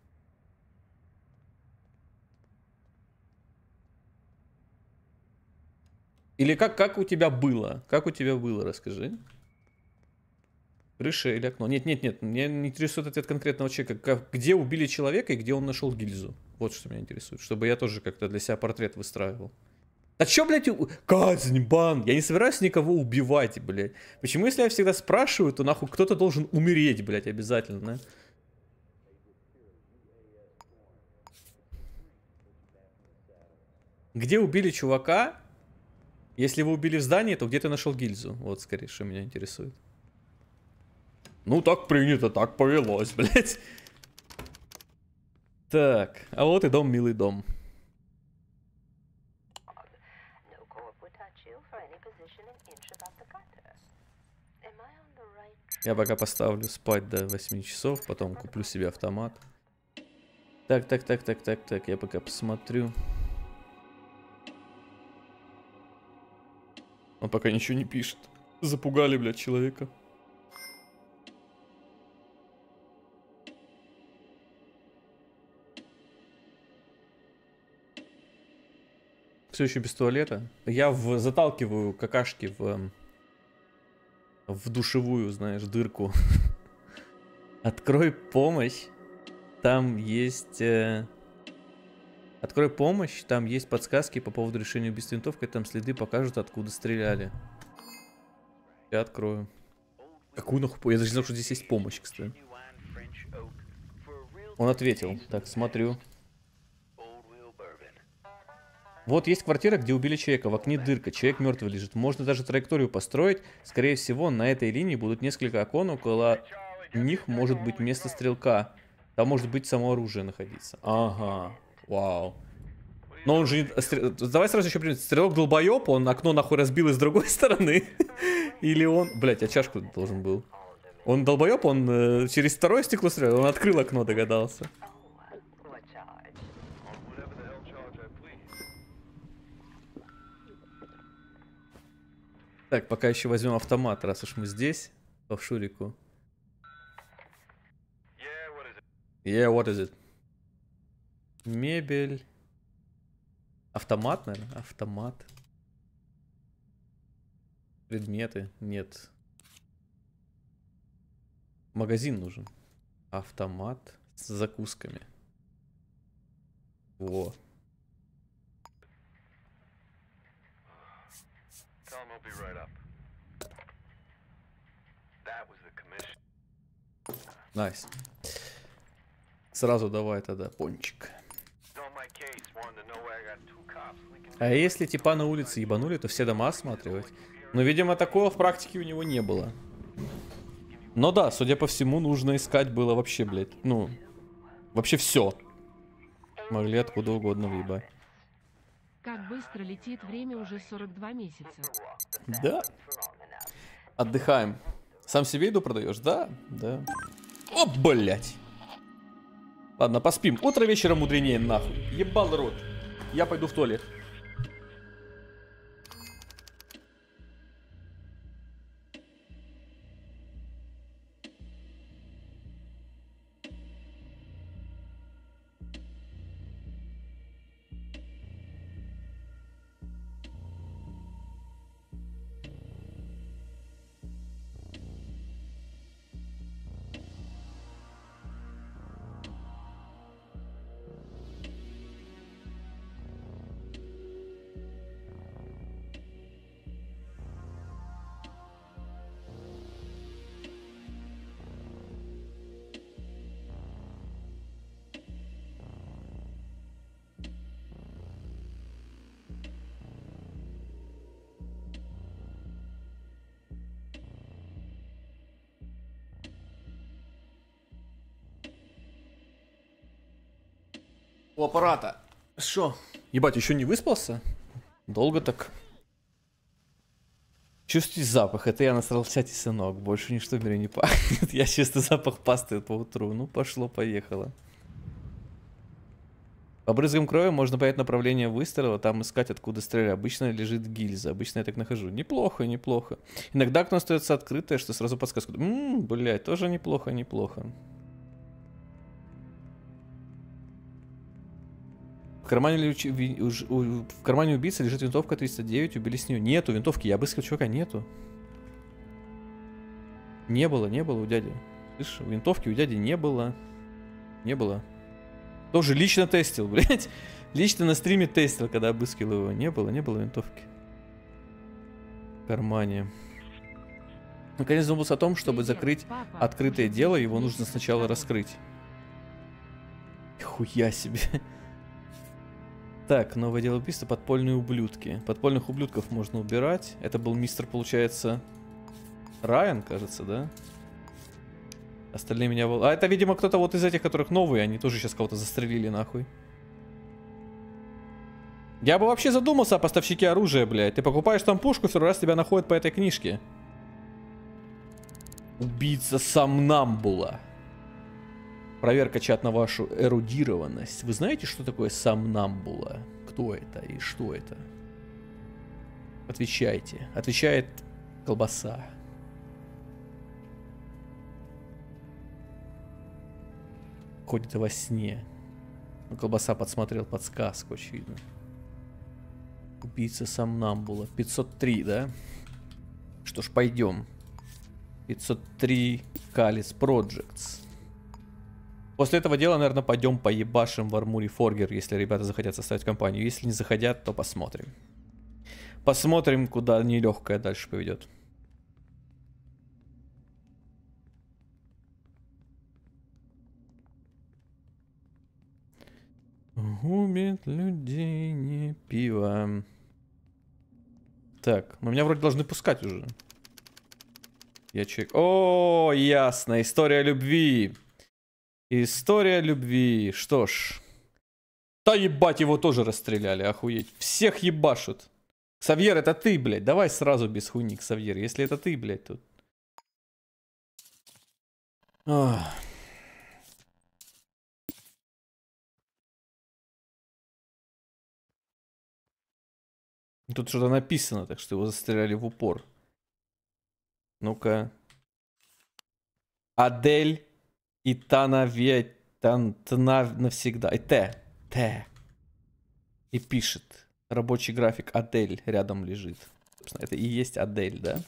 Или как, как у тебя было? Как у тебя было, расскажи. Крыша или окно? Нет, нет, нет, меня не интересует ответ конкретного человека. Как, где убили человека и где он нашел гильзу? Вот что меня интересует, чтобы я тоже как-то для себя портрет выстраивал. А чё, блядь, у... казнь, бан? Я не собираюсь никого убивать, блядь. Почему, если я всегда спрашиваю, то нахуй кто-то должен умереть, блядь, обязательно, Где убили чувака? Если вы убили в здании, то где ты нашел гильзу? Вот, скорее, что меня интересует. Ну, так принято, так повелось, блядь. Так, а вот и дом, милый дом. Я пока поставлю спать до 8 часов, потом куплю себе автомат. Так, так, так, так, так, так, я пока посмотрю. Он пока ничего не пишет. Запугали, блядь, человека. Все еще без туалета. Я в, заталкиваю какашки в эм, в душевую, знаешь, дырку. Открой помощь. Там есть... Э... Открой помощь, там есть подсказки по поводу решения убийства винтовкой, там следы покажут, откуда стреляли. Я открою. Какую нахуй? Я даже не знал, что здесь есть помощь, кстати. Он ответил. Так, смотрю. Вот есть квартира, где убили человека, в окне дырка, человек мертвый лежит. Можно даже траекторию построить. Скорее всего, на этой линии будут несколько окон, около них может быть место стрелка. Там может быть само оружие находиться. Ага, вау. Но он же... А, давай сразу еще пример. Стрелок долбоеб, он окно нахуй разбил из другой стороны. Или он... Блять, я а чашку должен был. Он долбоеб, он э, через второе стекло стрелял, он открыл окно, догадался. Так, пока еще возьмем автомат, раз уж мы здесь, по Шурику. Yeah, what is it? Мебель. Автомат, наверное? Автомат. Предметы? Нет. Магазин нужен. Автомат с закусками. Во. be right up. That was the commission. Nice. Сразу давай тогда пончик. А если типа на улице ебанули, то все дома осматривать. Но, ну, видимо, такого в практике у него не было. Но да, судя по всему, нужно искать было вообще, блядь, ну, вообще все. Могли откуда угодно въебать. Как быстро летит время уже 42 месяца. Да. Отдыхаем. Сам себе еду продаешь, да? Да. О, блядь. Ладно, поспим. Утро вечером мудренее, нахуй. Ебал рот. Я пойду в туалет. аппарата. Что? Ебать, еще не выспался? Долго так. Чувствую запах, это я насрался сынок, больше ничто в мире не пахнет. Я чувствую запах пасты по утру. Ну, пошло-поехало. По брызгам крови можно понять направление выстрела, там искать, откуда стреляли. Обычно лежит гильза, обычно я так нахожу. Неплохо, неплохо. Иногда окно остается открытое, что сразу подсказку. Ммм, блядь, тоже неплохо, неплохо. В кармане, в кармане убийцы лежит винтовка 309, убили с нее. Нету винтовки, я обыскал человека, нету. Не было, не было у дяди. Слышь, винтовки у дяди не было. Не было. Тоже лично тестил, блядь. Лично на стриме тестил, когда обыскивал его. Не было, не было винтовки. В кармане. Наконец задумался о том, чтобы закрыть открытое дело, его нужно сначала раскрыть. Хуя себе. Так, новое дело убийства, подпольные ублюдки. Подпольных ублюдков можно убирать. Это был мистер, получается, Райан, кажется, да? Остальные меня... А это, видимо, кто-то вот из этих, которых новые, они тоже сейчас кого-то застрелили, нахуй. Я бы вообще задумался о поставщике оружия, блядь. Ты покупаешь там пушку, второй раз тебя находят по этой книжке. Убийца Самнамбула. Проверка чат на вашу эрудированность. Вы знаете, что такое самнамбула? Кто это и что это? Отвечайте. Отвечает колбаса. Ходит во сне. Но колбаса подсмотрел подсказку, очевидно. Убийца самнамбула. 503, да? Что ж, пойдем. 503 Калис Projects. После этого дела, наверное, пойдем поебашим в Армуре Форгер, если ребята захотят составить компанию. Если не захотят, то посмотрим. Посмотрим, куда нелегкая дальше поведет. Губит людей не пиво. Так, ну меня вроде должны пускать уже. Я человек. О, ясно, история любви. История любви. Что ж. Да ебать, его тоже расстреляли, охуеть. Всех ебашут. Савьер, это ты, блядь. Давай сразу без хуйник, Савьер. Если это ты, блядь, тут. Ох. Тут что-то написано, так что его застреляли в упор. Ну-ка. Адель и та Танаве, тан, танав навсегда. И Т. Т. И пишет. Рабочий график Адель рядом лежит. Собственно, это и есть Адель, да?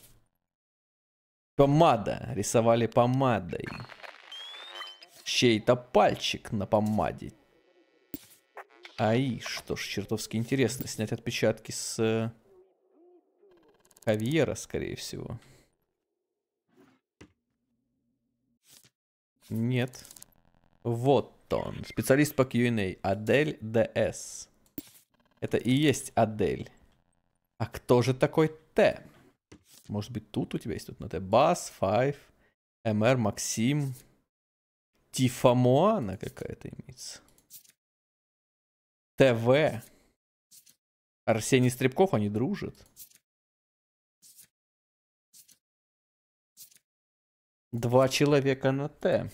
Помада. Рисовали помадой. Чей-то пальчик на помаде. Ай, что ж, чертовски интересно. Снять отпечатки с... Э, кавьера, скорее всего. Нет. Вот он. Специалист по Q&A. Адель ДС. Это и есть Адель. А кто же такой Т? Может быть, тут у тебя есть тут на Т. Бас, Файв, МР, Максим. Тифамоана какая-то имеется. ТВ. Арсений Стребков, они дружат. Два человека на Т.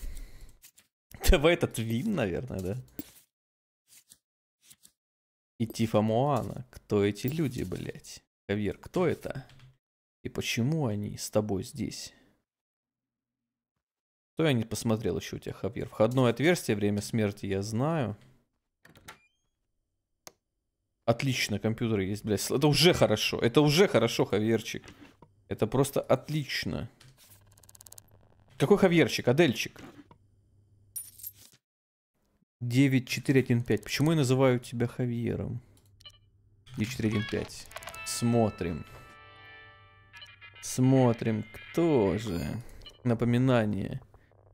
ТВ этот Вин, наверное, да? И Тифа Моана. Кто эти люди, блядь? Кавир, кто это? И почему они с тобой здесь? Кто я не посмотрел еще у тебя, Хавьер? Входное отверстие, время смерти я знаю. Отлично, компьютер есть, блядь. Это уже хорошо. Это уже хорошо, Хавьерчик. Это просто отлично. Какой Хавьерчик? Адельчик. 9415. Почему я называю тебя Хавьером? 9415. Смотрим. Смотрим, кто же. Напоминание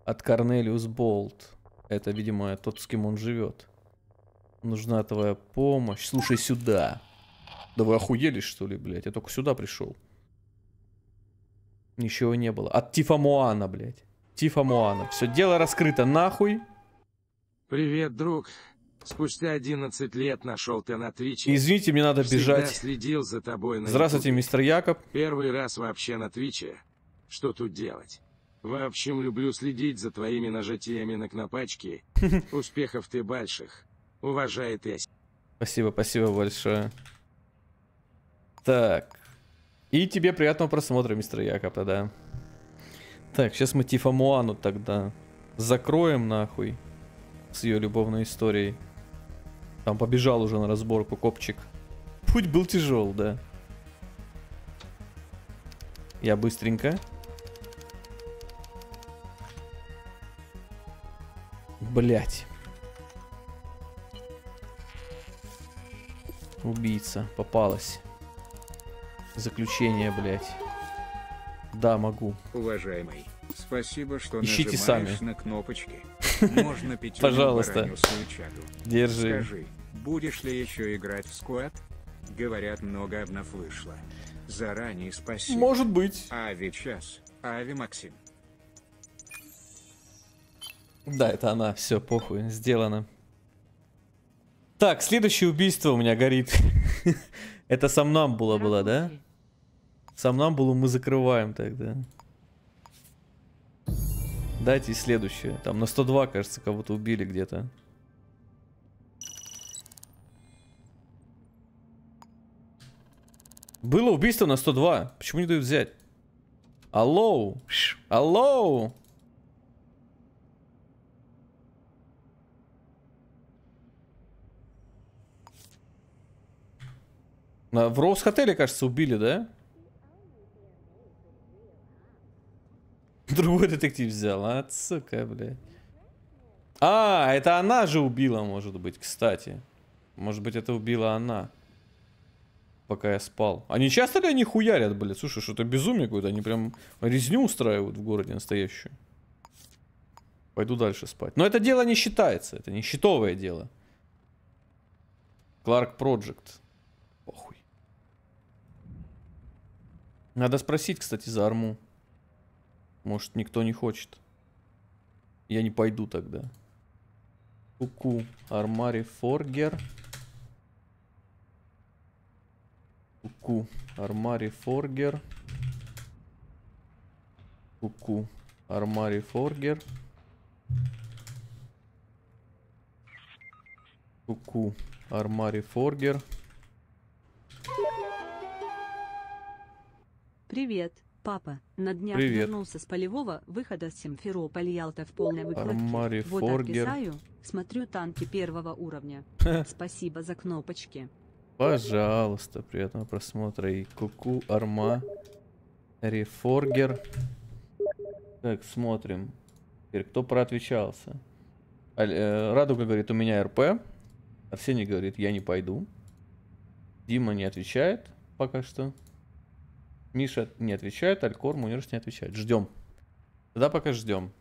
от Корнелиус Болт. Это, видимо, тот, с кем он живет. Нужна твоя помощь. Слушай сюда. Да вы охуели, что ли, блядь? Я только сюда пришел. Ничего не было. От Тифа Моана, блядь. Тифа Моана. Все, дело раскрыто нахуй. Привет, друг. Спустя 11 лет нашел ты на Твиче. Извините, мне надо Всегда бежать. следил за тобой на Здравствуйте, YouTube. мистер Якоб. Первый раз вообще на Твиче. Что тут делать? В общем, люблю следить за твоими нажатиями на кнопочки. Успехов ты больших. Уважает Эсь. Спасибо, спасибо большое. Так. И тебе приятного просмотра, мистер Якоб, да. Так, сейчас мы Тифамуану тогда закроем нахуй с ее любовной историей. Там побежал уже на разборку копчик. Путь был тяжел, да. Я быстренько. Блять. Убийца попалась. Заключение, блядь. Да, могу. Уважаемый, спасибо, что Ищите сами. на кнопочки. Можно пить. Пожалуйста. Держи. Скажи, будешь ли еще играть в сквад? Говорят, много обнов вышло. Заранее спасибо. Может быть. Ави час. Ави Максим. Да, это она. Все, похуй. Сделано. Так, следующее убийство у меня горит. это со сомнамбула было, да? было, мы закрываем тогда. Дайте следующее. Там на 102, кажется, кого-то убили где-то. Было убийство на 102. Почему не дают взять? Алло! Алло! В Роуз-отеле, кажется, убили, да? Другой детектив взял, а, сука, блядь. А, это она же убила, может быть, кстати. Может быть, это убила она. Пока я спал. Они часто ли они хуярят, блядь? Слушай, что-то безумие какое-то. Они прям резню устраивают в городе настоящую. Пойду дальше спать. Но это дело не считается. Это не счетовое дело. Кларк Проджект. Похуй. Надо спросить, кстати, за арму. Может, никто не хочет. Я не пойду тогда. Куку. Армари Форгер. Куку. Армари Форгер. Куку. Армари Форгер. Куку. Армари Форгер. Привет. Папа, на днях Привет. вернулся с полевого выхода с Симферополь Ялта в полной выкладке. Вот отписаю, смотрю танки первого уровня. Спасибо за кнопочки. Пожалуйста, приятного просмотра и куку, арма, рефоргер. Так, смотрим. Теперь кто проотвечался? Э, Радуга говорит, у меня РП. Арсений говорит, я не пойду. Дима не отвечает пока что. Миша не отвечает, Алькор Мунирш не отвечает. Ждем. Тогда пока ждем.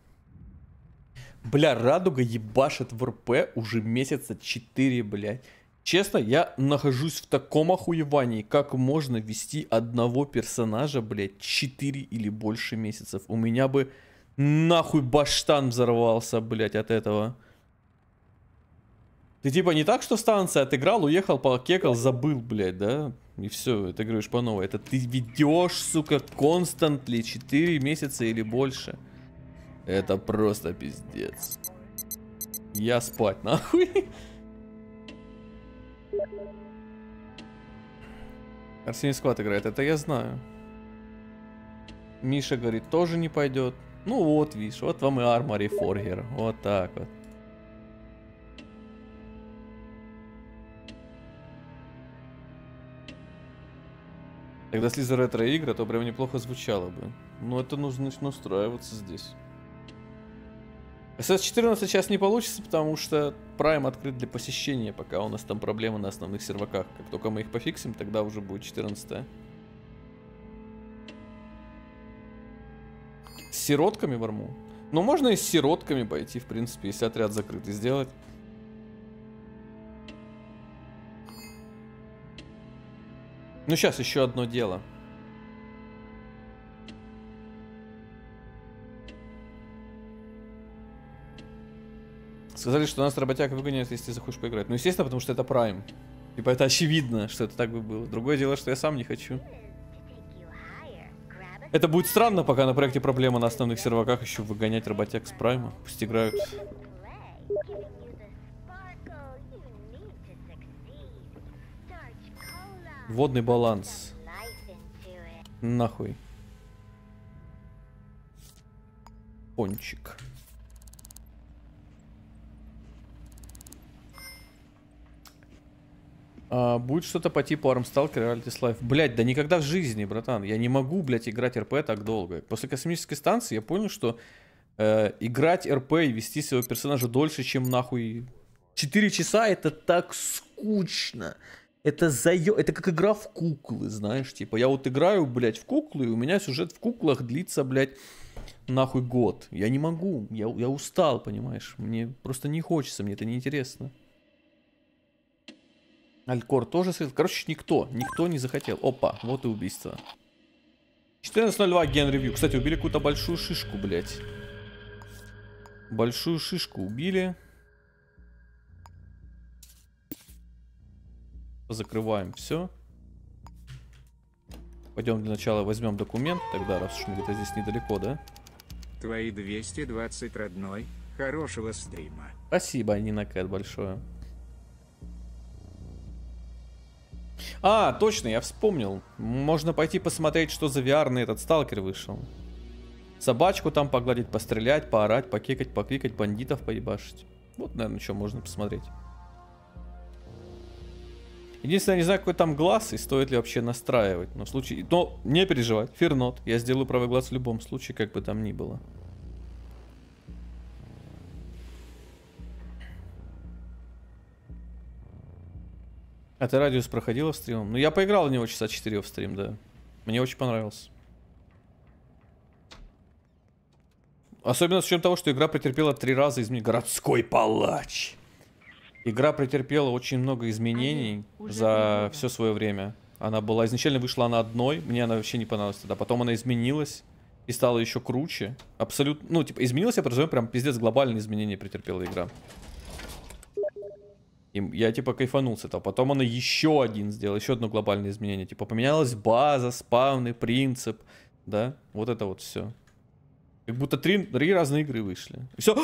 Бля, радуга ебашит в РП уже месяца 4, блядь. Честно, я нахожусь в таком охуевании, как можно вести одного персонажа, блядь, 4 или больше месяцев. У меня бы нахуй баштан взорвался, блядь, от этого. Ты типа не так, что станция отыграл, уехал, покекал, забыл, блядь, да? И все, это говоришь по новой. Это ты ведешь, сука, константли 4 месяца или больше. Это просто пиздец. Я спать, нахуй. Арсений Сквад играет, это я знаю. Миша говорит, тоже не пойдет. Ну вот, видишь, вот вам и Армори Форгер. Вот так вот. Когда слиза ретро-игра, то прям неплохо звучало бы. Но это нужно настраиваться здесь. SS14 сейчас не получится, потому что Prime открыт для посещения, пока у нас там проблемы на основных серваках. Как только мы их пофиксим, тогда уже будет 14 С сиротками арму. Ну, можно и с сиротками пойти, в принципе, если отряд закрытый сделать. Ну, сейчас еще одно дело. Сказали, что нас работяг выгонят, если захочешь поиграть. Ну, естественно, потому что это Prime. Типа, это очевидно, что это так бы было. Другое дело, что я сам не хочу. Это будет странно, пока на проекте проблема на основных серваках еще выгонять работяг с Прайма. Пусть играют. Водный баланс. Нахуй. Пончик. А, будет что-то по типу Армсталкера Альтис Лайф. Блять, да никогда в жизни, братан. Я не могу, блять, играть РП так долго. После космической станции я понял, что э, играть РП и вести своего персонажа дольше, чем нахуй... 4 часа это так скучно это заё... это как игра в куклы, знаешь, типа, я вот играю, блядь, в куклы, и у меня сюжет в куклах длится, блядь, нахуй год. Я не могу, я, я устал, понимаешь, мне просто не хочется, мне это неинтересно. Алькор тоже слил. Короче, никто, никто не захотел. Опа, вот и убийство. 14.02 ген ревью. Кстати, убили какую-то большую шишку, блядь. Большую шишку убили. Закрываем все. Пойдем для начала возьмем документ тогда, раз уж мы где-то здесь недалеко, да? Твои 220, родной. Хорошего стрима. Спасибо, Нинакэт, большое. А, точно, я вспомнил. Можно пойти посмотреть, что за VR этот сталкер вышел. Собачку там погладить, пострелять, поорать, покекать, покликать бандитов поебашить. Вот, наверное, что можно посмотреть. Единственное, я не знаю, какой там глаз и стоит ли вообще настраивать. Но в случае... Но не переживать, фернот. Я сделаю правый глаз в любом случае, как бы там ни было. А ты радиус проходила в стрим? Ну, я поиграл в него часа 4 в стрим, да. Мне очень понравилось. Особенно с учетом того, что игра претерпела три раза изменить Городской палач. Игра претерпела очень много изменений за все свое время. Она была изначально вышла она одной, мне она вообще не понравилась тогда. Потом она изменилась и стала еще круче. Абсолютно, ну типа изменилась, я подразумеваю, прям пиздец глобальные изменения претерпела игра. И я типа кайфанул с этого. Потом она еще один сделала, еще одно глобальное изменение. Типа поменялась база, спавны, принцип, да, вот это вот все. Как будто три, три разные игры вышли. И все а!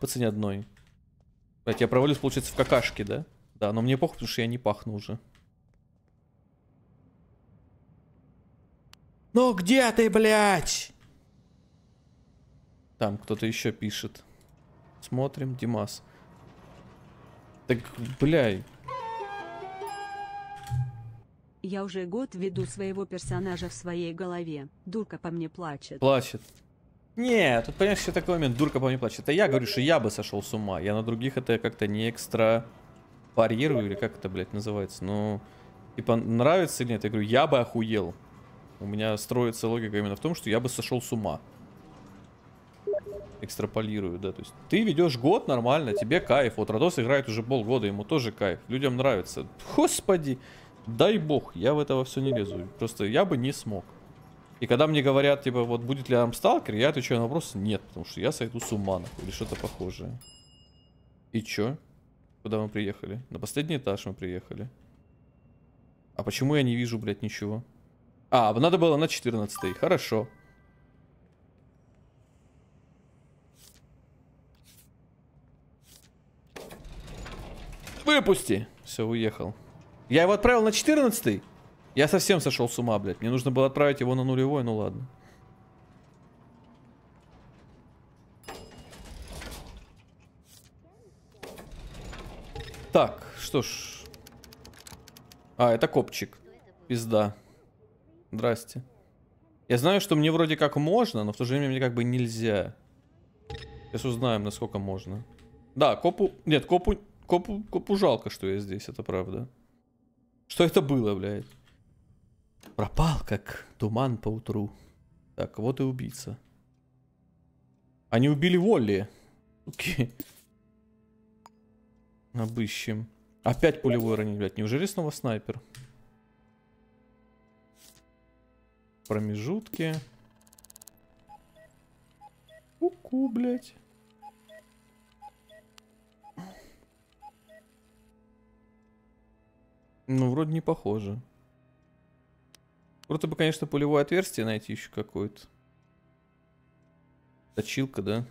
по цене одной. Блять, я провалюсь, получается, в какашке, да? Да, но мне похуй, потому что я не пахну уже. Ну где ты, блядь? Там кто-то еще пишет. Смотрим, Димас. Так, бля. Я уже год веду своего персонажа в своей голове. Дурка по мне плачет. Плачет. Не, тут, понимаешь, еще такой момент, дурка по мне плачет. Это я говорю, что я бы сошел с ума. Я на других это как-то не экстра парирую, или как это, блядь, называется. Ну, типа, нравится или нет? Я говорю, я бы охуел. У меня строится логика именно в том, что я бы сошел с ума. Экстраполирую, да. То есть ты ведешь год нормально, тебе кайф. Вот Родос играет уже полгода, ему тоже кайф. Людям нравится. Господи, дай бог, я в это все не лезу. Просто я бы не смог. И когда мне говорят, типа, вот будет ли там сталкер, я отвечаю на вопрос нет, потому что я сойду с ума, или что-то похожее. И чё? Куда мы приехали? На последний этаж мы приехали. А почему я не вижу, блядь, ничего? А, надо было на 14 хорошо. Выпусти! Все, уехал. Я его отправил на 14 -й? Я совсем сошел с ума, блядь. Мне нужно было отправить его на нулевой, ну ладно. Так, что ж. А, это копчик. Пизда. Здрасте. Я знаю, что мне вроде как можно, но в то же время мне как бы нельзя. Сейчас узнаем, насколько можно. Да, копу... Нет, копу... Копу, копу жалко, что я здесь, это правда. Что это было, блядь? Пропал, как туман по утру. Так, вот и убийца. Они убили Волли. Окей. Обыщем. Опять пулевой ранение, блядь. Неужели снова снайпер? Промежутки. Ку-ку, блядь. Ну, вроде не похоже. Круто бы, конечно, пулевое отверстие найти еще какое-то. Точилка, да?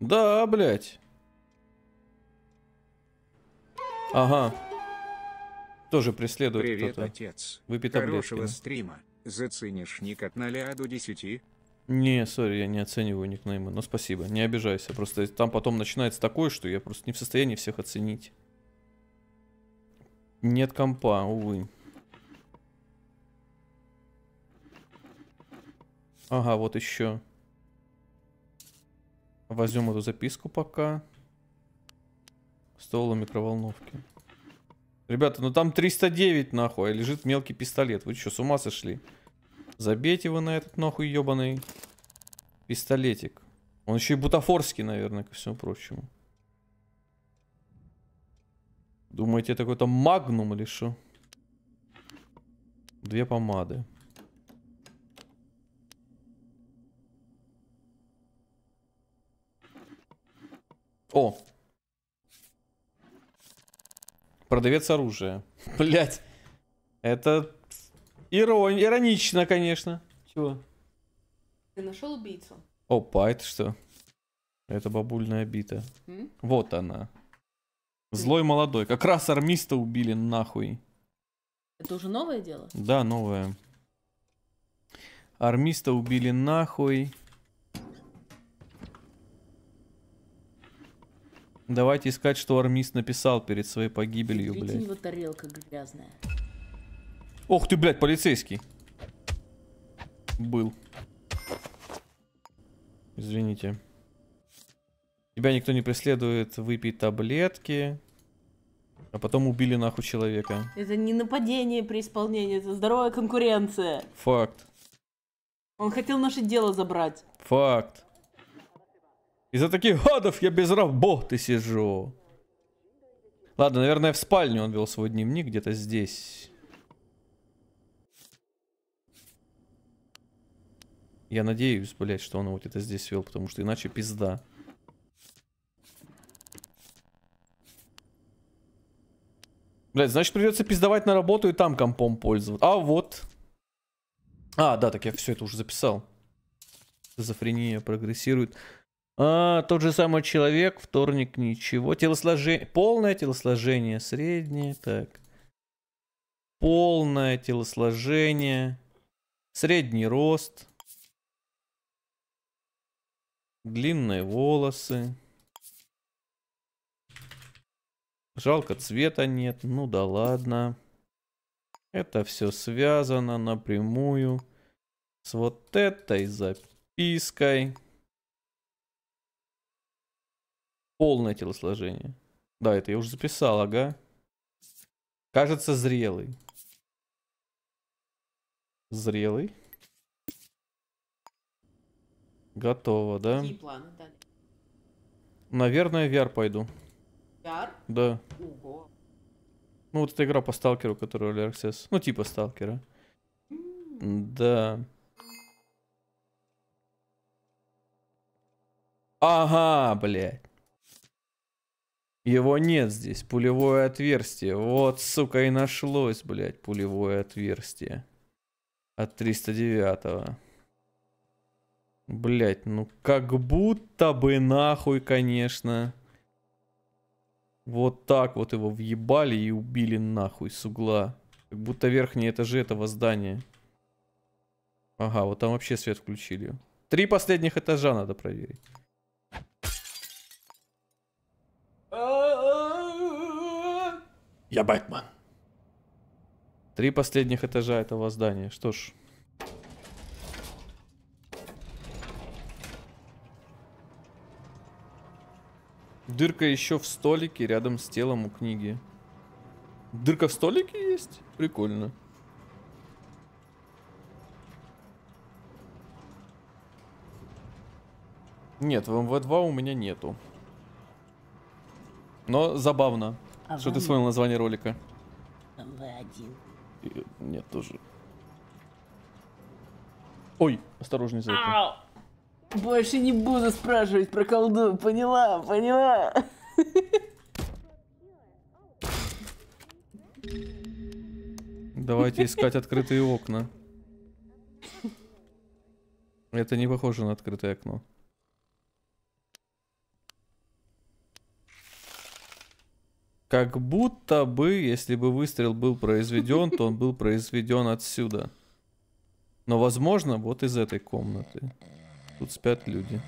Да, блядь. Ага. Тоже преследует Привет, кто-то. отец. Выпито Хорошего блескина. стрима. Заценишь ник от 0 до 10, не, сори, я не оцениваю никнеймы, но спасибо, не обижайся. Просто там потом начинается такое, что я просто не в состоянии всех оценить. Нет компа, увы. Ага, вот еще. Возьмем эту записку пока. Стол у микроволновки. Ребята, ну там 309 нахуй, а лежит мелкий пистолет. Вы что, с ума сошли? Забейте его на этот нахуй ебаный пистолетик. Он еще и бутафорский, наверное, ко всему прочему. Думаете, это какой-то магнум или что? Две помады. О! Продавец оружия. Блять. Это Ирон... Иронично, конечно. Чего? Ты нашел убийцу? Опа, это что? Это бабульная бита. М? Вот она. Злой молодой. Как раз армиста убили нахуй. Это уже новое дело? Да, новое. Армиста убили нахуй. Давайте искать, что армист написал перед своей погибелью, блядь. его тарелка грязная. Ох ты, блядь, полицейский. Был. Извините. Тебя никто не преследует, выпей таблетки. А потом убили нахуй человека. Это не нападение при исполнении, это здоровая конкуренция. Факт. Он хотел наше дело забрать. Факт. Из-за таких гадов я без работы сижу. Ладно, наверное, в спальне он вел свой дневник где-то здесь. Я надеюсь, блядь, что он вот это здесь вел, потому что иначе пизда. Блядь, значит придется пиздовать на работу и там компом пользоваться. А вот. А, да, так я все это уже записал. Шизофрения прогрессирует. А, тот же самый человек, вторник, ничего. Телосложение, полное телосложение, среднее, так. Полное телосложение, средний рост. Длинные волосы. Жалко, цвета нет. Ну да ладно. Это все связано напрямую с вот этой запиской. Полное телосложение. Да, это я уже записал, ага. Кажется, зрелый. Зрелый. Готово, да? Какие планы дали? Наверное, в VR пойду. VR? Да. Ого. Ну, вот эта игра по сталкеру, которую Early Access. Ну, типа сталкера. Да. Ага, блядь. Его нет здесь. Пулевое отверстие. Вот, сука, и нашлось, блядь, пулевое отверстие. От 309 -го. Блять, ну как будто бы нахуй, конечно. Вот так вот его въебали и убили нахуй с угла. Как будто верхние этажи этого здания. Ага, вот там вообще свет включили. Три последних этажа надо проверить. Я Бэтмен. Три последних этажа этого здания. Что ж, Дырка еще в столике рядом с телом у книги. Дырка в столике есть? Прикольно. Нет, в МВ2 эм у меня нету. Но забавно, а что ты вспомнил название ролика. МВ1. Эм нет, тоже. Ой, осторожней за это. Больше не буду спрашивать про колду. Поняла, поняла. Давайте искать открытые окна. Это не похоже на открытое окно. Как будто бы, если бы выстрел был произведен, то он был произведен отсюда. Но возможно, вот из этой комнаты. Тут спят люди.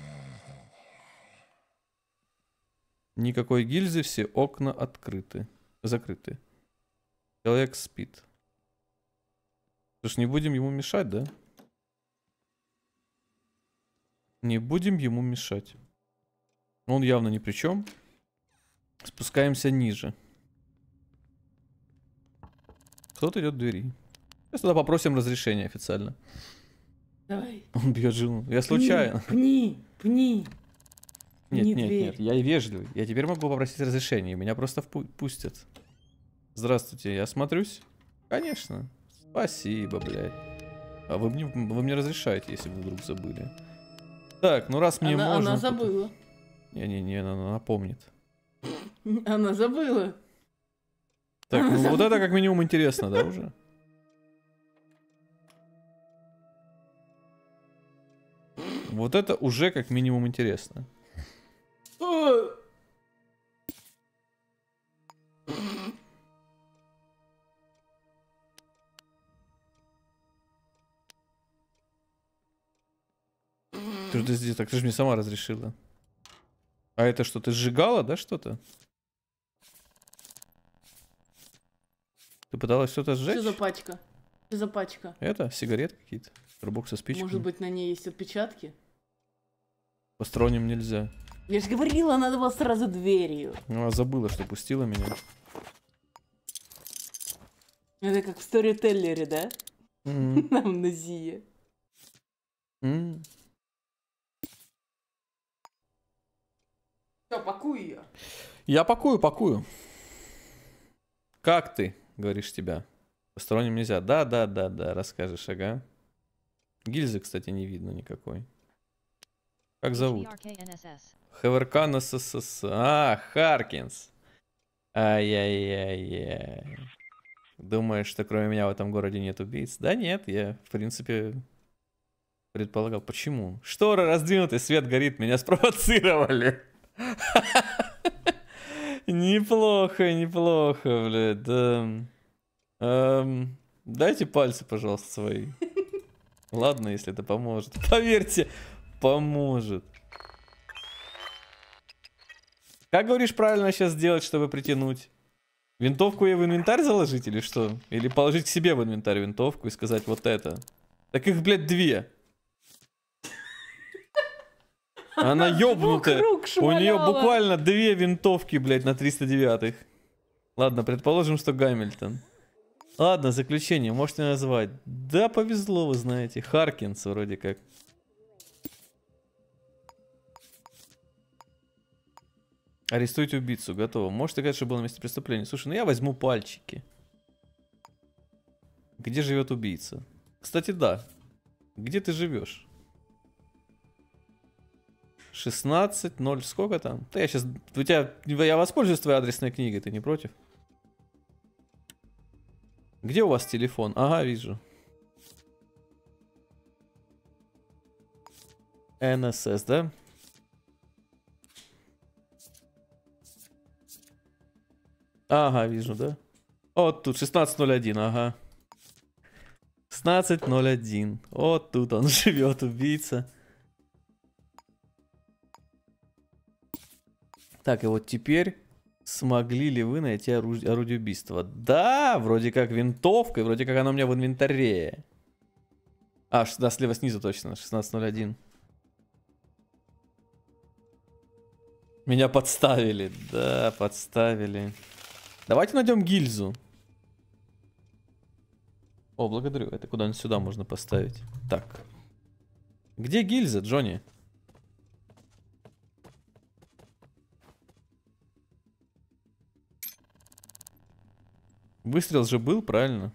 Никакой гильзы, все окна открыты. Закрыты. Человек спит. Слушай, не будем ему мешать, да? Не будем ему мешать. Он явно ни при чем. Спускаемся ниже. Кто-то идет к двери. Сейчас тогда попросим разрешения официально. Давай. Он бьет жену. Я случайно. Пни, пни. Нет, не нет, дверь. нет, я и вежливый. Я теперь могу попросить разрешения, меня просто впу пустят. Здравствуйте, я смотрюсь? Конечно. Спасибо, блядь. А вы мне, вы мне разрешаете, если вы вдруг забыли. Так, ну раз мне она, можно... Она забыла. Не-не-не, она, напомнит. Она забыла. Так, ну она ну забыла. вот это как минимум интересно, да, уже? Вот это уже как минимум интересно. Ты же здесь так, ты же мне сама разрешила. А это что, ты сжигала, да, что-то? Ты пыталась что-то сжечь? Что за пачка? Что за пачка? Это? Сигарет какие-то? Рубок со спичками? Может быть, на ней есть отпечатки? Посторонним нельзя. Я же говорила, надо было сразу дверью. Она ну, забыла, что пустила меня. Это как в сторителлере, да? Mm. Амнезия. Mm. Все, пакуй ее. Я пакую, пакую. Как ты, говоришь тебя? Посторонним нельзя. Да, да, да, да, расскажешь, ага. Гильзы, кстати, не видно никакой. Как e зовут? ХВРК НССС. А, Харкинс. Ай-яй-яй-яй. Думаешь, что кроме меня в этом городе нет убийц? Да нет, я, в принципе, предполагал. Почему? Шторы раздвинуты, свет горит, меня спровоцировали. Неплохо, неплохо, блядь, да. Эм, дайте пальцы, пожалуйста, свои. Ладно, если это поможет. Поверьте, поможет. Как говоришь правильно сейчас сделать, чтобы притянуть? Винтовку ей в инвентарь заложить или что? Или положить к себе в инвентарь винтовку и сказать вот это? Так их, блядь, две. Она ёбнутая. У нее буквально две винтовки, блядь, на 309-х. Ладно, предположим, что Гамильтон. Ладно, заключение, можете назвать. Да, повезло, вы знаете. Харкинс вроде как. Арестуйте убийцу, готово. Можете сказать, что было на месте преступления. Слушай, ну я возьму пальчики. Где живет убийца? Кстати, да. Где ты живешь? 16, 0, сколько там? Да я сейчас, у тебя, я воспользуюсь твоей адресной книгой, ты не против? Где у вас телефон? Ага, вижу. НСС, да? Ага, вижу, да. Вот тут 16.01, ага. 16.01. Вот тут он живет, убийца. Так, и вот теперь смогли ли вы найти орудие убийства? Да, вроде как винтовка, вроде как она у меня в инвентаре. А, да, слева снизу точно, 16.01. Меня подставили, да, подставили. Давайте найдем гильзу. О, благодарю. Это куда-нибудь сюда можно поставить. Так. Где гильза, Джонни? Выстрел же был, правильно?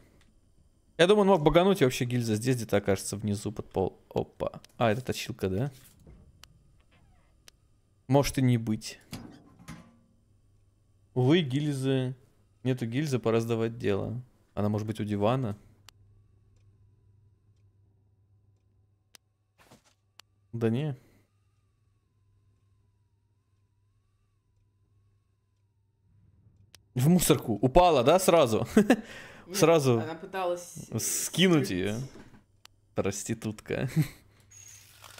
Я думаю, он мог багануть, и вообще гильза здесь где-то окажется внизу под пол. Опа. А, это точилка, да? Может и не быть. Увы, гильзы Нету гильзы, пора сдавать дело. Она может быть у дивана. Да не. В мусорку. Упала, да, сразу? Нет, сразу. Она пыталась... Скинуть ее. Проститутка.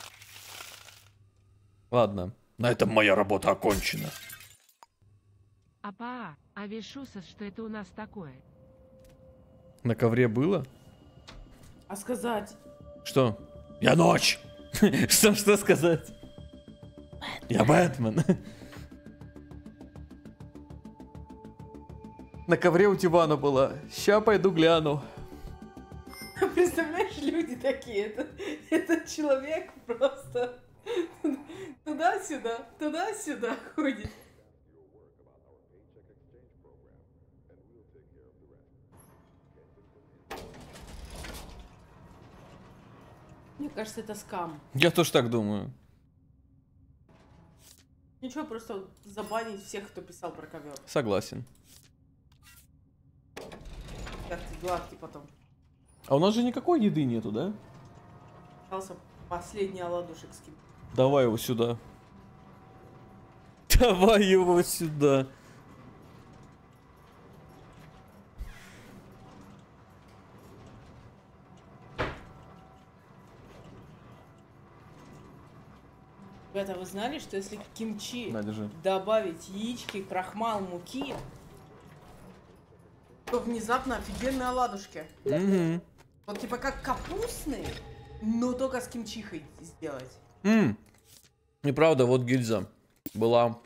Ладно. На этом моя работа окончена. Апа, а вишусас, что это у нас такое? На ковре было? А сказать? Что? Я ночь! Что, что сказать? Я Бэтмен. На ковре у Тивана была. Ща пойду гляну. Представляешь, люди такие. Этот это человек просто туда-сюда, туда-сюда ходит. Мне кажется, это скам. Я тоже так думаю. Ничего, просто забанить всех, кто писал про ковер. Согласен. как ты гладкий потом. А у нас же никакой еды нету, да? Остался последний оладушек скинуть. Давай его сюда. Давай его сюда. Ребята, вы знали, что если к кимчи На, добавить яички, крахмал, муки, то внезапно офигенные оладушки. Угу. Вот типа как капустные, но только с кимчихой сделать. Ммм. И правда, вот гильза была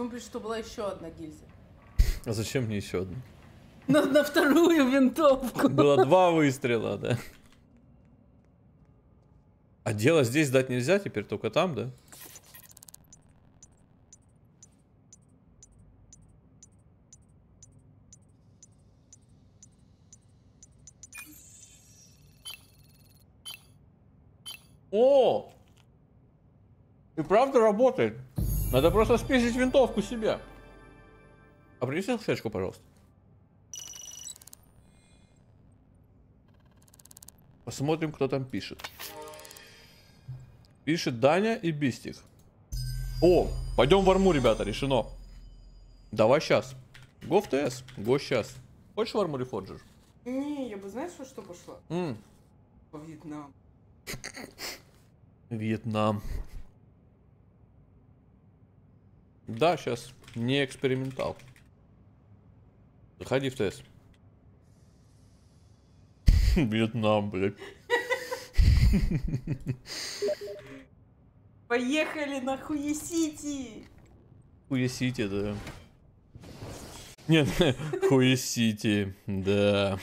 Помнишь, ну, что была еще одна гильза. А зачем мне еще одна? На, на вторую винтовку. Было два выстрела, да. А дело здесь дать нельзя, теперь только там, да? О! И правда работает. Надо просто спешить винтовку себе. А принеси салфетку, пожалуйста. Посмотрим, кто там пишет. Пишет Даня и Бистик. О, пойдем в арму, ребята, решено. Давай сейчас. Го в ТС, го сейчас. Хочешь в арму рефорджер? Не, я бы знаешь, во что пошла? Mm. По Вьетнам. Вьетнам. Да, сейчас не экспериментал. Заходи в ТС. Вьетнам, блядь. Поехали на Хуесити! Хуесити, да. Нет, Хуесити, да.